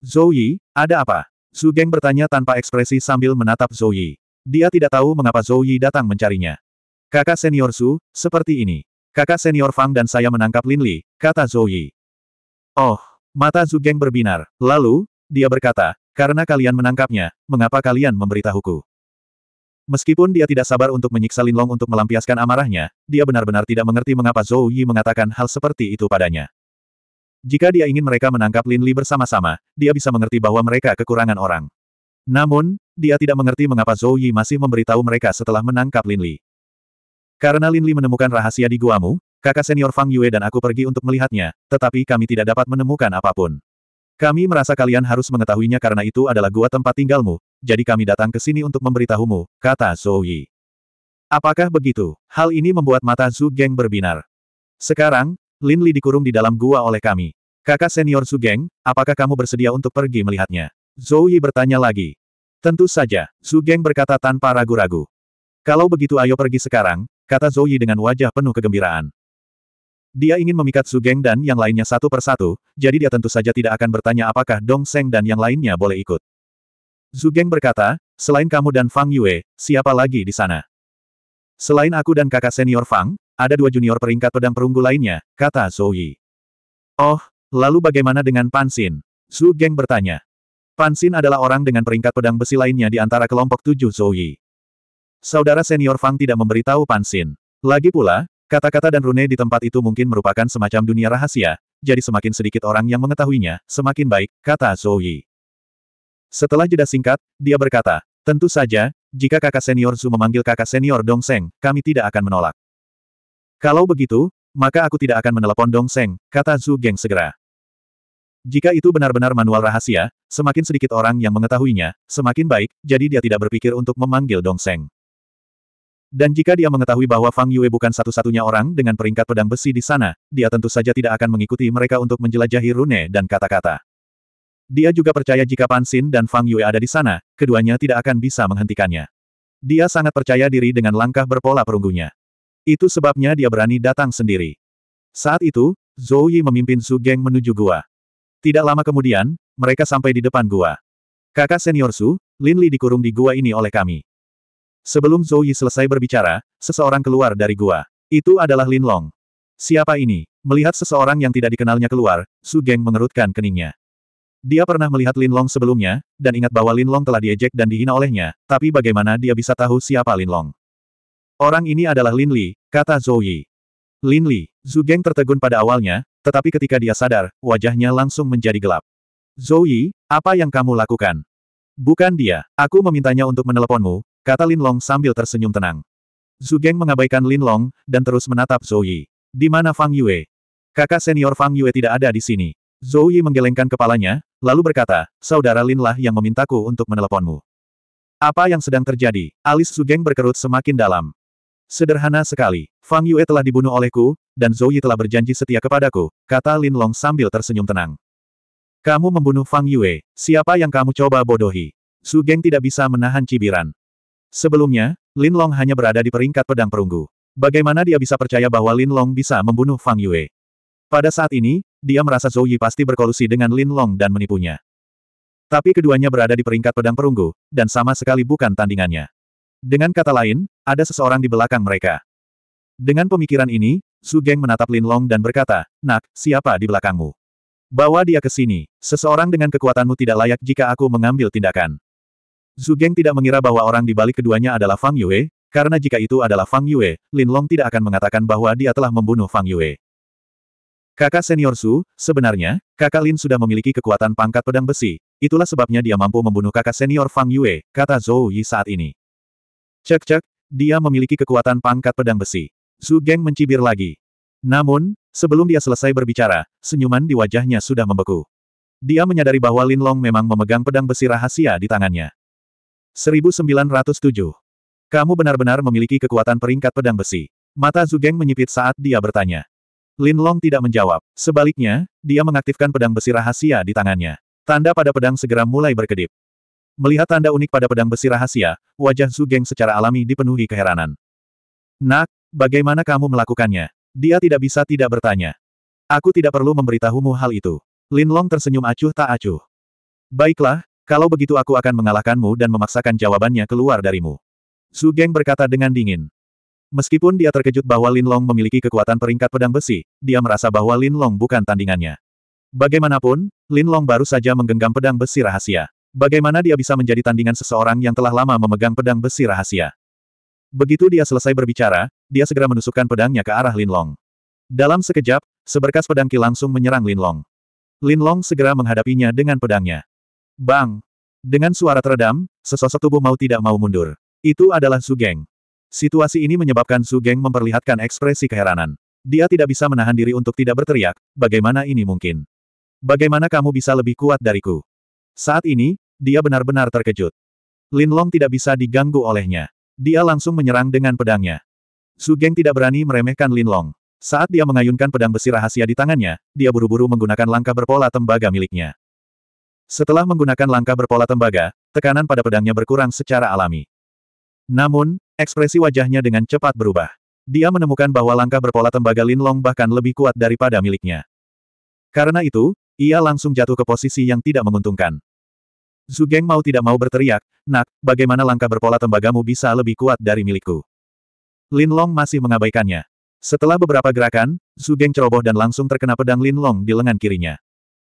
S1: Zhou Yi, ada apa? Su Geng bertanya tanpa ekspresi sambil menatap Zhou Yi. Dia tidak tahu mengapa Zhou Yi datang mencarinya. Kakak senior Su, seperti ini. Kakak senior Fang dan saya menangkap Lin Li, kata Zhou Yi. Oh, mata Zhu Geng berbinar. Lalu, dia berkata, karena kalian menangkapnya, mengapa kalian memberitahuku? Meskipun dia tidak sabar untuk menyiksa Lin Long untuk melampiaskan amarahnya, dia benar-benar tidak mengerti mengapa Zhou Yi mengatakan hal seperti itu padanya. Jika dia ingin mereka menangkap Lin Li bersama-sama, dia bisa mengerti bahwa mereka kekurangan orang. Namun, dia tidak mengerti mengapa Zhou Yi masih memberitahu mereka setelah menangkap Lin Li. Karena Lin Li menemukan rahasia di guamu, kakak senior Fang Yue dan aku pergi untuk melihatnya, tetapi kami tidak dapat menemukan apapun. Kami merasa kalian harus mengetahuinya karena itu adalah gua tempat tinggalmu, jadi kami datang ke sini untuk memberitahumu, kata Zhou Yi. Apakah begitu? Hal ini membuat mata Su Geng berbinar. Sekarang, Lin Li dikurung di dalam gua oleh kami. Kakak senior Su Geng, apakah kamu bersedia untuk pergi melihatnya? Zhou Yi bertanya lagi. Tentu saja, Su Geng berkata tanpa ragu-ragu. Kalau begitu ayo pergi sekarang, kata Zhou Yi dengan wajah penuh kegembiraan. Dia ingin memikat Su Geng dan yang lainnya satu persatu, jadi dia tentu saja tidak akan bertanya apakah Dong Seng dan yang lainnya boleh ikut. Geng berkata, selain kamu dan Fang Yue, siapa lagi di sana? Selain aku dan kakak senior Fang, ada dua junior peringkat pedang perunggu lainnya, kata Zhou Yi. Oh, lalu bagaimana dengan Pan Xin?" Zhu Geng bertanya. Pan Xin adalah orang dengan peringkat pedang besi lainnya di antara kelompok tujuh Zhou Yi. Saudara senior Fang tidak memberitahu Pan Xin. Lagi pula, kata-kata dan rune di tempat itu mungkin merupakan semacam dunia rahasia, jadi semakin sedikit orang yang mengetahuinya, semakin baik, kata Zhou Yi. Setelah jeda singkat, dia berkata, Tentu saja, jika kakak senior Zhu memanggil kakak senior Dong Seng, kami tidak akan menolak. Kalau begitu, maka aku tidak akan menelepon Dong Seng, kata Zhu Geng segera. Jika itu benar-benar manual rahasia, semakin sedikit orang yang mengetahuinya, semakin baik, jadi dia tidak berpikir untuk memanggil Dong Seng. Dan jika dia mengetahui bahwa Fang Yue bukan satu-satunya orang dengan peringkat pedang besi di sana, dia tentu saja tidak akan mengikuti mereka untuk menjelajahi rune dan kata-kata. Dia juga percaya jika Pan Xin dan Fang Yue ada di sana, keduanya tidak akan bisa menghentikannya. Dia sangat percaya diri dengan langkah berpola perunggunya. Itu sebabnya dia berani datang sendiri. Saat itu, Zhou Yi memimpin Su Geng menuju gua. Tidak lama kemudian, mereka sampai di depan gua. Kakak senior Su, Lin Li dikurung di gua ini oleh kami. Sebelum Zhou Yi selesai berbicara, seseorang keluar dari gua. Itu adalah Lin Long. Siapa ini? Melihat seseorang yang tidak dikenalnya keluar, Su Geng mengerutkan keningnya. Dia pernah melihat Lin Long sebelumnya, dan ingat bahwa Lin Long telah diejek dan dihina olehnya, tapi bagaimana dia bisa tahu siapa Lin Long? Orang ini adalah Lin Li, kata Zhou Yi. Lin Li, Zhu Geng tertegun pada awalnya, tetapi ketika dia sadar, wajahnya langsung menjadi gelap. Zhou Yi, apa yang kamu lakukan? Bukan dia, aku memintanya untuk meneleponmu, kata Lin Long sambil tersenyum tenang. Zhu Geng mengabaikan Lin Long, dan terus menatap Zhou Yi. Di mana Fang Yue? Kakak senior Fang Yue tidak ada di sini. Zhou Yi menggelengkan kepalanya, lalu berkata, Saudara Lin lah yang memintaku untuk meneleponmu. Apa yang sedang terjadi? Alis Sugeng berkerut semakin dalam. Sederhana sekali, Fang Yue telah dibunuh olehku, dan Zhou Yi telah berjanji setia kepadaku, kata Lin Long sambil tersenyum tenang. Kamu membunuh Fang Yue, siapa yang kamu coba bodohi? Su Geng tidak bisa menahan cibiran. Sebelumnya, Lin Long hanya berada di peringkat pedang perunggu. Bagaimana dia bisa percaya bahwa Lin Long bisa membunuh Fang Yue? Pada saat ini, dia merasa Zhou Yi pasti berkolusi dengan Lin Long dan menipunya. Tapi keduanya berada di peringkat pedang perunggu, dan sama sekali bukan tandingannya. Dengan kata lain, ada seseorang di belakang mereka. Dengan pemikiran ini, Su Geng menatap Lin Long dan berkata, Nak, siapa di belakangmu? Bawa dia ke sini, seseorang dengan kekuatanmu tidak layak jika aku mengambil tindakan. Su Geng tidak mengira bahwa orang di balik keduanya adalah Fang Yue, karena jika itu adalah Fang Yue, Lin Long tidak akan mengatakan bahwa dia telah membunuh Fang Yue. Kakak senior Su, sebenarnya, kakak Lin sudah memiliki kekuatan pangkat pedang besi, itulah sebabnya dia mampu membunuh kakak senior Fang Yue, kata Zhou Yi saat ini. Cek-cek, dia memiliki kekuatan pangkat pedang besi. Su Geng mencibir lagi. Namun, sebelum dia selesai berbicara, senyuman di wajahnya sudah membeku. Dia menyadari bahwa Lin Long memang memegang pedang besi rahasia di tangannya. 1907. Kamu benar-benar memiliki kekuatan peringkat pedang besi. Mata Zugeng menyipit saat dia bertanya. Lin Long tidak menjawab. Sebaliknya, dia mengaktifkan pedang besi rahasia di tangannya. Tanda pada pedang segera mulai berkedip. Melihat tanda unik pada pedang besi rahasia, wajah Su Geng secara alami dipenuhi keheranan. Nak, bagaimana kamu melakukannya? Dia tidak bisa tidak bertanya. Aku tidak perlu memberitahumu hal itu. Lin Long tersenyum acuh tak acuh. Baiklah, kalau begitu aku akan mengalahkanmu dan memaksakan jawabannya keluar darimu. Su Geng berkata dengan dingin. Meskipun dia terkejut bahwa Lin Long memiliki kekuatan peringkat pedang besi, dia merasa bahwa Lin Long bukan tandingannya. Bagaimanapun, Lin Long baru saja menggenggam pedang besi rahasia. Bagaimana dia bisa menjadi tandingan seseorang yang telah lama memegang pedang besi rahasia? Begitu dia selesai berbicara, dia segera menusukkan pedangnya ke arah Lin Long. Dalam sekejap, seberkas pedang Ki langsung menyerang Lin Long. Lin Long segera menghadapinya dengan pedangnya. Bang! Dengan suara teredam, sesosok tubuh mau tidak mau mundur. Itu adalah Su Situasi ini menyebabkan Su Geng memperlihatkan ekspresi keheranan. Dia tidak bisa menahan diri untuk tidak berteriak, bagaimana ini mungkin? Bagaimana kamu bisa lebih kuat dariku? Saat ini, dia benar-benar terkejut. Lin Long tidak bisa diganggu olehnya. Dia langsung menyerang dengan pedangnya. Su Geng tidak berani meremehkan Lin Long. Saat dia mengayunkan pedang besi rahasia di tangannya, dia buru-buru menggunakan langkah berpola tembaga miliknya. Setelah menggunakan langkah berpola tembaga, tekanan pada pedangnya berkurang secara alami. Namun, Ekspresi wajahnya dengan cepat berubah. Dia menemukan bahwa langkah berpola tembaga Linlong bahkan lebih kuat daripada miliknya. Karena itu, ia langsung jatuh ke posisi yang tidak menguntungkan. Zugeng mau tidak mau berteriak, Nak, bagaimana langkah berpola tembagamu bisa lebih kuat dari milikku? Linlong masih mengabaikannya. Setelah beberapa gerakan, Zugeng ceroboh dan langsung terkena pedang Linlong di lengan kirinya.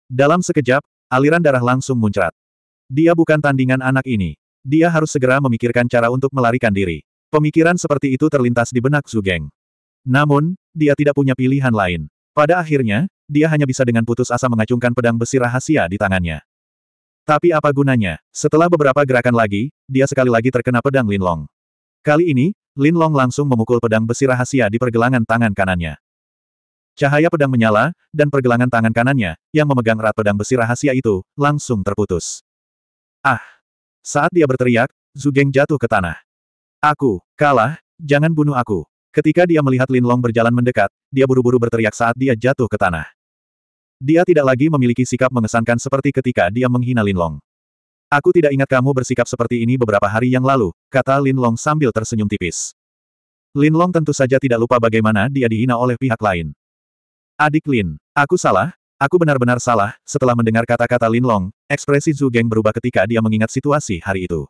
S1: Dalam sekejap, aliran darah langsung muncrat. Dia bukan tandingan anak ini. Dia harus segera memikirkan cara untuk melarikan diri. Pemikiran seperti itu terlintas di benak Zugeng. Namun, dia tidak punya pilihan lain. Pada akhirnya, dia hanya bisa dengan putus asa mengacungkan pedang besi rahasia di tangannya. Tapi apa gunanya? Setelah beberapa gerakan lagi, dia sekali lagi terkena pedang Lin Long. Kali ini, Lin Long langsung memukul pedang besi rahasia di pergelangan tangan kanannya. Cahaya pedang menyala, dan pergelangan tangan kanannya, yang memegang erat pedang besi rahasia itu, langsung terputus. Ah! Saat dia berteriak, Zugeng jatuh ke tanah. Aku, kalah, jangan bunuh aku. Ketika dia melihat Lin Long berjalan mendekat, dia buru-buru berteriak saat dia jatuh ke tanah. Dia tidak lagi memiliki sikap mengesankan seperti ketika dia menghina Lin Long. Aku tidak ingat kamu bersikap seperti ini beberapa hari yang lalu, kata Lin Long sambil tersenyum tipis. Lin Long tentu saja tidak lupa bagaimana dia dihina oleh pihak lain. Adik Lin, aku salah, aku benar-benar salah, setelah mendengar kata-kata Lin Long, ekspresi Zhu Geng berubah ketika dia mengingat situasi hari itu.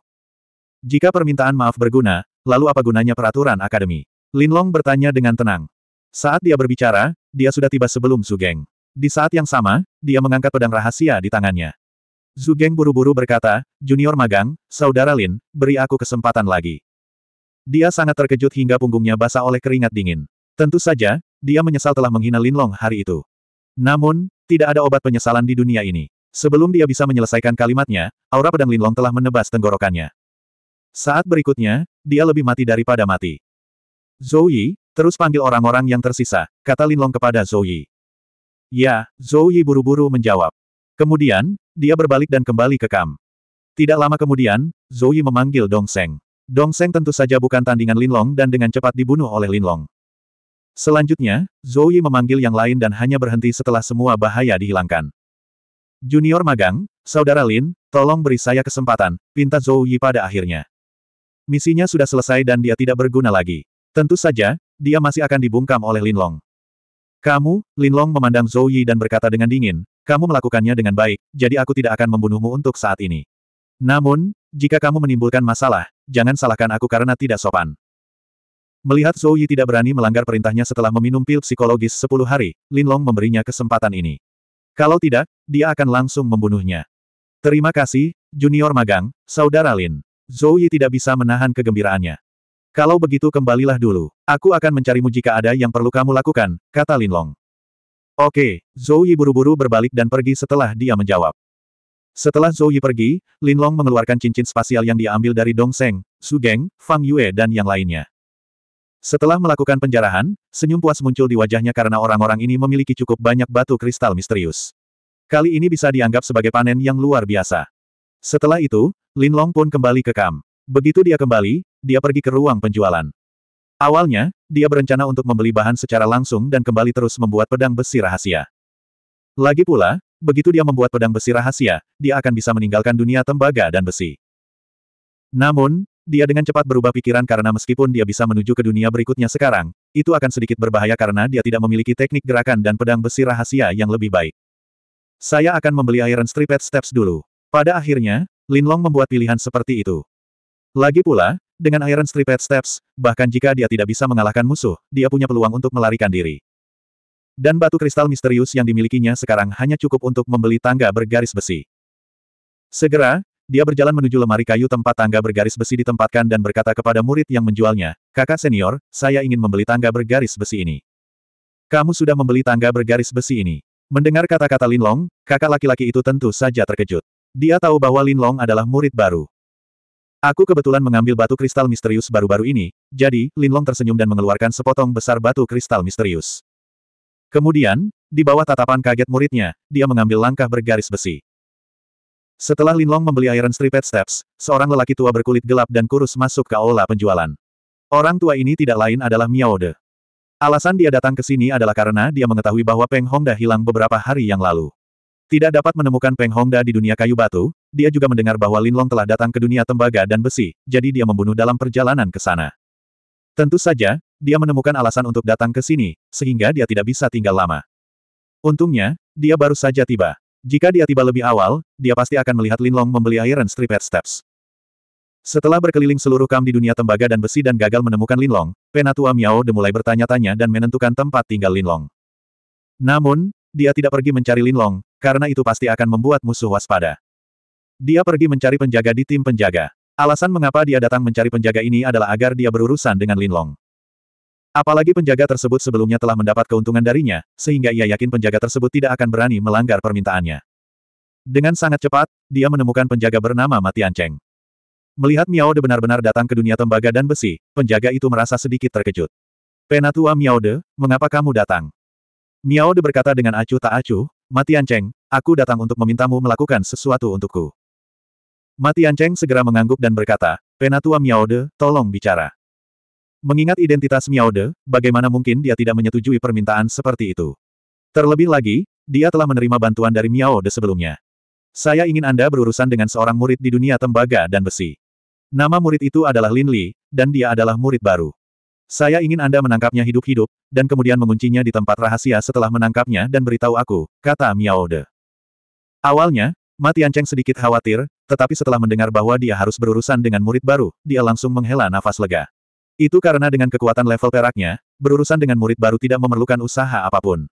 S1: Jika permintaan maaf berguna, lalu apa gunanya peraturan akademi? Linlong bertanya dengan tenang. Saat dia berbicara, dia sudah tiba sebelum Zugeng. Di saat yang sama, dia mengangkat pedang rahasia di tangannya. Zugeng buru-buru berkata, Junior Magang, Saudara Lin, beri aku kesempatan lagi. Dia sangat terkejut hingga punggungnya basah oleh keringat dingin. Tentu saja, dia menyesal telah menghina Linlong hari itu. Namun, tidak ada obat penyesalan di dunia ini. Sebelum dia bisa menyelesaikan kalimatnya, aura pedang Linlong telah menebas tenggorokannya. Saat berikutnya, dia lebih mati daripada mati. Zhou Yi, terus panggil orang-orang yang tersisa, kata Linlong kepada Zhou Yi. Ya, Zhou Yi buru-buru menjawab. Kemudian, dia berbalik dan kembali ke kam. Tidak lama kemudian, Zhou Yi memanggil Dong Seng. Dong Seng tentu saja bukan tandingan Linlong dan dengan cepat dibunuh oleh Linlong. Selanjutnya, Zhou Yi memanggil yang lain dan hanya berhenti setelah semua bahaya dihilangkan. Junior magang, Saudara Lin, tolong beri saya kesempatan, pinta Zhou Yi pada akhirnya. Misinya sudah selesai dan dia tidak berguna lagi. Tentu saja, dia masih akan dibungkam oleh Linlong. Kamu, Linlong memandang Zhou Yi dan berkata dengan dingin, kamu melakukannya dengan baik, jadi aku tidak akan membunuhmu untuk saat ini. Namun, jika kamu menimbulkan masalah, jangan salahkan aku karena tidak sopan. Melihat Zhou Yi tidak berani melanggar perintahnya setelah meminum pil psikologis 10 hari, Linlong memberinya kesempatan ini. Kalau tidak, dia akan langsung membunuhnya. Terima kasih, Junior Magang, Saudara Lin. Zhou Yi tidak bisa menahan kegembiraannya. Kalau begitu kembalilah dulu, aku akan mencarimu jika ada yang perlu kamu lakukan, kata Linlong. Oke, Zhou Yi buru-buru berbalik dan pergi setelah dia menjawab. Setelah Zhou Yi pergi, Linlong mengeluarkan cincin spasial yang diambil dari Dong Seng, Su Geng, Fang Yue dan yang lainnya. Setelah melakukan penjarahan, senyum puas muncul di wajahnya karena orang-orang ini memiliki cukup banyak batu kristal misterius. Kali ini bisa dianggap sebagai panen yang luar biasa. Setelah itu, Lin Long pun kembali ke Kam. Begitu dia kembali, dia pergi ke ruang penjualan. Awalnya, dia berencana untuk membeli bahan secara langsung dan kembali terus membuat pedang besi rahasia. Lagi pula, begitu dia membuat pedang besi rahasia, dia akan bisa meninggalkan dunia tembaga dan besi. Namun, dia dengan cepat berubah pikiran karena meskipun dia bisa menuju ke dunia berikutnya sekarang, itu akan sedikit berbahaya karena dia tidak memiliki teknik gerakan dan pedang besi rahasia yang lebih baik. Saya akan membeli Iron Striped Steps dulu. Pada akhirnya, Linlong membuat pilihan seperti itu. Lagi pula, dengan Iron Striped Steps, bahkan jika dia tidak bisa mengalahkan musuh, dia punya peluang untuk melarikan diri. Dan batu kristal misterius yang dimilikinya sekarang hanya cukup untuk membeli tangga bergaris besi. Segera, dia berjalan menuju lemari kayu tempat tangga bergaris besi ditempatkan dan berkata kepada murid yang menjualnya, kakak senior, saya ingin membeli tangga bergaris besi ini. Kamu sudah membeli tangga bergaris besi ini. Mendengar kata-kata Linlong, kakak laki-laki itu tentu saja terkejut. Dia tahu bahwa Linlong adalah murid baru. Aku kebetulan mengambil batu kristal misterius baru-baru ini, jadi Linlong tersenyum dan mengeluarkan sepotong besar batu kristal misterius. Kemudian, di bawah tatapan kaget muridnya, dia mengambil langkah bergaris besi. Setelah Linlong membeli Iron Striped Steps, seorang lelaki tua berkulit gelap dan kurus masuk ke aula penjualan. Orang tua ini tidak lain adalah Miao De. Alasan dia datang ke sini adalah karena dia mengetahui bahwa Peng Hongda hilang beberapa hari yang lalu. Tidak dapat menemukan Peng Hongda di dunia kayu batu, dia juga mendengar bahwa Lin Long telah datang ke dunia tembaga dan besi, jadi dia membunuh dalam perjalanan ke sana. Tentu saja, dia menemukan alasan untuk datang ke sini, sehingga dia tidak bisa tinggal lama. Untungnya, dia baru saja tiba. Jika dia tiba lebih awal, dia pasti akan melihat Lin Long membeli Iron Striped Steps. Setelah berkeliling seluruh kam di dunia tembaga dan besi dan gagal menemukan Lin Long, Penatua Miao mulai bertanya-tanya dan menentukan tempat tinggal Lin Long. Namun, dia tidak pergi mencari Lin Long karena itu pasti akan membuat musuh waspada. Dia pergi mencari penjaga di tim penjaga. Alasan mengapa dia datang mencari penjaga ini adalah agar dia berurusan dengan Linlong. Apalagi penjaga tersebut sebelumnya telah mendapat keuntungan darinya, sehingga ia yakin penjaga tersebut tidak akan berani melanggar permintaannya. Dengan sangat cepat, dia menemukan penjaga bernama Matian Cheng. Melihat Miao De benar-benar datang ke dunia tembaga dan besi, penjaga itu merasa sedikit terkejut. Penatua Miao De, mengapa kamu datang? Miao De berkata dengan acuh tak acuh, Matian Cheng, aku datang untuk memintamu melakukan sesuatu untukku. Matian Cheng segera mengangguk dan berkata, Penatua Miaode, tolong bicara. Mengingat identitas Miaode, bagaimana mungkin dia tidak menyetujui permintaan seperti itu? Terlebih lagi, dia telah menerima bantuan dari Miaode sebelumnya. Saya ingin Anda berurusan dengan seorang murid di dunia tembaga dan besi. Nama murid itu adalah Lin Li, dan dia adalah murid baru. Saya ingin Anda menangkapnya hidup-hidup, dan kemudian menguncinya di tempat rahasia setelah menangkapnya dan beritahu aku, kata Miao De. Awalnya, Matian Cheng sedikit khawatir, tetapi setelah mendengar bahwa dia harus berurusan dengan murid baru, dia langsung menghela nafas lega. Itu karena dengan kekuatan level peraknya, berurusan dengan murid baru tidak memerlukan usaha apapun.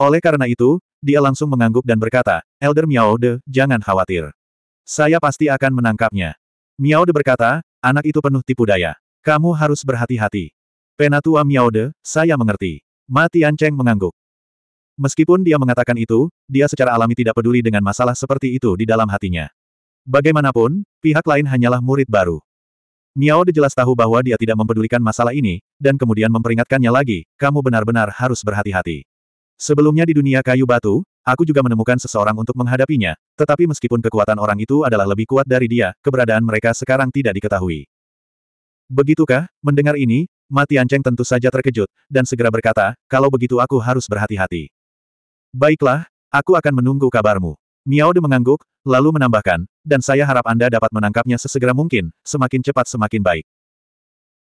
S1: Oleh karena itu, dia langsung mengangguk dan berkata, Elder Miao De, jangan khawatir. Saya pasti akan menangkapnya. Miao De berkata, anak itu penuh tipu daya. Kamu harus berhati-hati. Penatua Miaode, saya mengerti. Ma Cheng mengangguk. Meskipun dia mengatakan itu, dia secara alami tidak peduli dengan masalah seperti itu di dalam hatinya. Bagaimanapun, pihak lain hanyalah murid baru. Miaode jelas tahu bahwa dia tidak mempedulikan masalah ini, dan kemudian memperingatkannya lagi, kamu benar-benar harus berhati-hati. Sebelumnya di dunia kayu batu, aku juga menemukan seseorang untuk menghadapinya, tetapi meskipun kekuatan orang itu adalah lebih kuat dari dia, keberadaan mereka sekarang tidak diketahui. Begitukah? Mendengar ini, Mati Anceng tentu saja terkejut, dan segera berkata, kalau begitu aku harus berhati-hati. Baiklah, aku akan menunggu kabarmu. Miao De mengangguk, lalu menambahkan, dan saya harap Anda dapat menangkapnya sesegera mungkin, semakin cepat semakin baik.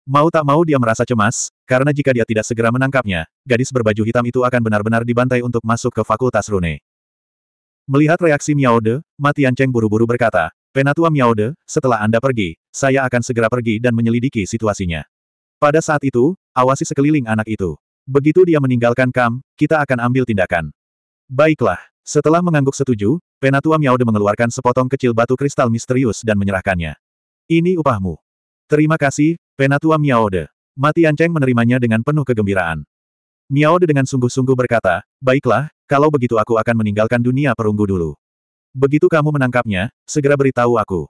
S1: Mau tak mau dia merasa cemas, karena jika dia tidak segera menangkapnya, gadis berbaju hitam itu akan benar-benar dibantai untuk masuk ke Fakultas Rune. Melihat reaksi Miao De, Mati Anceng buru-buru berkata, Penatua Miaode, setelah Anda pergi, saya akan segera pergi dan menyelidiki situasinya. Pada saat itu, awasi sekeliling anak itu. Begitu dia meninggalkan kam, kita akan ambil tindakan. Baiklah, setelah mengangguk setuju, Penatua Miaode mengeluarkan sepotong kecil batu kristal misterius dan menyerahkannya. Ini upahmu. Terima kasih, Penatua Miaode. Mati Anceng menerimanya dengan penuh kegembiraan. Miaode dengan sungguh-sungguh berkata, baiklah, kalau begitu aku akan meninggalkan dunia perunggu dulu. Begitu kamu menangkapnya, segera beritahu aku.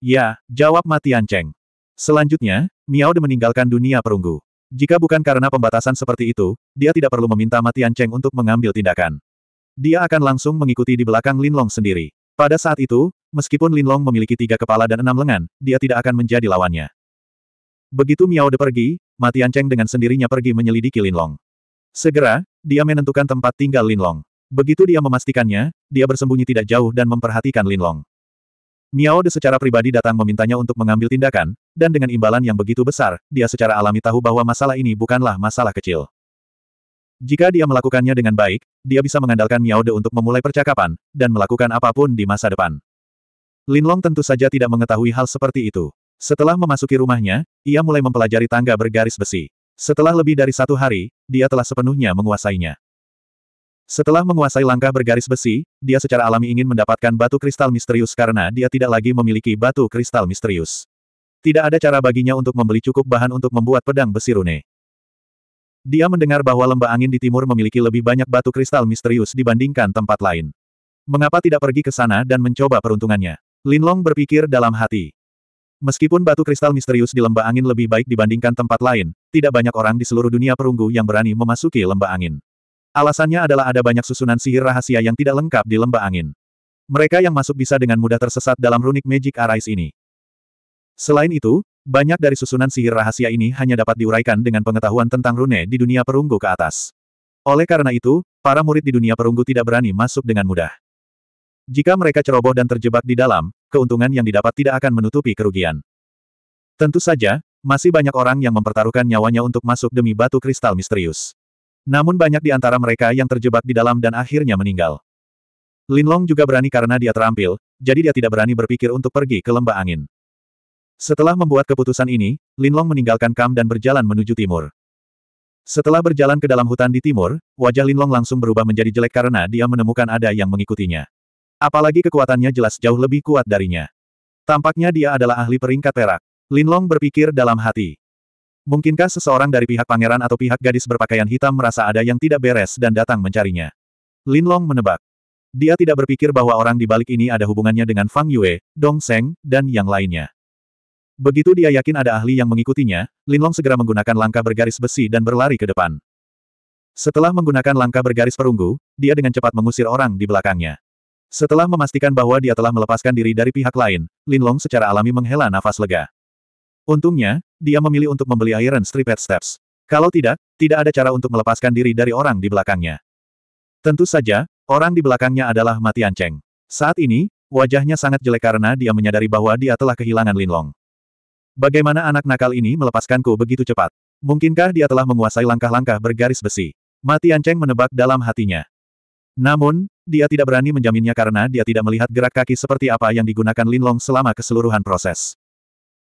S1: Ya, jawab Ma Tiancheng. Selanjutnya, Miao De meninggalkan dunia perunggu. Jika bukan karena pembatasan seperti itu, dia tidak perlu meminta Ma Tiancheng untuk mengambil tindakan. Dia akan langsung mengikuti di belakang Lin Long sendiri. Pada saat itu, meskipun Lin Long memiliki tiga kepala dan enam lengan, dia tidak akan menjadi lawannya. Begitu Miao De pergi, Ma Tiancheng dengan sendirinya pergi menyelidiki Lin Long. Segera, dia menentukan tempat tinggal Lin Long. Begitu dia memastikannya, dia bersembunyi tidak jauh dan memperhatikan Linlong. Miao De secara pribadi datang memintanya untuk mengambil tindakan, dan dengan imbalan yang begitu besar, dia secara alami tahu bahwa masalah ini bukanlah masalah kecil. Jika dia melakukannya dengan baik, dia bisa mengandalkan Miao De untuk memulai percakapan, dan melakukan apapun di masa depan. Linlong tentu saja tidak mengetahui hal seperti itu. Setelah memasuki rumahnya, ia mulai mempelajari tangga bergaris besi. Setelah lebih dari satu hari, dia telah sepenuhnya menguasainya. Setelah menguasai langkah bergaris besi, dia secara alami ingin mendapatkan batu kristal misterius karena dia tidak lagi memiliki batu kristal misterius. Tidak ada cara baginya untuk membeli cukup bahan untuk membuat pedang besi rune. Dia mendengar bahwa lembah angin di timur memiliki lebih banyak batu kristal misterius dibandingkan tempat lain. Mengapa tidak pergi ke sana dan mencoba peruntungannya? Linlong berpikir dalam hati. Meskipun batu kristal misterius di lembah angin lebih baik dibandingkan tempat lain, tidak banyak orang di seluruh dunia perunggu yang berani memasuki lembah angin. Alasannya adalah ada banyak susunan sihir rahasia yang tidak lengkap di lembah angin. Mereka yang masuk bisa dengan mudah tersesat dalam runik Magic Arise ini. Selain itu, banyak dari susunan sihir rahasia ini hanya dapat diuraikan dengan pengetahuan tentang rune di dunia perunggu ke atas. Oleh karena itu, para murid di dunia perunggu tidak berani masuk dengan mudah. Jika mereka ceroboh dan terjebak di dalam, keuntungan yang didapat tidak akan menutupi kerugian. Tentu saja, masih banyak orang yang mempertaruhkan nyawanya untuk masuk demi batu kristal misterius. Namun banyak di antara mereka yang terjebak di dalam dan akhirnya meninggal. Linlong juga berani karena dia terampil, jadi dia tidak berani berpikir untuk pergi ke lembah angin. Setelah membuat keputusan ini, Linlong meninggalkan Kam dan berjalan menuju timur. Setelah berjalan ke dalam hutan di timur, wajah Linlong langsung berubah menjadi jelek karena dia menemukan ada yang mengikutinya. Apalagi kekuatannya jelas jauh lebih kuat darinya. Tampaknya dia adalah ahli peringkat perak. Linlong berpikir dalam hati. Mungkinkah seseorang dari pihak pangeran atau pihak gadis berpakaian hitam merasa ada yang tidak beres dan datang mencarinya? Lin Long menebak. Dia tidak berpikir bahwa orang di balik ini ada hubungannya dengan Fang Yue, Dong Seng, dan yang lainnya. Begitu dia yakin ada ahli yang mengikutinya, Lin Long segera menggunakan langkah bergaris besi dan berlari ke depan. Setelah menggunakan langkah bergaris perunggu, dia dengan cepat mengusir orang di belakangnya. Setelah memastikan bahwa dia telah melepaskan diri dari pihak lain, Lin Long secara alami menghela nafas lega. Untungnya, dia memilih untuk membeli Iron Stripped Steps. Kalau tidak, tidak ada cara untuk melepaskan diri dari orang di belakangnya. Tentu saja, orang di belakangnya adalah Mati Anceng. Saat ini, wajahnya sangat jelek karena dia menyadari bahwa dia telah kehilangan Linlong. Bagaimana anak nakal ini melepaskanku begitu cepat? Mungkinkah dia telah menguasai langkah-langkah bergaris besi? Mati Anceng menebak dalam hatinya. Namun, dia tidak berani menjaminnya karena dia tidak melihat gerak kaki seperti apa yang digunakan Linlong selama keseluruhan proses.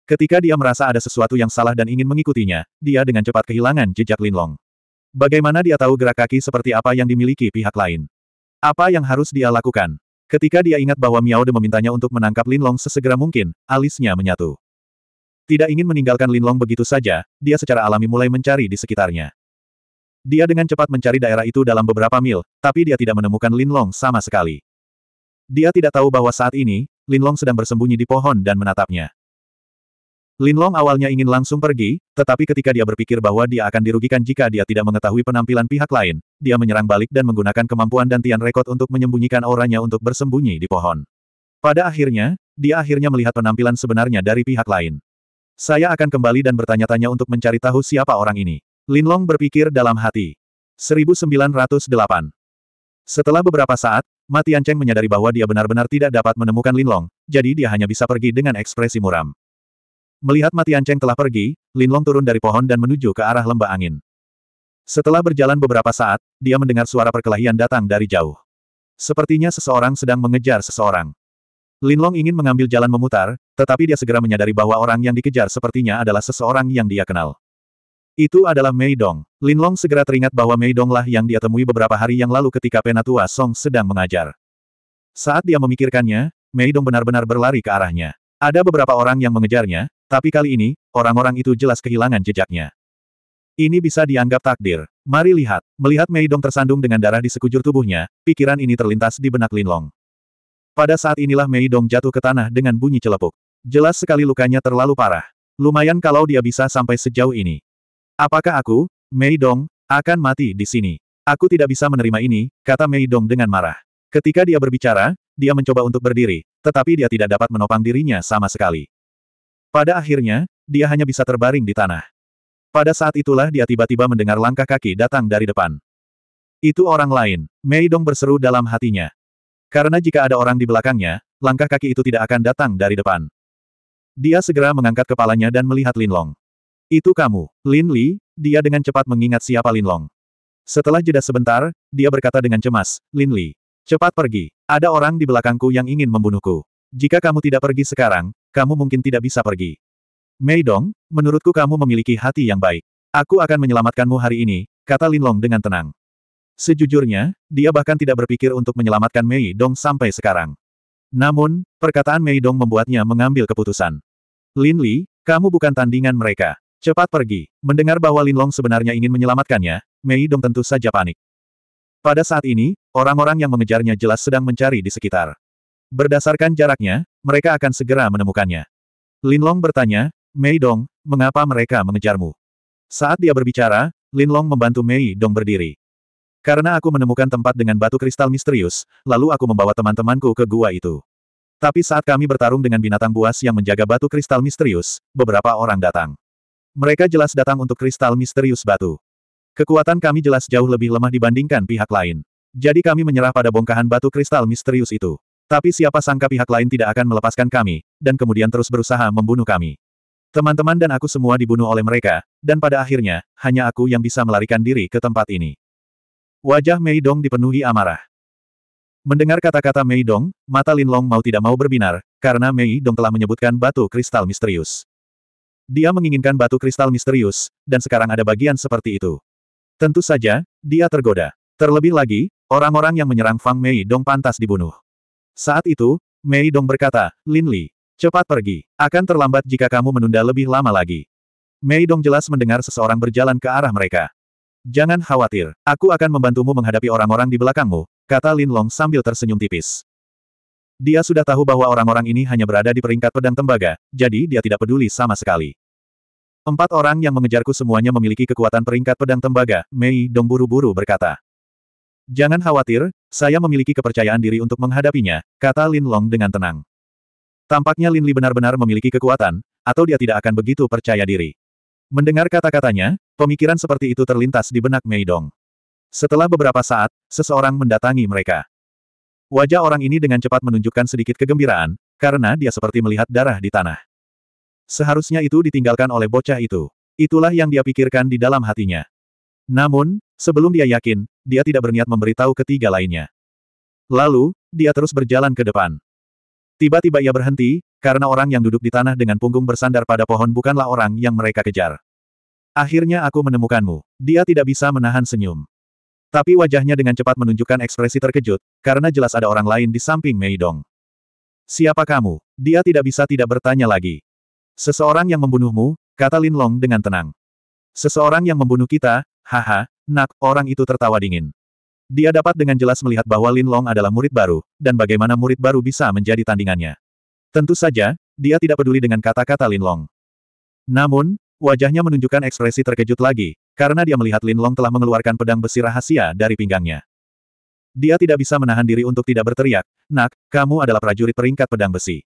S1: Ketika dia merasa ada sesuatu yang salah dan ingin mengikutinya, dia dengan cepat kehilangan jejak Linlong. Bagaimana dia tahu gerak kaki seperti apa yang dimiliki pihak lain? Apa yang harus dia lakukan? Ketika dia ingat bahwa Miao De memintanya untuk menangkap Linlong sesegera mungkin, alisnya menyatu. Tidak ingin meninggalkan Linlong begitu saja, dia secara alami mulai mencari di sekitarnya. Dia dengan cepat mencari daerah itu dalam beberapa mil, tapi dia tidak menemukan Linlong sama sekali. Dia tidak tahu bahwa saat ini, Linlong sedang bersembunyi di pohon dan menatapnya. Linlong awalnya ingin langsung pergi, tetapi ketika dia berpikir bahwa dia akan dirugikan jika dia tidak mengetahui penampilan pihak lain, dia menyerang balik dan menggunakan kemampuan dan Tian Rekod untuk menyembunyikan auranya untuk bersembunyi di pohon. Pada akhirnya, dia akhirnya melihat penampilan sebenarnya dari pihak lain. Saya akan kembali dan bertanya-tanya untuk mencari tahu siapa orang ini. Linlong berpikir dalam hati. 1908 Setelah beberapa saat, Matian Cheng menyadari bahwa dia benar-benar tidak dapat menemukan Linlong, jadi dia hanya bisa pergi dengan ekspresi muram. Melihat Mati Anceng telah pergi, Linlong turun dari pohon dan menuju ke arah lembah angin. Setelah berjalan beberapa saat, dia mendengar suara perkelahian datang dari jauh. Sepertinya seseorang sedang mengejar seseorang. Linlong ingin mengambil jalan memutar, tetapi dia segera menyadari bahwa orang yang dikejar sepertinya adalah seseorang yang dia kenal. Itu adalah Mei Dong. Linlong segera teringat bahwa Mei Dong lah yang dia temui beberapa hari yang lalu ketika penatua Song sedang mengajar. Saat dia memikirkannya, Mei Dong benar-benar berlari ke arahnya. Ada beberapa orang yang mengejarnya, tapi kali ini, orang-orang itu jelas kehilangan jejaknya. Ini bisa dianggap takdir. Mari lihat. Melihat Mei Dong tersandung dengan darah di sekujur tubuhnya, pikiran ini terlintas di benak Lin Long. Pada saat inilah Mei Dong jatuh ke tanah dengan bunyi celepuk. Jelas sekali lukanya terlalu parah. Lumayan kalau dia bisa sampai sejauh ini. Apakah aku, Mei Dong, akan mati di sini? Aku tidak bisa menerima ini, kata Mei Dong dengan marah. Ketika dia berbicara, dia mencoba untuk berdiri, tetapi dia tidak dapat menopang dirinya sama sekali. Pada akhirnya, dia hanya bisa terbaring di tanah. Pada saat itulah dia tiba-tiba mendengar langkah kaki datang dari depan. Itu orang lain, Mei Dong berseru dalam hatinya. Karena jika ada orang di belakangnya, langkah kaki itu tidak akan datang dari depan. Dia segera mengangkat kepalanya dan melihat Lin Long. Itu kamu, Lin Li, dia dengan cepat mengingat siapa Lin Long. Setelah jeda sebentar, dia berkata dengan cemas, Lin Li, cepat pergi, ada orang di belakangku yang ingin membunuhku. Jika kamu tidak pergi sekarang, kamu mungkin tidak bisa pergi. Mei Dong, menurutku kamu memiliki hati yang baik. Aku akan menyelamatkanmu hari ini, kata Lin Long dengan tenang. Sejujurnya, dia bahkan tidak berpikir untuk menyelamatkan Mei Dong sampai sekarang. Namun, perkataan Mei Dong membuatnya mengambil keputusan. Lin Li, kamu bukan tandingan mereka. Cepat pergi. Mendengar bahwa Lin Long sebenarnya ingin menyelamatkannya, Mei Dong tentu saja panik. Pada saat ini, orang-orang yang mengejarnya jelas sedang mencari di sekitar. Berdasarkan jaraknya, mereka akan segera menemukannya. Linlong bertanya, Mei Dong, mengapa mereka mengejarmu? Saat dia berbicara, Linlong membantu Mei Dong berdiri. Karena aku menemukan tempat dengan batu kristal misterius, lalu aku membawa teman-temanku ke gua itu. Tapi saat kami bertarung dengan binatang buas yang menjaga batu kristal misterius, beberapa orang datang. Mereka jelas datang untuk kristal misterius batu. Kekuatan kami jelas jauh lebih lemah dibandingkan pihak lain. Jadi kami menyerah pada bongkahan batu kristal misterius itu. Tapi siapa sangka pihak lain tidak akan melepaskan kami, dan kemudian terus berusaha membunuh kami. Teman-teman dan aku semua dibunuh oleh mereka, dan pada akhirnya, hanya aku yang bisa melarikan diri ke tempat ini. Wajah Mei Dong dipenuhi amarah. Mendengar kata-kata Mei Dong, mata Lin Long mau tidak mau berbinar, karena Mei Dong telah menyebutkan batu kristal misterius. Dia menginginkan batu kristal misterius, dan sekarang ada bagian seperti itu. Tentu saja, dia tergoda. Terlebih lagi, orang-orang yang menyerang Fang Mei Dong pantas dibunuh. Saat itu, Mei Dong berkata, Lin Li, cepat pergi. Akan terlambat jika kamu menunda lebih lama lagi. Mei Dong jelas mendengar seseorang berjalan ke arah mereka. Jangan khawatir, aku akan membantumu menghadapi orang-orang di belakangmu, kata Lin Long sambil tersenyum tipis. Dia sudah tahu bahwa orang-orang ini hanya berada di peringkat pedang tembaga, jadi dia tidak peduli sama sekali. Empat orang yang mengejarku semuanya memiliki kekuatan peringkat pedang tembaga, Mei Dong buru-buru berkata. Jangan khawatir, saya memiliki kepercayaan diri untuk menghadapinya, kata Lin Long dengan tenang. Tampaknya Lin Li benar-benar memiliki kekuatan, atau dia tidak akan begitu percaya diri. Mendengar kata-katanya, pemikiran seperti itu terlintas di benak Mei Dong. Setelah beberapa saat, seseorang mendatangi mereka. Wajah orang ini dengan cepat menunjukkan sedikit kegembiraan, karena dia seperti melihat darah di tanah. Seharusnya itu ditinggalkan oleh bocah itu. Itulah yang dia pikirkan di dalam hatinya. Namun, Sebelum dia yakin, dia tidak berniat memberitahu ketiga lainnya. Lalu, dia terus berjalan ke depan. Tiba-tiba ia berhenti, karena orang yang duduk di tanah dengan punggung bersandar pada pohon bukanlah orang yang mereka kejar. Akhirnya aku menemukanmu. Dia tidak bisa menahan senyum. Tapi wajahnya dengan cepat menunjukkan ekspresi terkejut, karena jelas ada orang lain di samping Mei Dong. Siapa kamu? Dia tidak bisa tidak bertanya lagi. Seseorang yang membunuhmu, kata Lin Long dengan tenang. Seseorang yang membunuh kita, haha, Nak, orang itu tertawa dingin. Dia dapat dengan jelas melihat bahwa Lin Long adalah murid baru, dan bagaimana murid baru bisa menjadi tandingannya. Tentu saja, dia tidak peduli dengan kata-kata Lin Long. Namun, wajahnya menunjukkan ekspresi terkejut lagi, karena dia melihat Lin Long telah mengeluarkan pedang besi rahasia dari pinggangnya. Dia tidak bisa menahan diri untuk tidak berteriak, Nak, kamu adalah prajurit peringkat pedang besi.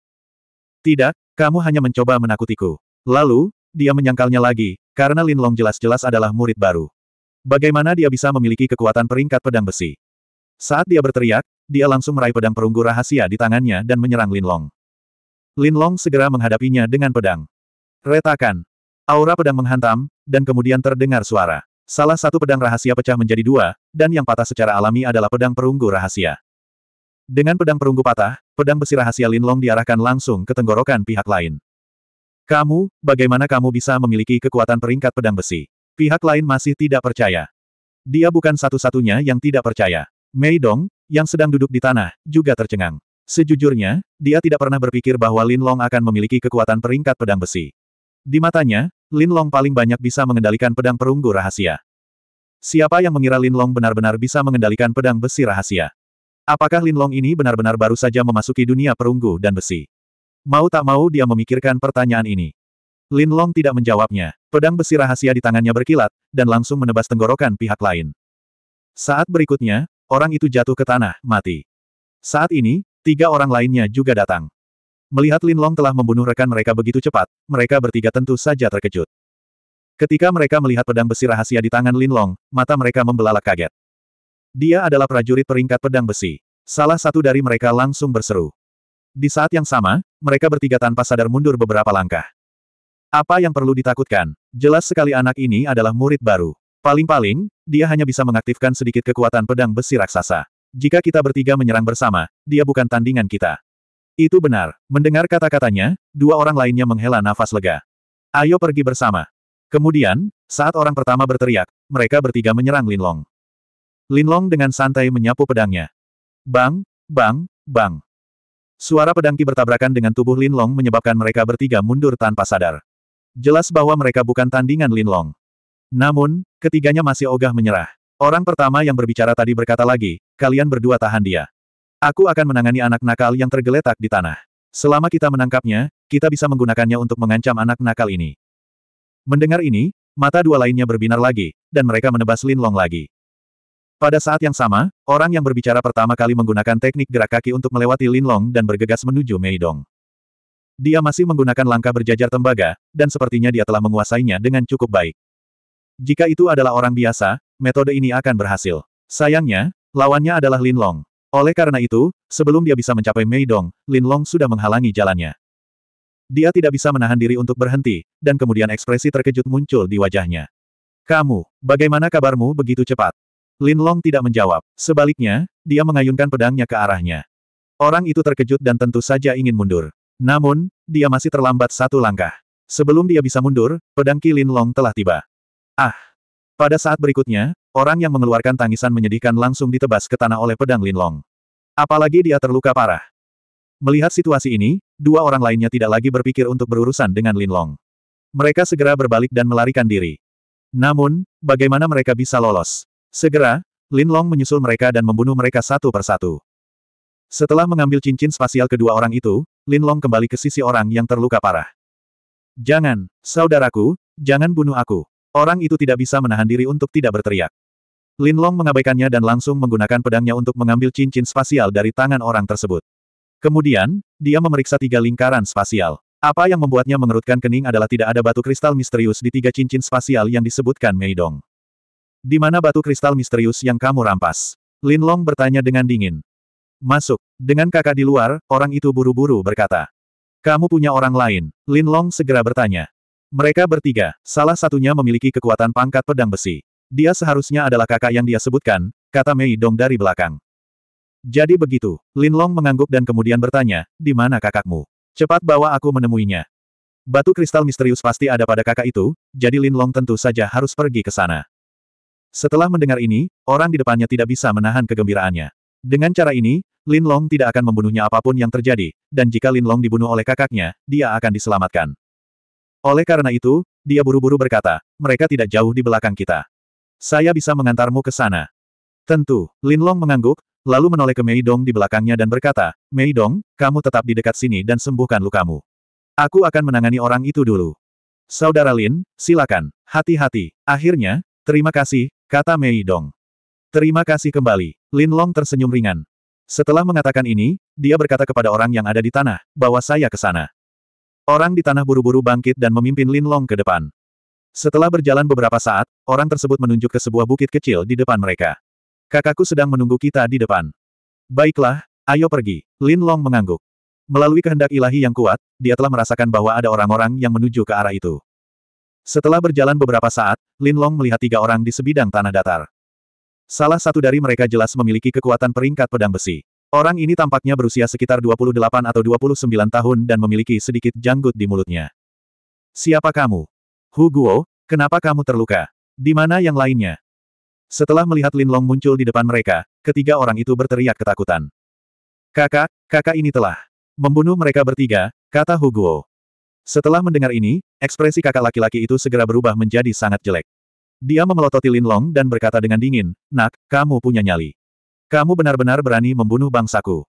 S1: Tidak, kamu hanya mencoba menakutiku. Lalu, dia menyangkalnya lagi, karena Lin Long jelas-jelas adalah murid baru. Bagaimana dia bisa memiliki kekuatan peringkat pedang besi? Saat dia berteriak, dia langsung meraih pedang perunggu rahasia di tangannya dan menyerang Linlong. Linlong segera menghadapinya dengan pedang. Retakan. Aura pedang menghantam, dan kemudian terdengar suara. Salah satu pedang rahasia pecah menjadi dua, dan yang patah secara alami adalah pedang perunggu rahasia. Dengan pedang perunggu patah, pedang besi rahasia Linlong diarahkan langsung ke tenggorokan pihak lain. Kamu, bagaimana kamu bisa memiliki kekuatan peringkat pedang besi? Pihak lain masih tidak percaya. Dia bukan satu-satunya yang tidak percaya. Mei Dong, yang sedang duduk di tanah, juga tercengang. Sejujurnya, dia tidak pernah berpikir bahwa Lin Long akan memiliki kekuatan peringkat pedang besi. Di matanya, Lin Long paling banyak bisa mengendalikan pedang perunggu rahasia. Siapa yang mengira Lin Long benar-benar bisa mengendalikan pedang besi rahasia? Apakah Lin Long ini benar-benar baru saja memasuki dunia perunggu dan besi? Mau tak mau dia memikirkan pertanyaan ini. Lin Long tidak menjawabnya. Pedang besi rahasia di tangannya berkilat, dan langsung menebas tenggorokan pihak lain. Saat berikutnya, orang itu jatuh ke tanah, mati. Saat ini, tiga orang lainnya juga datang. Melihat Lin Long telah membunuh rekan mereka begitu cepat, mereka bertiga tentu saja terkejut. Ketika mereka melihat pedang besi rahasia di tangan Lin Long, mata mereka membelalak kaget. Dia adalah prajurit peringkat pedang besi. Salah satu dari mereka langsung berseru. Di saat yang sama, mereka bertiga tanpa sadar mundur beberapa langkah. Apa yang perlu ditakutkan? Jelas sekali anak ini adalah murid baru. Paling-paling, dia hanya bisa mengaktifkan sedikit kekuatan pedang besi raksasa. Jika kita bertiga menyerang bersama, dia bukan tandingan kita. Itu benar. Mendengar kata-katanya, dua orang lainnya menghela nafas lega. Ayo pergi bersama. Kemudian, saat orang pertama berteriak, mereka bertiga menyerang Linlong. Linlong dengan santai menyapu pedangnya. Bang, bang, bang. Suara pedangki bertabrakan dengan tubuh Linlong menyebabkan mereka bertiga mundur tanpa sadar. Jelas bahwa mereka bukan tandingan Linlong. Namun, ketiganya masih ogah menyerah. Orang pertama yang berbicara tadi berkata lagi, kalian berdua tahan dia. Aku akan menangani anak nakal yang tergeletak di tanah. Selama kita menangkapnya, kita bisa menggunakannya untuk mengancam anak nakal ini. Mendengar ini, mata dua lainnya berbinar lagi, dan mereka menebas Linlong lagi. Pada saat yang sama, orang yang berbicara pertama kali menggunakan teknik gerak kaki untuk melewati Linlong dan bergegas menuju Meidong. Dia masih menggunakan langkah berjajar tembaga, dan sepertinya dia telah menguasainya dengan cukup baik. Jika itu adalah orang biasa, metode ini akan berhasil. Sayangnya, lawannya adalah Lin Long. Oleh karena itu, sebelum dia bisa mencapai Mei Dong, Lin Long sudah menghalangi jalannya. Dia tidak bisa menahan diri untuk berhenti, dan kemudian ekspresi terkejut muncul di wajahnya. Kamu, bagaimana kabarmu begitu cepat? Lin Long tidak menjawab. Sebaliknya, dia mengayunkan pedangnya ke arahnya. Orang itu terkejut dan tentu saja ingin mundur. Namun, dia masih terlambat satu langkah. Sebelum dia bisa mundur, pedang Kilin Long telah tiba. Ah! Pada saat berikutnya, orang yang mengeluarkan tangisan menyedihkan langsung ditebas ke tanah oleh pedang Lin Long. Apalagi dia terluka parah. Melihat situasi ini, dua orang lainnya tidak lagi berpikir untuk berurusan dengan Lin Long. Mereka segera berbalik dan melarikan diri. Namun, bagaimana mereka bisa lolos? Segera, Lin Long menyusul mereka dan membunuh mereka satu persatu. Setelah mengambil cincin spasial kedua orang itu, Lin Long kembali ke sisi orang yang terluka parah. Jangan, saudaraku, jangan bunuh aku. Orang itu tidak bisa menahan diri untuk tidak berteriak. Lin Long mengabaikannya dan langsung menggunakan pedangnya untuk mengambil cincin spasial dari tangan orang tersebut. Kemudian, dia memeriksa tiga lingkaran spasial. Apa yang membuatnya mengerutkan kening adalah tidak ada batu kristal misterius di tiga cincin spasial yang disebutkan Meidong. Di mana batu kristal misterius yang kamu rampas? Lin Long bertanya dengan dingin. Masuk. Dengan kakak di luar, orang itu buru-buru berkata. Kamu punya orang lain? Lin Long segera bertanya. Mereka bertiga, salah satunya memiliki kekuatan pangkat pedang besi. Dia seharusnya adalah kakak yang dia sebutkan, kata Mei Dong dari belakang. Jadi begitu, Lin Long mengangguk dan kemudian bertanya, di mana kakakmu? Cepat bawa aku menemuinya. Batu kristal misterius pasti ada pada kakak itu, jadi Lin Long tentu saja harus pergi ke sana. Setelah mendengar ini, orang di depannya tidak bisa menahan kegembiraannya. Dengan cara ini, Lin Long tidak akan membunuhnya apapun yang terjadi, dan jika Lin Long dibunuh oleh kakaknya, dia akan diselamatkan. Oleh karena itu, dia buru-buru berkata, mereka tidak jauh di belakang kita. Saya bisa mengantarmu ke sana. Tentu, Lin Long mengangguk, lalu menoleh ke Mei Dong di belakangnya dan berkata, Mei Dong, kamu tetap di dekat sini dan sembuhkan lukamu. Aku akan menangani orang itu dulu. Saudara Lin, silakan, hati-hati. Akhirnya, terima kasih, kata Mei Dong. Terima kasih kembali. Lin Long tersenyum ringan. Setelah mengatakan ini, dia berkata kepada orang yang ada di tanah, bahwa saya ke sana. Orang di tanah buru-buru bangkit dan memimpin Lin Long ke depan. Setelah berjalan beberapa saat, orang tersebut menunjuk ke sebuah bukit kecil di depan mereka. Kakakku sedang menunggu kita di depan. Baiklah, ayo pergi. Lin Long mengangguk. Melalui kehendak ilahi yang kuat, dia telah merasakan bahwa ada orang-orang yang menuju ke arah itu. Setelah berjalan beberapa saat, Lin Long melihat tiga orang di sebidang tanah datar. Salah satu dari mereka jelas memiliki kekuatan peringkat pedang besi. Orang ini tampaknya berusia sekitar 28 atau 29 tahun dan memiliki sedikit janggut di mulutnya. Siapa kamu? Hu Guo, kenapa kamu terluka? Di mana yang lainnya? Setelah melihat Lin Long muncul di depan mereka, ketiga orang itu berteriak ketakutan. Kakak, kakak ini telah membunuh mereka bertiga, kata Hu Guo. Setelah mendengar ini, ekspresi kakak laki-laki itu segera berubah menjadi sangat jelek. Dia memelototi Long dan berkata dengan dingin, Nak, kamu punya nyali. Kamu benar-benar berani membunuh bangsaku.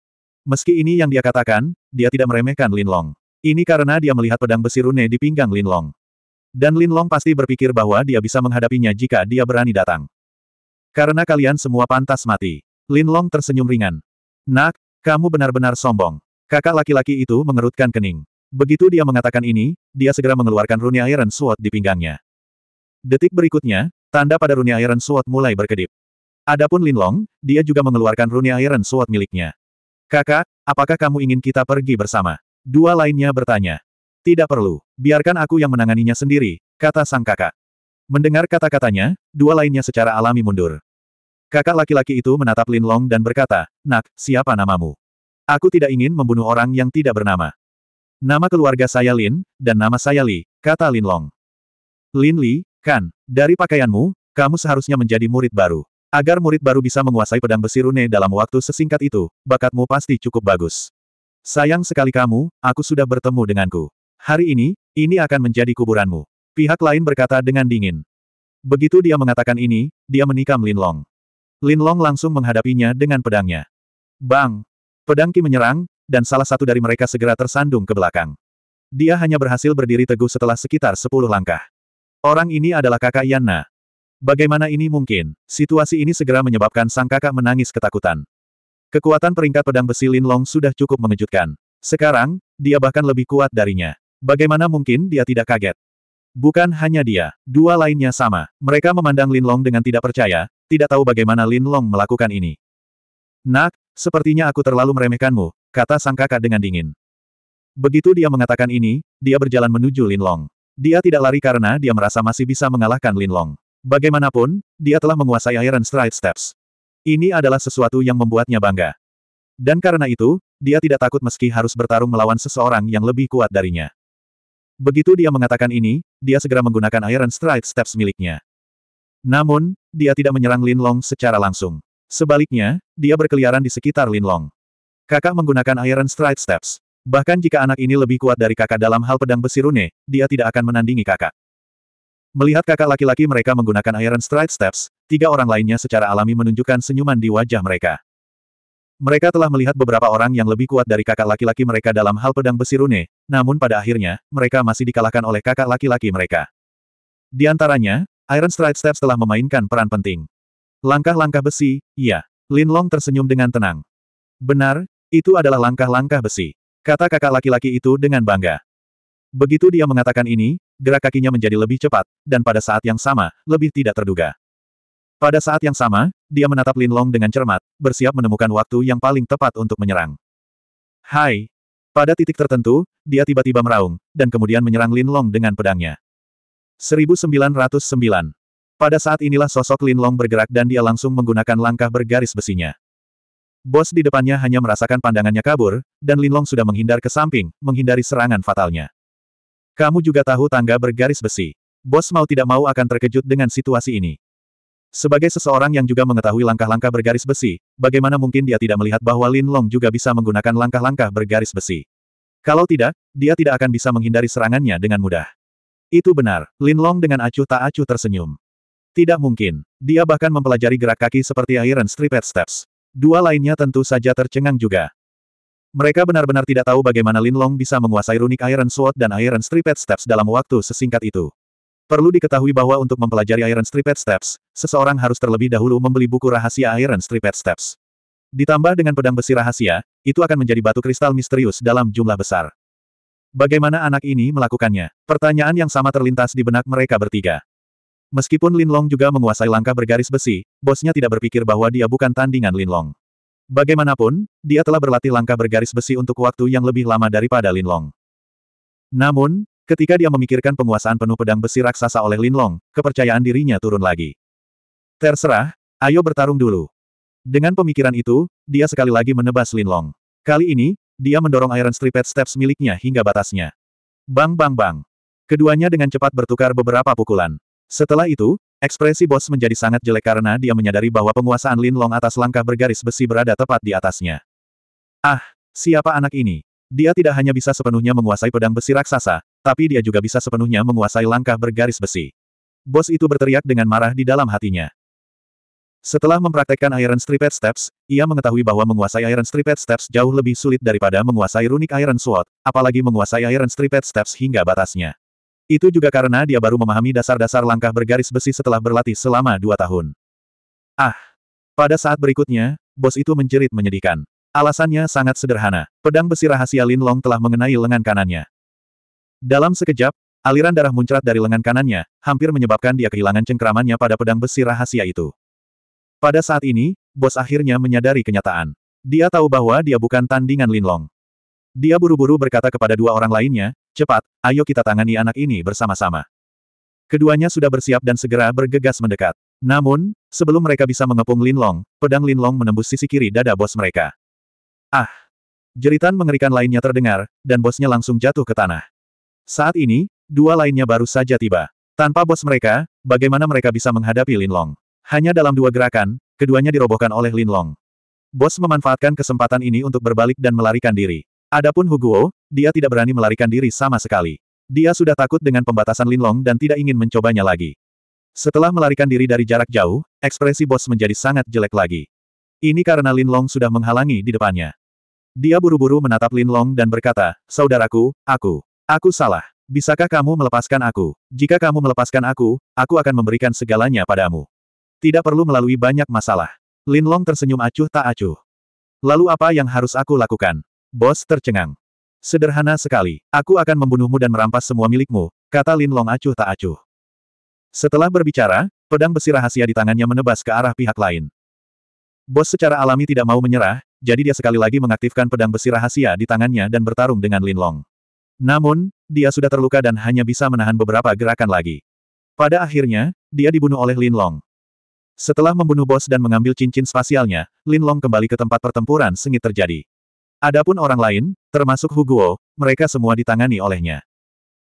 S1: Meski ini yang dia katakan, dia tidak meremehkan Lin Long. Ini karena dia melihat pedang besi rune di pinggang Lin Long. Dan Lin Long pasti berpikir bahwa dia bisa menghadapinya jika dia berani datang. Karena kalian semua pantas mati. Lin Long tersenyum ringan. Nak, kamu benar-benar sombong. Kakak laki-laki itu mengerutkan kening. Begitu dia mengatakan ini, dia segera mengeluarkan rune Iron Sword di pinggangnya. Detik berikutnya, tanda pada rune Iron Sword mulai berkedip. Adapun Lin Long, dia juga mengeluarkan rune Iron Sword miliknya. Kakak, apakah kamu ingin kita pergi bersama? Dua lainnya bertanya. Tidak perlu, biarkan aku yang menanganinya sendiri, kata sang kakak. Mendengar kata-katanya, dua lainnya secara alami mundur. Kakak laki-laki itu menatap Lin Long dan berkata, Nak, siapa namamu? Aku tidak ingin membunuh orang yang tidak bernama. Nama keluarga saya Lin, dan nama saya Li, kata Lin Long. Lin Li, Kan, dari pakaianmu, kamu seharusnya menjadi murid baru. Agar murid baru bisa menguasai pedang besi rune dalam waktu sesingkat itu, bakatmu pasti cukup bagus. Sayang sekali kamu, aku sudah bertemu denganku. Hari ini, ini akan menjadi kuburanmu. Pihak lain berkata dengan dingin. Begitu dia mengatakan ini, dia menikam Lin Long. Lin Long langsung menghadapinya dengan pedangnya. Bang! pedangki menyerang, dan salah satu dari mereka segera tersandung ke belakang. Dia hanya berhasil berdiri teguh setelah sekitar sepuluh langkah. Orang ini adalah kakak Yanna. Bagaimana ini mungkin? Situasi ini segera menyebabkan sang kakak menangis ketakutan. Kekuatan peringkat pedang besi Lin Long sudah cukup mengejutkan. Sekarang, dia bahkan lebih kuat darinya. Bagaimana mungkin dia tidak kaget? Bukan hanya dia, dua lainnya sama. Mereka memandang Lin Long dengan tidak percaya, tidak tahu bagaimana Lin Long melakukan ini. Nak, sepertinya aku terlalu meremehkanmu, kata sang kakak dengan dingin. Begitu dia mengatakan ini, dia berjalan menuju Lin Long. Dia tidak lari karena dia merasa masih bisa mengalahkan Linlong. Bagaimanapun, dia telah menguasai Iron Stride Steps. Ini adalah sesuatu yang membuatnya bangga. Dan karena itu, dia tidak takut meski harus bertarung melawan seseorang yang lebih kuat darinya. Begitu dia mengatakan ini, dia segera menggunakan Iron Stride Steps miliknya. Namun, dia tidak menyerang Lin Long secara langsung. Sebaliknya, dia berkeliaran di sekitar Lin Long. Kakak menggunakan Iron Stride Steps. Bahkan jika anak ini lebih kuat dari kakak dalam hal pedang besi rune, dia tidak akan menandingi kakak. Melihat kakak laki-laki mereka menggunakan Iron Stride Steps, tiga orang lainnya secara alami menunjukkan senyuman di wajah mereka. Mereka telah melihat beberapa orang yang lebih kuat dari kakak laki-laki mereka dalam hal pedang besi rune, namun pada akhirnya, mereka masih dikalahkan oleh kakak laki-laki mereka. Di antaranya, Iron Stride Steps telah memainkan peran penting. Langkah-langkah besi, iya. Lin Long tersenyum dengan tenang. Benar, itu adalah langkah-langkah besi. Kata kakak laki-laki itu dengan bangga. Begitu dia mengatakan ini, gerak kakinya menjadi lebih cepat, dan pada saat yang sama, lebih tidak terduga. Pada saat yang sama, dia menatap Lin Long dengan cermat, bersiap menemukan waktu yang paling tepat untuk menyerang. Hai! Pada titik tertentu, dia tiba-tiba meraung, dan kemudian menyerang Lin Long dengan pedangnya. 1909 Pada saat inilah sosok Lin Long bergerak dan dia langsung menggunakan langkah bergaris besinya. Bos di depannya hanya merasakan pandangannya kabur, dan Linlong sudah menghindar ke samping, menghindari serangan fatalnya. Kamu juga tahu tangga bergaris besi. Bos mau tidak mau akan terkejut dengan situasi ini. Sebagai seseorang yang juga mengetahui langkah-langkah bergaris besi, bagaimana mungkin dia tidak melihat bahwa Lin Long juga bisa menggunakan langkah-langkah bergaris besi. Kalau tidak, dia tidak akan bisa menghindari serangannya dengan mudah. Itu benar, Lin Long dengan acuh tak acuh tersenyum. Tidak mungkin. Dia bahkan mempelajari gerak kaki seperti Iron Stripped Steps. Dua lainnya tentu saja tercengang juga. Mereka benar-benar tidak tahu bagaimana Lin Long bisa menguasai runik Iron Sword dan Iron Striped Steps dalam waktu sesingkat itu. Perlu diketahui bahwa untuk mempelajari Iron Striped Steps, seseorang harus terlebih dahulu membeli buku rahasia Iron Striped Steps. Ditambah dengan pedang besi rahasia, itu akan menjadi batu kristal misterius dalam jumlah besar. Bagaimana anak ini melakukannya? Pertanyaan yang sama terlintas di benak mereka bertiga. Meskipun Lin Long juga menguasai langkah bergaris besi, bosnya tidak berpikir bahwa dia bukan tandingan Lin Long. Bagaimanapun, dia telah berlatih langkah bergaris besi untuk waktu yang lebih lama daripada Lin Long. Namun, ketika dia memikirkan penguasaan penuh pedang besi raksasa oleh Lin Long, kepercayaan dirinya turun lagi. Terserah, ayo bertarung dulu. Dengan pemikiran itu, dia sekali lagi menebas Lin Long. Kali ini, dia mendorong Iron Striped Steps miliknya hingga batasnya. Bang bang bang. Keduanya dengan cepat bertukar beberapa pukulan. Setelah itu, ekspresi bos menjadi sangat jelek karena dia menyadari bahwa penguasaan Lin Long atas langkah bergaris besi berada tepat di atasnya. Ah, siapa anak ini? Dia tidak hanya bisa sepenuhnya menguasai pedang besi raksasa, tapi dia juga bisa sepenuhnya menguasai langkah bergaris besi. Bos itu berteriak dengan marah di dalam hatinya. Setelah mempraktekkan Iron Striped Steps, ia mengetahui bahwa menguasai Iron Striped Steps jauh lebih sulit daripada menguasai Runic Iron Sword, apalagi menguasai Iron Striped Steps hingga batasnya. Itu juga karena dia baru memahami dasar-dasar langkah bergaris besi setelah berlatih selama dua tahun. Ah! Pada saat berikutnya, bos itu menjerit menyedihkan. Alasannya sangat sederhana. Pedang besi rahasia Lin Long telah mengenai lengan kanannya. Dalam sekejap, aliran darah muncrat dari lengan kanannya, hampir menyebabkan dia kehilangan cengkeramannya pada pedang besi rahasia itu. Pada saat ini, bos akhirnya menyadari kenyataan. Dia tahu bahwa dia bukan tandingan Lin Long. Dia buru-buru berkata kepada dua orang lainnya, Cepat, ayo kita tangani anak ini bersama-sama. Keduanya sudah bersiap dan segera bergegas mendekat. Namun, sebelum mereka bisa mengepung Linlong, pedang Linlong menembus sisi kiri dada bos mereka. Ah! Jeritan mengerikan lainnya terdengar, dan bosnya langsung jatuh ke tanah. Saat ini, dua lainnya baru saja tiba. Tanpa bos mereka, bagaimana mereka bisa menghadapi Linlong? Hanya dalam dua gerakan, keduanya dirobohkan oleh Linlong. Bos memanfaatkan kesempatan ini untuk berbalik dan melarikan diri. Adapun Huguo, dia tidak berani melarikan diri sama sekali. Dia sudah takut dengan pembatasan Linlong dan tidak ingin mencobanya lagi. Setelah melarikan diri dari jarak jauh, ekspresi bos menjadi sangat jelek lagi. Ini karena Linlong sudah menghalangi di depannya. Dia buru-buru menatap Linlong dan berkata, Saudaraku, aku, aku salah. Bisakah kamu melepaskan aku? Jika kamu melepaskan aku, aku akan memberikan segalanya padamu. Tidak perlu melalui banyak masalah. Linlong tersenyum acuh tak acuh. Lalu apa yang harus aku lakukan? Bos tercengang. Sederhana sekali, aku akan membunuhmu dan merampas semua milikmu, kata Lin Long acuh tak acuh. Setelah berbicara, pedang besi rahasia di tangannya menebas ke arah pihak lain. Bos secara alami tidak mau menyerah, jadi dia sekali lagi mengaktifkan pedang besi rahasia di tangannya dan bertarung dengan Lin Long. Namun, dia sudah terluka dan hanya bisa menahan beberapa gerakan lagi. Pada akhirnya, dia dibunuh oleh Lin Long. Setelah membunuh bos dan mengambil cincin spasialnya, Lin Long kembali ke tempat pertempuran sengit terjadi. Adapun orang lain, termasuk Huguo, mereka semua ditangani olehnya.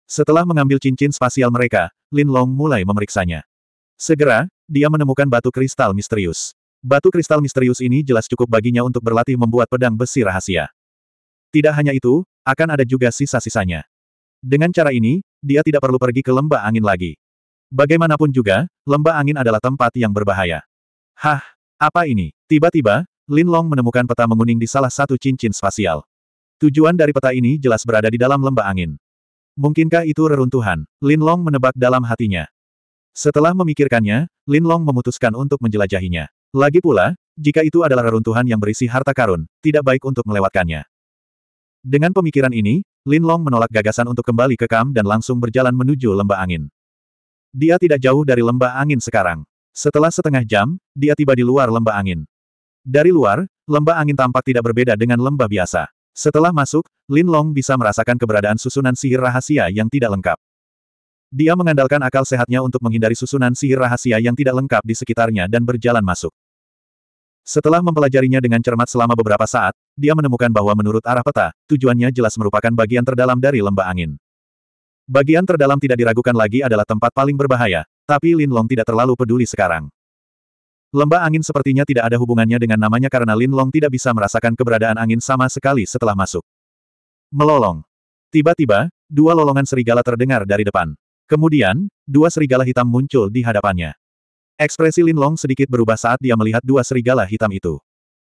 S1: Setelah mengambil cincin spasial mereka, Lin Long mulai memeriksanya. Segera, dia menemukan batu kristal misterius. Batu kristal misterius ini jelas cukup baginya untuk berlatih membuat pedang besi rahasia. Tidak hanya itu, akan ada juga sisa-sisanya. Dengan cara ini, dia tidak perlu pergi ke lembah angin lagi. Bagaimanapun juga, lembah angin adalah tempat yang berbahaya. Hah, apa ini? Tiba-tiba, Lin Long menemukan peta menguning di salah satu cincin spasial. Tujuan dari peta ini jelas berada di dalam lembah angin. Mungkinkah itu reruntuhan? Lin Long menebak dalam hatinya. Setelah memikirkannya, Lin Long memutuskan untuk menjelajahinya. Lagi pula, jika itu adalah reruntuhan yang berisi harta karun, tidak baik untuk melewatkannya. Dengan pemikiran ini, Lin Long menolak gagasan untuk kembali ke Kam dan langsung berjalan menuju lembah angin. Dia tidak jauh dari lembah angin sekarang. Setelah setengah jam, dia tiba di luar lembah angin. Dari luar, lembah angin tampak tidak berbeda dengan lembah biasa. Setelah masuk, Lin Long bisa merasakan keberadaan susunan sihir rahasia yang tidak lengkap. Dia mengandalkan akal sehatnya untuk menghindari susunan sihir rahasia yang tidak lengkap di sekitarnya dan berjalan masuk. Setelah mempelajarinya dengan cermat selama beberapa saat, dia menemukan bahwa menurut arah peta, tujuannya jelas merupakan bagian terdalam dari lembah angin. Bagian terdalam tidak diragukan lagi adalah tempat paling berbahaya, tapi Lin Long tidak terlalu peduli sekarang. Lembah angin sepertinya tidak ada hubungannya dengan namanya karena Lin Long tidak bisa merasakan keberadaan angin sama sekali setelah masuk. Melolong. Tiba-tiba, dua lolongan serigala terdengar dari depan. Kemudian, dua serigala hitam muncul di hadapannya. Ekspresi Lin Long sedikit berubah saat dia melihat dua serigala hitam itu.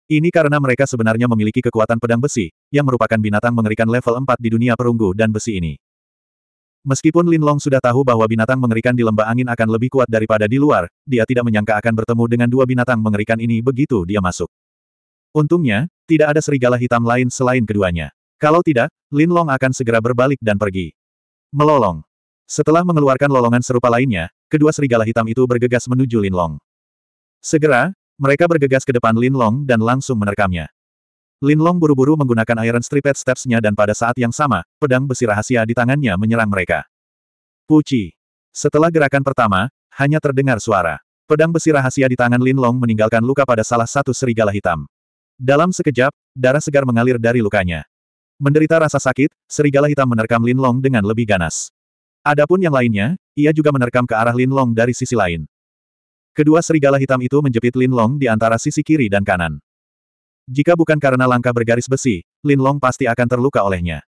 S1: Ini karena mereka sebenarnya memiliki kekuatan pedang besi, yang merupakan binatang mengerikan level 4 di dunia perunggu dan besi ini. Meskipun Lin Long sudah tahu bahwa binatang mengerikan di lembah angin akan lebih kuat daripada di luar, dia tidak menyangka akan bertemu dengan dua binatang mengerikan ini begitu dia masuk. Untungnya, tidak ada serigala hitam lain selain keduanya. Kalau tidak, Lin Long akan segera berbalik dan pergi. Melolong. Setelah mengeluarkan lolongan serupa lainnya, kedua serigala hitam itu bergegas menuju Lin Long. Segera, mereka bergegas ke depan Lin Long dan langsung menerkamnya. Linlong buru-buru menggunakan Iron Striped steps nya dan pada saat yang sama, pedang besi rahasia di tangannya menyerang mereka. Puci. Setelah gerakan pertama, hanya terdengar suara. Pedang besi rahasia di tangan Linlong meninggalkan luka pada salah satu serigala hitam. Dalam sekejap, darah segar mengalir dari lukanya. Menderita rasa sakit, serigala hitam menerkam Linlong dengan lebih ganas. Adapun yang lainnya, ia juga menerkam ke arah Linlong dari sisi lain. Kedua serigala hitam itu menjepit Linlong di antara sisi kiri dan kanan. Jika bukan karena langkah bergaris besi, Lin Long pasti akan terluka olehnya.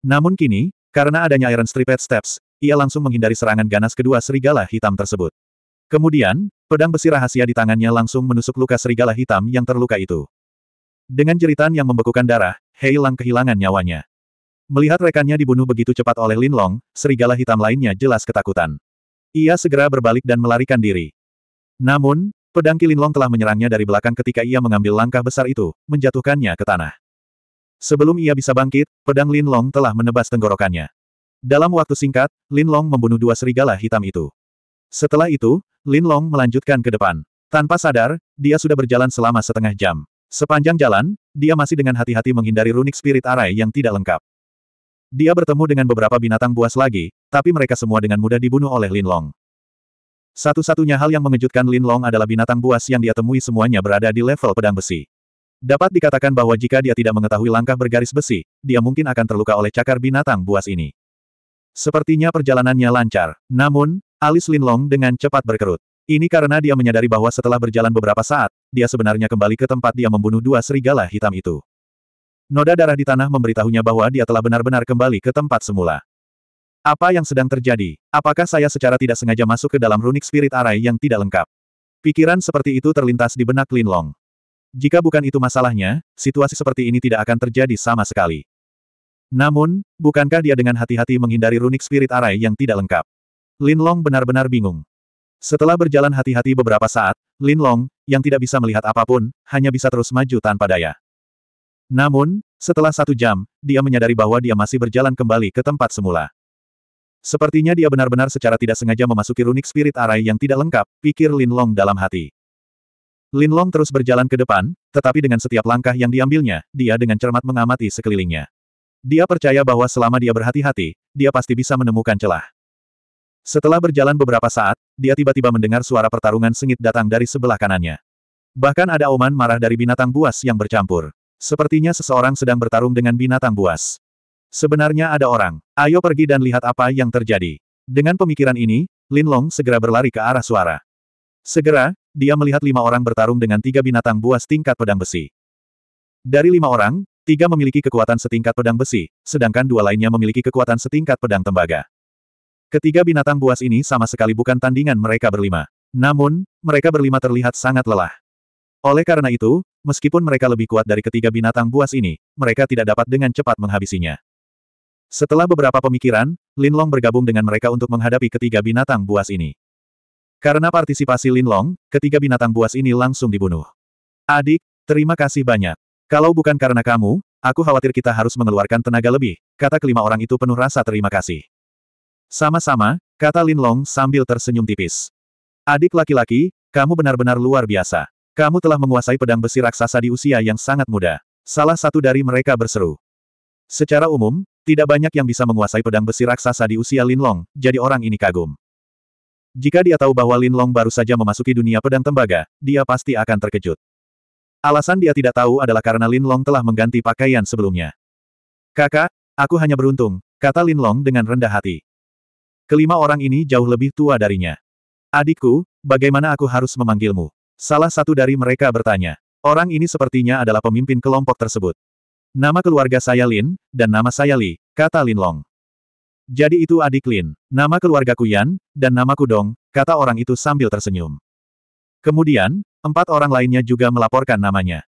S1: Namun kini, karena adanya Iron Striped Steps, ia langsung menghindari serangan ganas kedua serigala hitam tersebut. Kemudian, pedang besi rahasia di tangannya langsung menusuk luka serigala hitam yang terluka itu. Dengan jeritan yang membekukan darah, Hei Lang kehilangan nyawanya. Melihat rekannya dibunuh begitu cepat oleh Lin Long, serigala hitam lainnya jelas ketakutan. Ia segera berbalik dan melarikan diri. Namun, Pedang Kilinlong telah menyerangnya dari belakang ketika ia mengambil langkah besar itu, menjatuhkannya ke tanah. Sebelum ia bisa bangkit, pedang Linlong telah menebas tenggorokannya. Dalam waktu singkat, Linlong membunuh dua serigala hitam itu. Setelah itu, Linlong melanjutkan ke depan. Tanpa sadar, dia sudah berjalan selama setengah jam. Sepanjang jalan, dia masih dengan hati-hati menghindari runik spirit arai yang tidak lengkap. Dia bertemu dengan beberapa binatang buas lagi, tapi mereka semua dengan mudah dibunuh oleh Linlong. Satu-satunya hal yang mengejutkan Lin Long adalah binatang buas yang dia temui semuanya berada di level pedang besi. Dapat dikatakan bahwa jika dia tidak mengetahui langkah bergaris besi, dia mungkin akan terluka oleh cakar binatang buas ini. Sepertinya perjalanannya lancar, namun, alis Lin Long dengan cepat berkerut. Ini karena dia menyadari bahwa setelah berjalan beberapa saat, dia sebenarnya kembali ke tempat dia membunuh dua serigala hitam itu. Noda darah di tanah memberitahunya bahwa dia telah benar-benar kembali ke tempat semula. Apa yang sedang terjadi? Apakah saya secara tidak sengaja masuk ke dalam runik spirit Array yang tidak lengkap? Pikiran seperti itu terlintas di benak Lin Long. Jika bukan itu masalahnya, situasi seperti ini tidak akan terjadi sama sekali. Namun, bukankah dia dengan hati-hati menghindari runik spirit Array yang tidak lengkap? Lin Long benar-benar bingung. Setelah berjalan hati-hati beberapa saat, Lin Long, yang tidak bisa melihat apapun, hanya bisa terus maju tanpa daya. Namun, setelah satu jam, dia menyadari bahwa dia masih berjalan kembali ke tempat semula. Sepertinya dia benar-benar secara tidak sengaja memasuki runik spirit arai yang tidak lengkap, pikir Lin Long dalam hati. Lin Long terus berjalan ke depan, tetapi dengan setiap langkah yang diambilnya, dia dengan cermat mengamati sekelilingnya. Dia percaya bahwa selama dia berhati-hati, dia pasti bisa menemukan celah. Setelah berjalan beberapa saat, dia tiba-tiba mendengar suara pertarungan sengit datang dari sebelah kanannya. Bahkan ada oman marah dari binatang buas yang bercampur. Sepertinya seseorang sedang bertarung dengan binatang buas. Sebenarnya ada orang. Ayo pergi dan lihat apa yang terjadi. Dengan pemikiran ini, Lin Long segera berlari ke arah suara. Segera, dia melihat lima orang bertarung dengan tiga binatang buas tingkat pedang besi. Dari lima orang, tiga memiliki kekuatan setingkat pedang besi, sedangkan dua lainnya memiliki kekuatan setingkat pedang tembaga. Ketiga binatang buas ini sama sekali bukan tandingan mereka berlima. Namun, mereka berlima terlihat sangat lelah. Oleh karena itu, meskipun mereka lebih kuat dari ketiga binatang buas ini, mereka tidak dapat dengan cepat menghabisinya. Setelah beberapa pemikiran, Linlong bergabung dengan mereka untuk menghadapi ketiga binatang buas ini. Karena partisipasi Linlong, ketiga binatang buas ini langsung dibunuh. Adik, terima kasih banyak. Kalau bukan karena kamu, aku khawatir kita harus mengeluarkan tenaga lebih, kata kelima orang itu penuh rasa terima kasih. Sama-sama, kata Linlong sambil tersenyum tipis. Adik laki-laki, kamu benar-benar luar biasa. Kamu telah menguasai pedang besi raksasa di usia yang sangat muda. Salah satu dari mereka berseru. Secara umum, tidak banyak yang bisa menguasai pedang besi raksasa di usia Lin Long, jadi orang ini kagum. Jika dia tahu bahwa Lin Long baru saja memasuki dunia pedang tembaga, dia pasti akan terkejut. Alasan dia tidak tahu adalah karena Lin Long telah mengganti pakaian sebelumnya. Kakak, aku hanya beruntung, kata Lin Long dengan rendah hati. Kelima orang ini jauh lebih tua darinya. Adikku, bagaimana aku harus memanggilmu? Salah satu dari mereka bertanya. Orang ini sepertinya adalah pemimpin kelompok tersebut. Nama keluarga saya Lin, dan nama saya Li, kata Lin Long. Jadi itu adik Lin, nama keluargaku Yan, dan namaku Dong, kata orang itu sambil tersenyum. Kemudian, empat orang lainnya juga melaporkan namanya.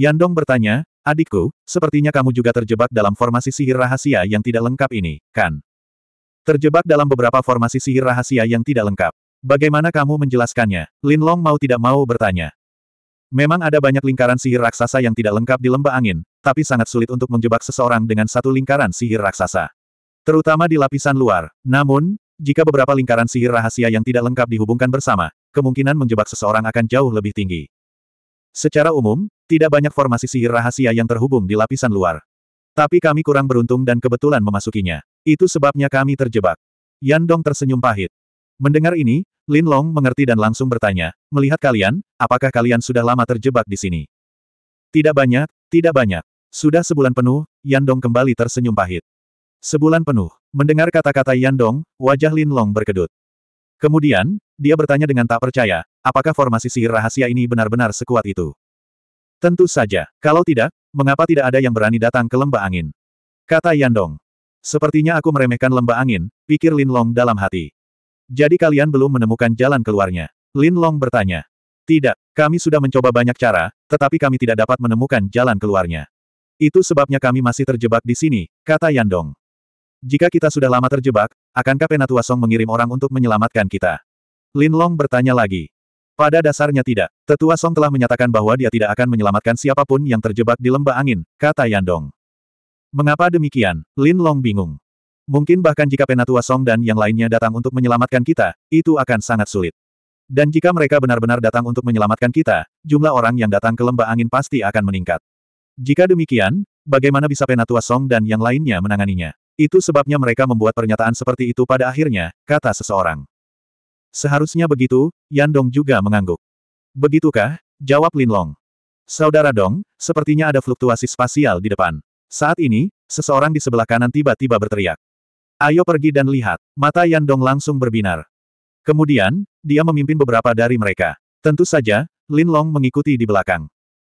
S1: Yan Dong bertanya, adikku, sepertinya kamu juga terjebak dalam formasi sihir rahasia yang tidak lengkap ini, kan? Terjebak dalam beberapa formasi sihir rahasia yang tidak lengkap. Bagaimana kamu menjelaskannya? Lin Long mau tidak mau bertanya. Memang ada banyak lingkaran sihir raksasa yang tidak lengkap di lembah angin, tapi sangat sulit untuk menjebak seseorang dengan satu lingkaran sihir raksasa. Terutama di lapisan luar. Namun, jika beberapa lingkaran sihir rahasia yang tidak lengkap dihubungkan bersama, kemungkinan menjebak seseorang akan jauh lebih tinggi. Secara umum, tidak banyak formasi sihir rahasia yang terhubung di lapisan luar. Tapi kami kurang beruntung dan kebetulan memasukinya. Itu sebabnya kami terjebak. Yan Dong tersenyum pahit. Mendengar ini, Lin Long mengerti dan langsung bertanya, melihat kalian, apakah kalian sudah lama terjebak di sini? Tidak banyak, tidak banyak. Sudah sebulan penuh, Yandong kembali tersenyum pahit. Sebulan penuh, mendengar kata-kata Yandong, wajah Lin Long berkedut. Kemudian, dia bertanya dengan tak percaya, apakah formasi sihir rahasia ini benar-benar sekuat itu? Tentu saja, kalau tidak, mengapa tidak ada yang berani datang ke lembah angin? Kata Yandong. Sepertinya aku meremehkan lembah angin, pikir Lin Long dalam hati. Jadi kalian belum menemukan jalan keluarnya? Lin Long bertanya. Tidak, kami sudah mencoba banyak cara, tetapi kami tidak dapat menemukan jalan keluarnya. Itu sebabnya kami masih terjebak di sini, kata Yandong. Jika kita sudah lama terjebak, akankah Penatua Song mengirim orang untuk menyelamatkan kita? Lin Long bertanya lagi. Pada dasarnya tidak, Tetua Song telah menyatakan bahwa dia tidak akan menyelamatkan siapapun yang terjebak di lembah angin, kata Yandong. Mengapa demikian? Lin Long bingung. Mungkin bahkan jika Penatua Song dan yang lainnya datang untuk menyelamatkan kita, itu akan sangat sulit. Dan jika mereka benar-benar datang untuk menyelamatkan kita, jumlah orang yang datang ke lembah angin pasti akan meningkat. Jika demikian, bagaimana bisa Penatua Song dan yang lainnya menanganinya? Itu sebabnya mereka membuat pernyataan seperti itu pada akhirnya, kata seseorang. Seharusnya begitu, Yan Dong juga mengangguk. Begitukah? Jawab Lin Long. Saudara Dong, sepertinya ada fluktuasi spasial di depan. Saat ini, seseorang di sebelah kanan tiba-tiba berteriak. Ayo pergi dan lihat. Mata Yan Dong langsung berbinar. Kemudian, dia memimpin beberapa dari mereka. Tentu saja, Lin Long mengikuti di belakang.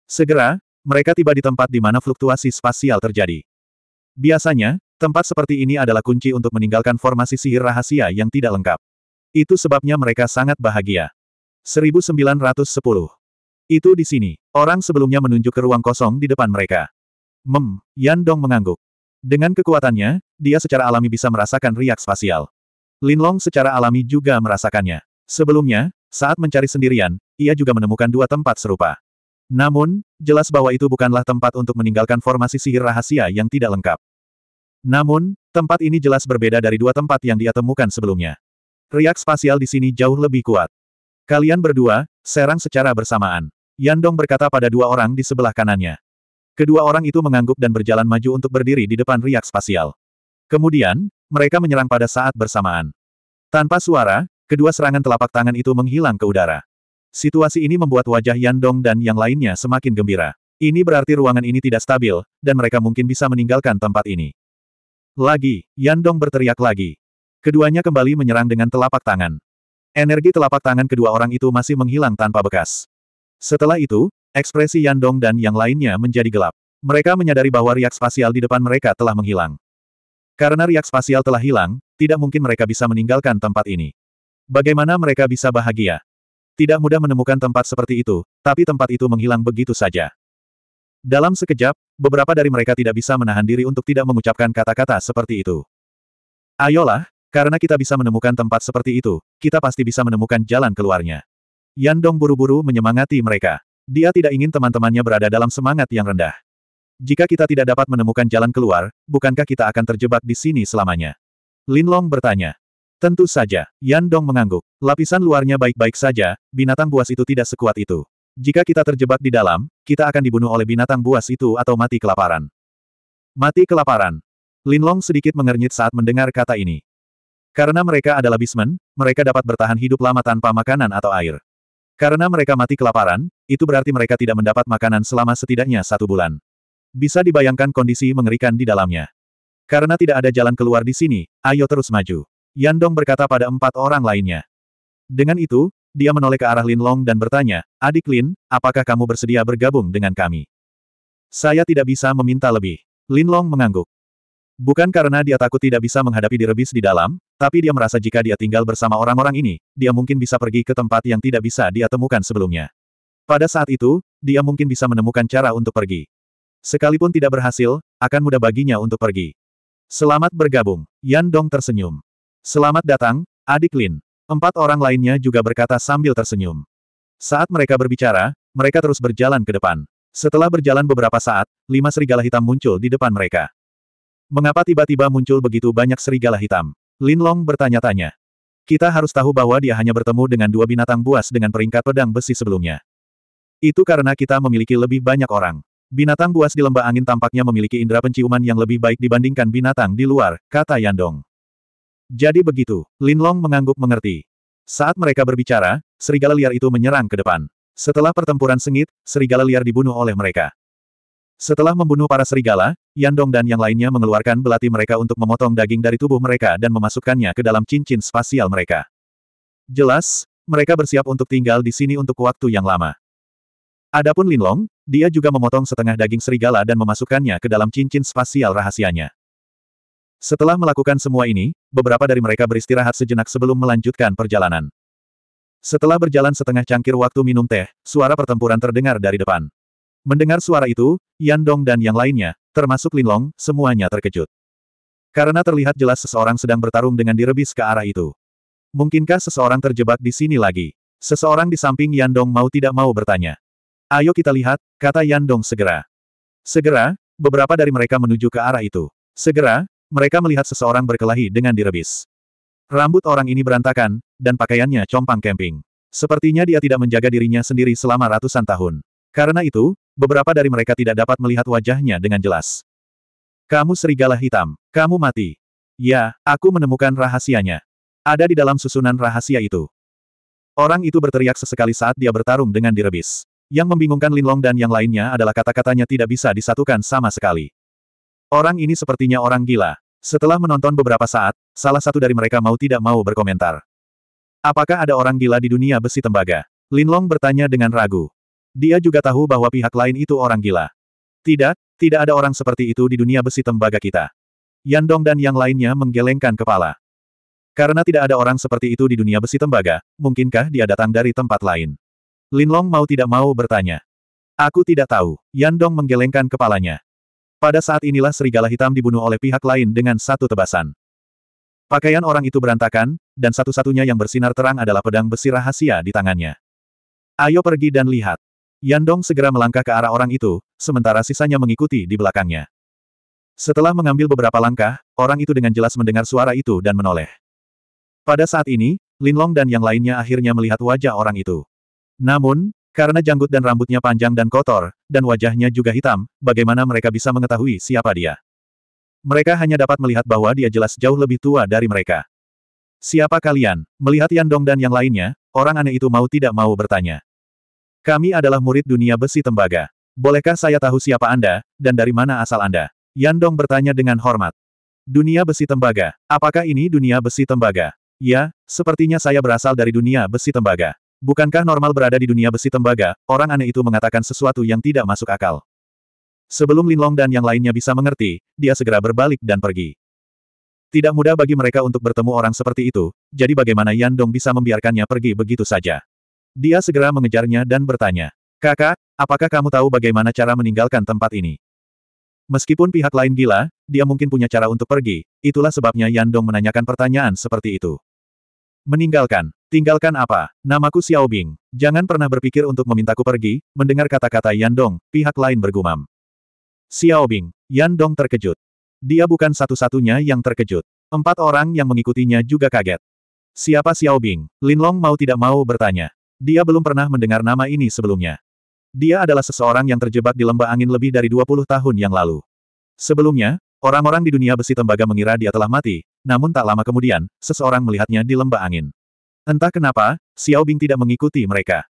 S1: Segera, mereka tiba di tempat di mana fluktuasi spasial terjadi. Biasanya, tempat seperti ini adalah kunci untuk meninggalkan formasi sihir rahasia yang tidak lengkap. Itu sebabnya mereka sangat bahagia. 1910. Itu di sini. Orang sebelumnya menunjuk ke ruang kosong di depan mereka. Mem, Yan Dong mengangguk. Dengan kekuatannya, dia secara alami bisa merasakan riak spasial. Linlong secara alami juga merasakannya. Sebelumnya, saat mencari sendirian, ia juga menemukan dua tempat serupa. Namun, jelas bahwa itu bukanlah tempat untuk meninggalkan formasi sihir rahasia yang tidak lengkap. Namun, tempat ini jelas berbeda dari dua tempat yang dia temukan sebelumnya. Riak spasial di sini jauh lebih kuat. Kalian berdua, serang secara bersamaan. Yandong berkata pada dua orang di sebelah kanannya. Kedua orang itu mengangguk dan berjalan maju untuk berdiri di depan riak spasial. Kemudian, mereka menyerang pada saat bersamaan. Tanpa suara, kedua serangan telapak tangan itu menghilang ke udara. Situasi ini membuat wajah Yandong dan yang lainnya semakin gembira. Ini berarti ruangan ini tidak stabil, dan mereka mungkin bisa meninggalkan tempat ini. Lagi, Yandong berteriak lagi. Keduanya kembali menyerang dengan telapak tangan. Energi telapak tangan kedua orang itu masih menghilang tanpa bekas. Setelah itu, ekspresi Yandong dan yang lainnya menjadi gelap. Mereka menyadari bahwa riak spasial di depan mereka telah menghilang. Karena riak spasial telah hilang, tidak mungkin mereka bisa meninggalkan tempat ini. Bagaimana mereka bisa bahagia? Tidak mudah menemukan tempat seperti itu, tapi tempat itu menghilang begitu saja. Dalam sekejap, beberapa dari mereka tidak bisa menahan diri untuk tidak mengucapkan kata-kata seperti itu. Ayolah, karena kita bisa menemukan tempat seperti itu, kita pasti bisa menemukan jalan keluarnya. Yandong buru-buru menyemangati mereka. Dia tidak ingin teman-temannya berada dalam semangat yang rendah. Jika kita tidak dapat menemukan jalan keluar, bukankah kita akan terjebak di sini selamanya? Linlong bertanya. Tentu saja, Yan Dong mengangguk. Lapisan luarnya baik-baik saja, binatang buas itu tidak sekuat itu. Jika kita terjebak di dalam, kita akan dibunuh oleh binatang buas itu atau mati kelaparan. Mati kelaparan. Lin Long sedikit mengernyit saat mendengar kata ini. Karena mereka adalah bismen, mereka dapat bertahan hidup lama tanpa makanan atau air. Karena mereka mati kelaparan, itu berarti mereka tidak mendapat makanan selama setidaknya satu bulan. Bisa dibayangkan kondisi mengerikan di dalamnya. Karena tidak ada jalan keluar di sini, ayo terus maju. Yandong berkata pada empat orang lainnya. Dengan itu, dia menoleh ke arah Lin Long dan bertanya, Adik Lin, apakah kamu bersedia bergabung dengan kami? Saya tidak bisa meminta lebih. Lin Long mengangguk. Bukan karena dia takut tidak bisa menghadapi direbis di dalam, tapi dia merasa jika dia tinggal bersama orang-orang ini, dia mungkin bisa pergi ke tempat yang tidak bisa dia temukan sebelumnya. Pada saat itu, dia mungkin bisa menemukan cara untuk pergi. Sekalipun tidak berhasil, akan mudah baginya untuk pergi. Selamat bergabung, Yan Dong tersenyum. Selamat datang, adik Lin. Empat orang lainnya juga berkata sambil tersenyum. Saat mereka berbicara, mereka terus berjalan ke depan. Setelah berjalan beberapa saat, lima serigala hitam muncul di depan mereka. Mengapa tiba-tiba muncul begitu banyak serigala hitam? Lin Long bertanya-tanya. Kita harus tahu bahwa dia hanya bertemu dengan dua binatang buas dengan peringkat pedang besi sebelumnya. Itu karena kita memiliki lebih banyak orang. Binatang buas di lembah angin tampaknya memiliki indera penciuman yang lebih baik dibandingkan binatang di luar, kata Yandong. Jadi begitu, Linlong mengangguk mengerti. Saat mereka berbicara, serigala liar itu menyerang ke depan. Setelah pertempuran sengit, serigala liar dibunuh oleh mereka. Setelah membunuh para serigala, Yandong dan yang lainnya mengeluarkan belati mereka untuk memotong daging dari tubuh mereka dan memasukkannya ke dalam cincin spasial mereka. Jelas, mereka bersiap untuk tinggal di sini untuk waktu yang lama. Adapun Linlong, dia juga memotong setengah daging serigala dan memasukkannya ke dalam cincin spasial rahasianya. Setelah melakukan semua ini, beberapa dari mereka beristirahat sejenak sebelum melanjutkan perjalanan. Setelah berjalan setengah cangkir waktu minum teh, suara pertempuran terdengar dari depan. Mendengar suara itu, Yan Dong dan yang lainnya, termasuk Lin Long, semuanya terkejut. Karena terlihat jelas seseorang sedang bertarung dengan direbis ke arah itu. Mungkinkah seseorang terjebak di sini lagi? Seseorang di samping Yan Dong mau tidak mau bertanya. Ayo kita lihat, kata Yan Dong segera. Segera, beberapa dari mereka menuju ke arah itu. Segera, mereka melihat seseorang berkelahi dengan direbis. Rambut orang ini berantakan, dan pakaiannya compang camping. Sepertinya dia tidak menjaga dirinya sendiri selama ratusan tahun. Karena itu, beberapa dari mereka tidak dapat melihat wajahnya dengan jelas. Kamu serigala hitam. Kamu mati. Ya, aku menemukan rahasianya. Ada di dalam susunan rahasia itu. Orang itu berteriak sesekali saat dia bertarung dengan direbis. Yang membingungkan Linlong dan yang lainnya adalah kata-katanya tidak bisa disatukan sama sekali. Orang ini sepertinya orang gila. Setelah menonton beberapa saat, salah satu dari mereka mau tidak mau berkomentar. Apakah ada orang gila di dunia besi tembaga? Linlong bertanya dengan ragu. Dia juga tahu bahwa pihak lain itu orang gila. Tidak, tidak ada orang seperti itu di dunia besi tembaga kita. Yandong dan yang lainnya menggelengkan kepala. Karena tidak ada orang seperti itu di dunia besi tembaga, mungkinkah dia datang dari tempat lain? Linlong mau tidak mau bertanya. Aku tidak tahu. Yandong menggelengkan kepalanya. Pada saat inilah serigala hitam dibunuh oleh pihak lain dengan satu tebasan. Pakaian orang itu berantakan, dan satu-satunya yang bersinar terang adalah pedang besi rahasia di tangannya. Ayo pergi dan lihat. Yandong segera melangkah ke arah orang itu, sementara sisanya mengikuti di belakangnya. Setelah mengambil beberapa langkah, orang itu dengan jelas mendengar suara itu dan menoleh. Pada saat ini, Linlong dan yang lainnya akhirnya melihat wajah orang itu. Namun, karena janggut dan rambutnya panjang dan kotor, dan wajahnya juga hitam, bagaimana mereka bisa mengetahui siapa dia? Mereka hanya dapat melihat bahwa dia jelas jauh lebih tua dari mereka. Siapa kalian? Melihat Yandong dan yang lainnya, orang aneh itu mau tidak mau bertanya. Kami adalah murid dunia besi tembaga. Bolehkah saya tahu siapa Anda, dan dari mana asal Anda? Yandong bertanya dengan hormat. Dunia besi tembaga. Apakah ini dunia besi tembaga? Ya, sepertinya saya berasal dari dunia besi tembaga. Bukankah normal berada di dunia besi tembaga, orang aneh itu mengatakan sesuatu yang tidak masuk akal. Sebelum Linlong dan yang lainnya bisa mengerti, dia segera berbalik dan pergi. Tidak mudah bagi mereka untuk bertemu orang seperti itu, jadi bagaimana Yan Dong bisa membiarkannya pergi begitu saja. Dia segera mengejarnya dan bertanya, Kakak, apakah kamu tahu bagaimana cara meninggalkan tempat ini? Meskipun pihak lain gila, dia mungkin punya cara untuk pergi, itulah sebabnya Yan Dong menanyakan pertanyaan seperti itu. Meninggalkan. Tinggalkan apa? Namaku Xiao Bing. Jangan pernah berpikir untuk memintaku pergi, mendengar kata-kata Yan Dong, pihak lain bergumam. Xiao Bing, Yan Dong terkejut. Dia bukan satu-satunya yang terkejut. Empat orang yang mengikutinya juga kaget. Siapa Xiao Bing? Lin Long mau tidak mau bertanya. Dia belum pernah mendengar nama ini sebelumnya. Dia adalah seseorang yang terjebak di lembah angin lebih dari 20 tahun yang lalu. Sebelumnya, Orang-orang di dunia besi tembaga mengira dia telah mati, namun tak lama kemudian, seseorang melihatnya di lembah angin. Entah kenapa, Xiao Bing tidak mengikuti mereka.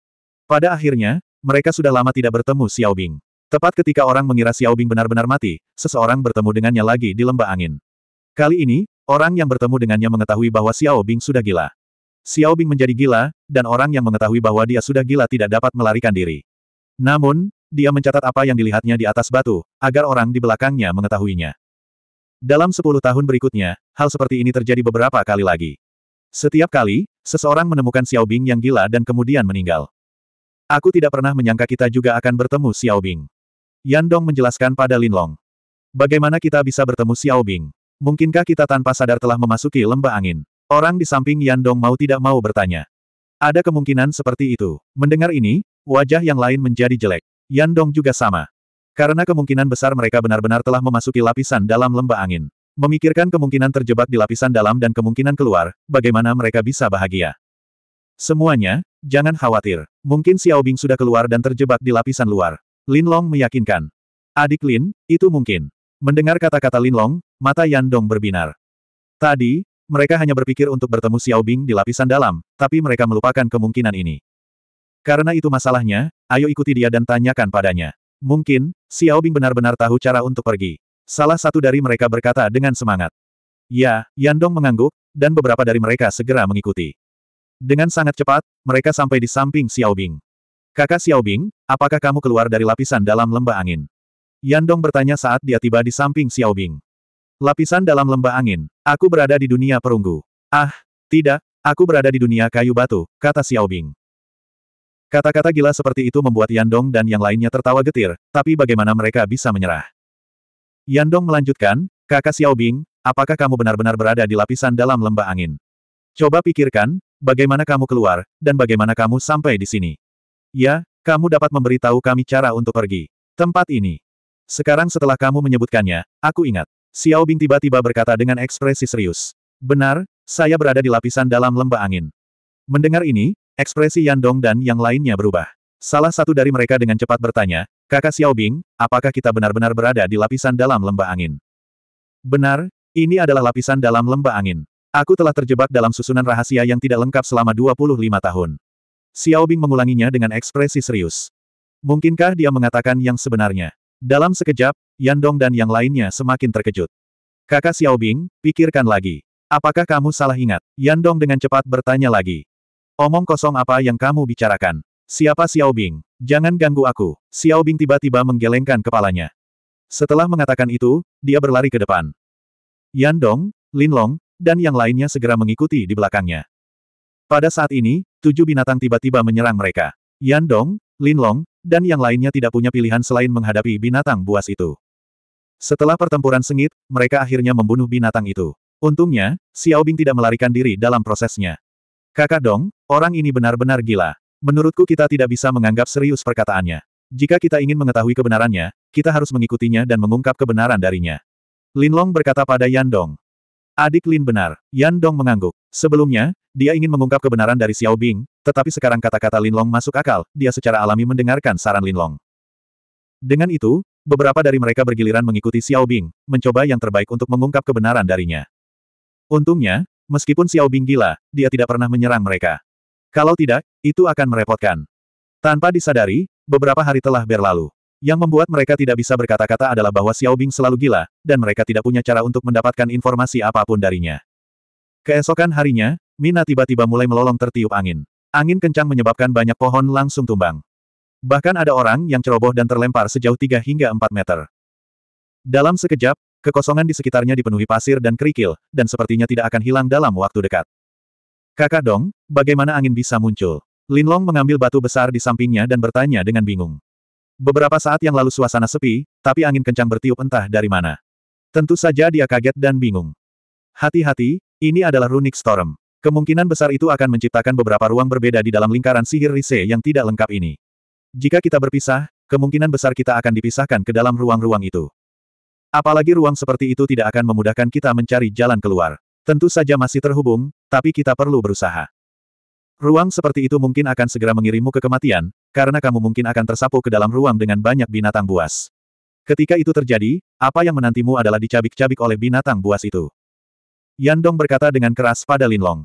S1: Pada akhirnya, mereka sudah lama tidak bertemu Xiao Bing. Tepat ketika orang mengira Xiao Bing benar-benar mati, seseorang bertemu dengannya lagi di lembah angin. Kali ini, orang yang bertemu dengannya mengetahui bahwa Xiao Bing sudah gila. Xiao Bing menjadi gila, dan orang yang mengetahui bahwa dia sudah gila tidak dapat melarikan diri. Namun, dia mencatat apa yang dilihatnya di atas batu, agar orang di belakangnya mengetahuinya. Dalam sepuluh tahun berikutnya, hal seperti ini terjadi beberapa kali lagi. Setiap kali, seseorang menemukan Xiao Bing yang gila dan kemudian meninggal. Aku tidak pernah menyangka kita juga akan bertemu Xiao Bing. Yan Dong menjelaskan pada Lin Long. Bagaimana kita bisa bertemu Xiao Bing? Mungkinkah kita tanpa sadar telah memasuki lembah angin? Orang di samping Yan Dong mau tidak mau bertanya. Ada kemungkinan seperti itu. Mendengar ini, wajah yang lain menjadi jelek. Yan Dong juga sama. Karena kemungkinan besar mereka benar-benar telah memasuki lapisan dalam lembah angin. Memikirkan kemungkinan terjebak di lapisan dalam dan kemungkinan keluar, bagaimana mereka bisa bahagia. Semuanya, jangan khawatir. Mungkin Xiao Bing sudah keluar dan terjebak di lapisan luar. Lin Long meyakinkan. Adik Lin, itu mungkin. Mendengar kata-kata Lin Long, mata Yan Dong berbinar. Tadi, mereka hanya berpikir untuk bertemu Xiao Bing di lapisan dalam, tapi mereka melupakan kemungkinan ini. Karena itu masalahnya, ayo ikuti dia dan tanyakan padanya. Mungkin, Xiao Bing benar-benar tahu cara untuk pergi. Salah satu dari mereka berkata dengan semangat. Ya, Yan Dong mengangguk, dan beberapa dari mereka segera mengikuti. Dengan sangat cepat, mereka sampai di samping Xiao Bing. Kakak Xiao Bing, apakah kamu keluar dari lapisan dalam lembah angin? Yan Dong bertanya saat dia tiba di samping Xiao Bing. Lapisan dalam lembah angin, aku berada di dunia perunggu. Ah, tidak, aku berada di dunia kayu batu, kata Xiao Bing. Kata-kata gila seperti itu membuat Yandong dan yang lainnya tertawa getir, tapi bagaimana mereka bisa menyerah? Yandong melanjutkan, kakak Xiao Bing, apakah kamu benar-benar berada di lapisan dalam lembah angin? Coba pikirkan, bagaimana kamu keluar, dan bagaimana kamu sampai di sini. Ya, kamu dapat memberitahu kami cara untuk pergi. Tempat ini. Sekarang setelah kamu menyebutkannya, aku ingat. Xiao Bing tiba-tiba berkata dengan ekspresi serius. Benar, saya berada di lapisan dalam lembah angin. Mendengar ini, Ekspresi Yan Dong dan yang lainnya berubah. Salah satu dari mereka dengan cepat bertanya, Kakak Xiaobing, apakah kita benar-benar berada di lapisan dalam lembah angin? Benar, ini adalah lapisan dalam lembah angin. Aku telah terjebak dalam susunan rahasia yang tidak lengkap selama 25 tahun. Xiaobing mengulanginya dengan ekspresi serius. Mungkinkah dia mengatakan yang sebenarnya? Dalam sekejap, Yan Dong dan yang lainnya semakin terkejut. Kakak Xiaobing, pikirkan lagi. Apakah kamu salah ingat? Yan Dong dengan cepat bertanya lagi. Omong kosong apa yang kamu bicarakan? Siapa Xiao Bing? Jangan ganggu aku. Xiao Bing tiba-tiba menggelengkan kepalanya. Setelah mengatakan itu, dia berlari ke depan. Yan Dong, Lin Long, dan yang lainnya segera mengikuti di belakangnya. Pada saat ini, tujuh binatang tiba-tiba menyerang mereka. Yan Dong, Lin Long, dan yang lainnya tidak punya pilihan selain menghadapi binatang buas itu. Setelah pertempuran sengit, mereka akhirnya membunuh binatang itu. Untungnya, Xiao Bing tidak melarikan diri dalam prosesnya. Kakak Dong, orang ini benar-benar gila. Menurutku kita tidak bisa menganggap serius perkataannya. Jika kita ingin mengetahui kebenarannya, kita harus mengikutinya dan mengungkap kebenaran darinya. Lin Long berkata pada Yan Dong. Adik Lin benar, Yan Dong mengangguk. Sebelumnya, dia ingin mengungkap kebenaran dari Xiao Bing, tetapi sekarang kata-kata Lin Long masuk akal, dia secara alami mendengarkan saran Lin Long. Dengan itu, beberapa dari mereka bergiliran mengikuti Xiao Bing, mencoba yang terbaik untuk mengungkap kebenaran darinya. Untungnya, Meskipun Xiao Bing gila, dia tidak pernah menyerang mereka. Kalau tidak, itu akan merepotkan. Tanpa disadari, beberapa hari telah berlalu. Yang membuat mereka tidak bisa berkata-kata adalah bahwa Xiao Bing selalu gila, dan mereka tidak punya cara untuk mendapatkan informasi apapun darinya. Keesokan harinya, Mina tiba-tiba mulai melolong tertiup angin. Angin kencang menyebabkan banyak pohon langsung tumbang. Bahkan ada orang yang ceroboh dan terlempar sejauh 3 hingga 4 meter. Dalam sekejap, Kekosongan di sekitarnya dipenuhi pasir dan kerikil, dan sepertinya tidak akan hilang dalam waktu dekat. Kakak dong, bagaimana angin bisa muncul? Linlong mengambil batu besar di sampingnya dan bertanya dengan bingung. Beberapa saat yang lalu suasana sepi, tapi angin kencang bertiup entah dari mana. Tentu saja dia kaget dan bingung. Hati-hati, ini adalah runic storm. Kemungkinan besar itu akan menciptakan beberapa ruang berbeda di dalam lingkaran sihir Rise yang tidak lengkap ini. Jika kita berpisah, kemungkinan besar kita akan dipisahkan ke dalam ruang-ruang itu. Apalagi ruang seperti itu tidak akan memudahkan kita mencari jalan keluar. Tentu saja masih terhubung, tapi kita perlu berusaha. Ruang seperti itu mungkin akan segera mengirimmu ke kematian, karena kamu mungkin akan tersapu ke dalam ruang dengan banyak binatang buas. Ketika itu terjadi, apa yang menantimu adalah dicabik-cabik oleh binatang buas itu. Yandong berkata dengan keras pada Linlong.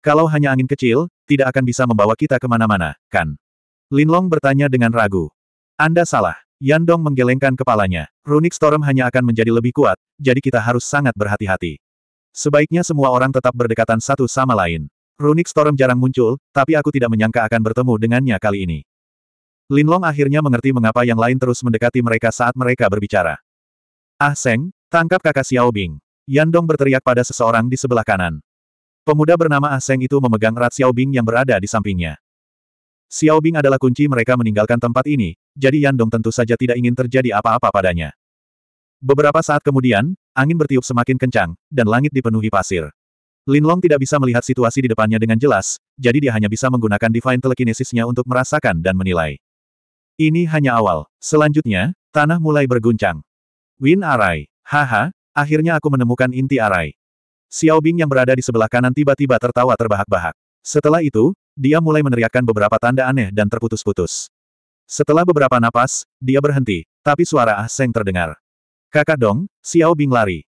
S1: Kalau hanya angin kecil, tidak akan bisa membawa kita kemana-mana, kan? Linlong bertanya dengan ragu. Anda salah. Yandong menggelengkan kepalanya. Runic Storm hanya akan menjadi lebih kuat, jadi kita harus sangat berhati-hati. Sebaiknya semua orang tetap berdekatan satu sama lain. Runic Storm jarang muncul, tapi aku tidak menyangka akan bertemu dengannya kali ini. Linlong akhirnya mengerti mengapa yang lain terus mendekati mereka saat mereka berbicara. Ah Seng, tangkap kakak Xiao Yan Yandong berteriak pada seseorang di sebelah kanan. Pemuda bernama Ah Seng itu memegang Xiao Bing yang berada di sampingnya. Xiao Bing adalah kunci mereka meninggalkan tempat ini, jadi Yan Dong tentu saja tidak ingin terjadi apa-apa padanya. Beberapa saat kemudian, angin bertiup semakin kencang, dan langit dipenuhi pasir. Lin Long tidak bisa melihat situasi di depannya dengan jelas, jadi dia hanya bisa menggunakan divine telekinesisnya untuk merasakan dan menilai. Ini hanya awal. Selanjutnya, tanah mulai berguncang. Win Arai. Haha, akhirnya aku menemukan inti Arai. Xiao Bing yang berada di sebelah kanan tiba-tiba tertawa terbahak-bahak. Setelah itu, dia mulai meneriakkan beberapa tanda aneh dan terputus-putus. Setelah beberapa napas, dia berhenti, tapi suara Ah Seng terdengar. Kakak Dong, Xiao Bing lari.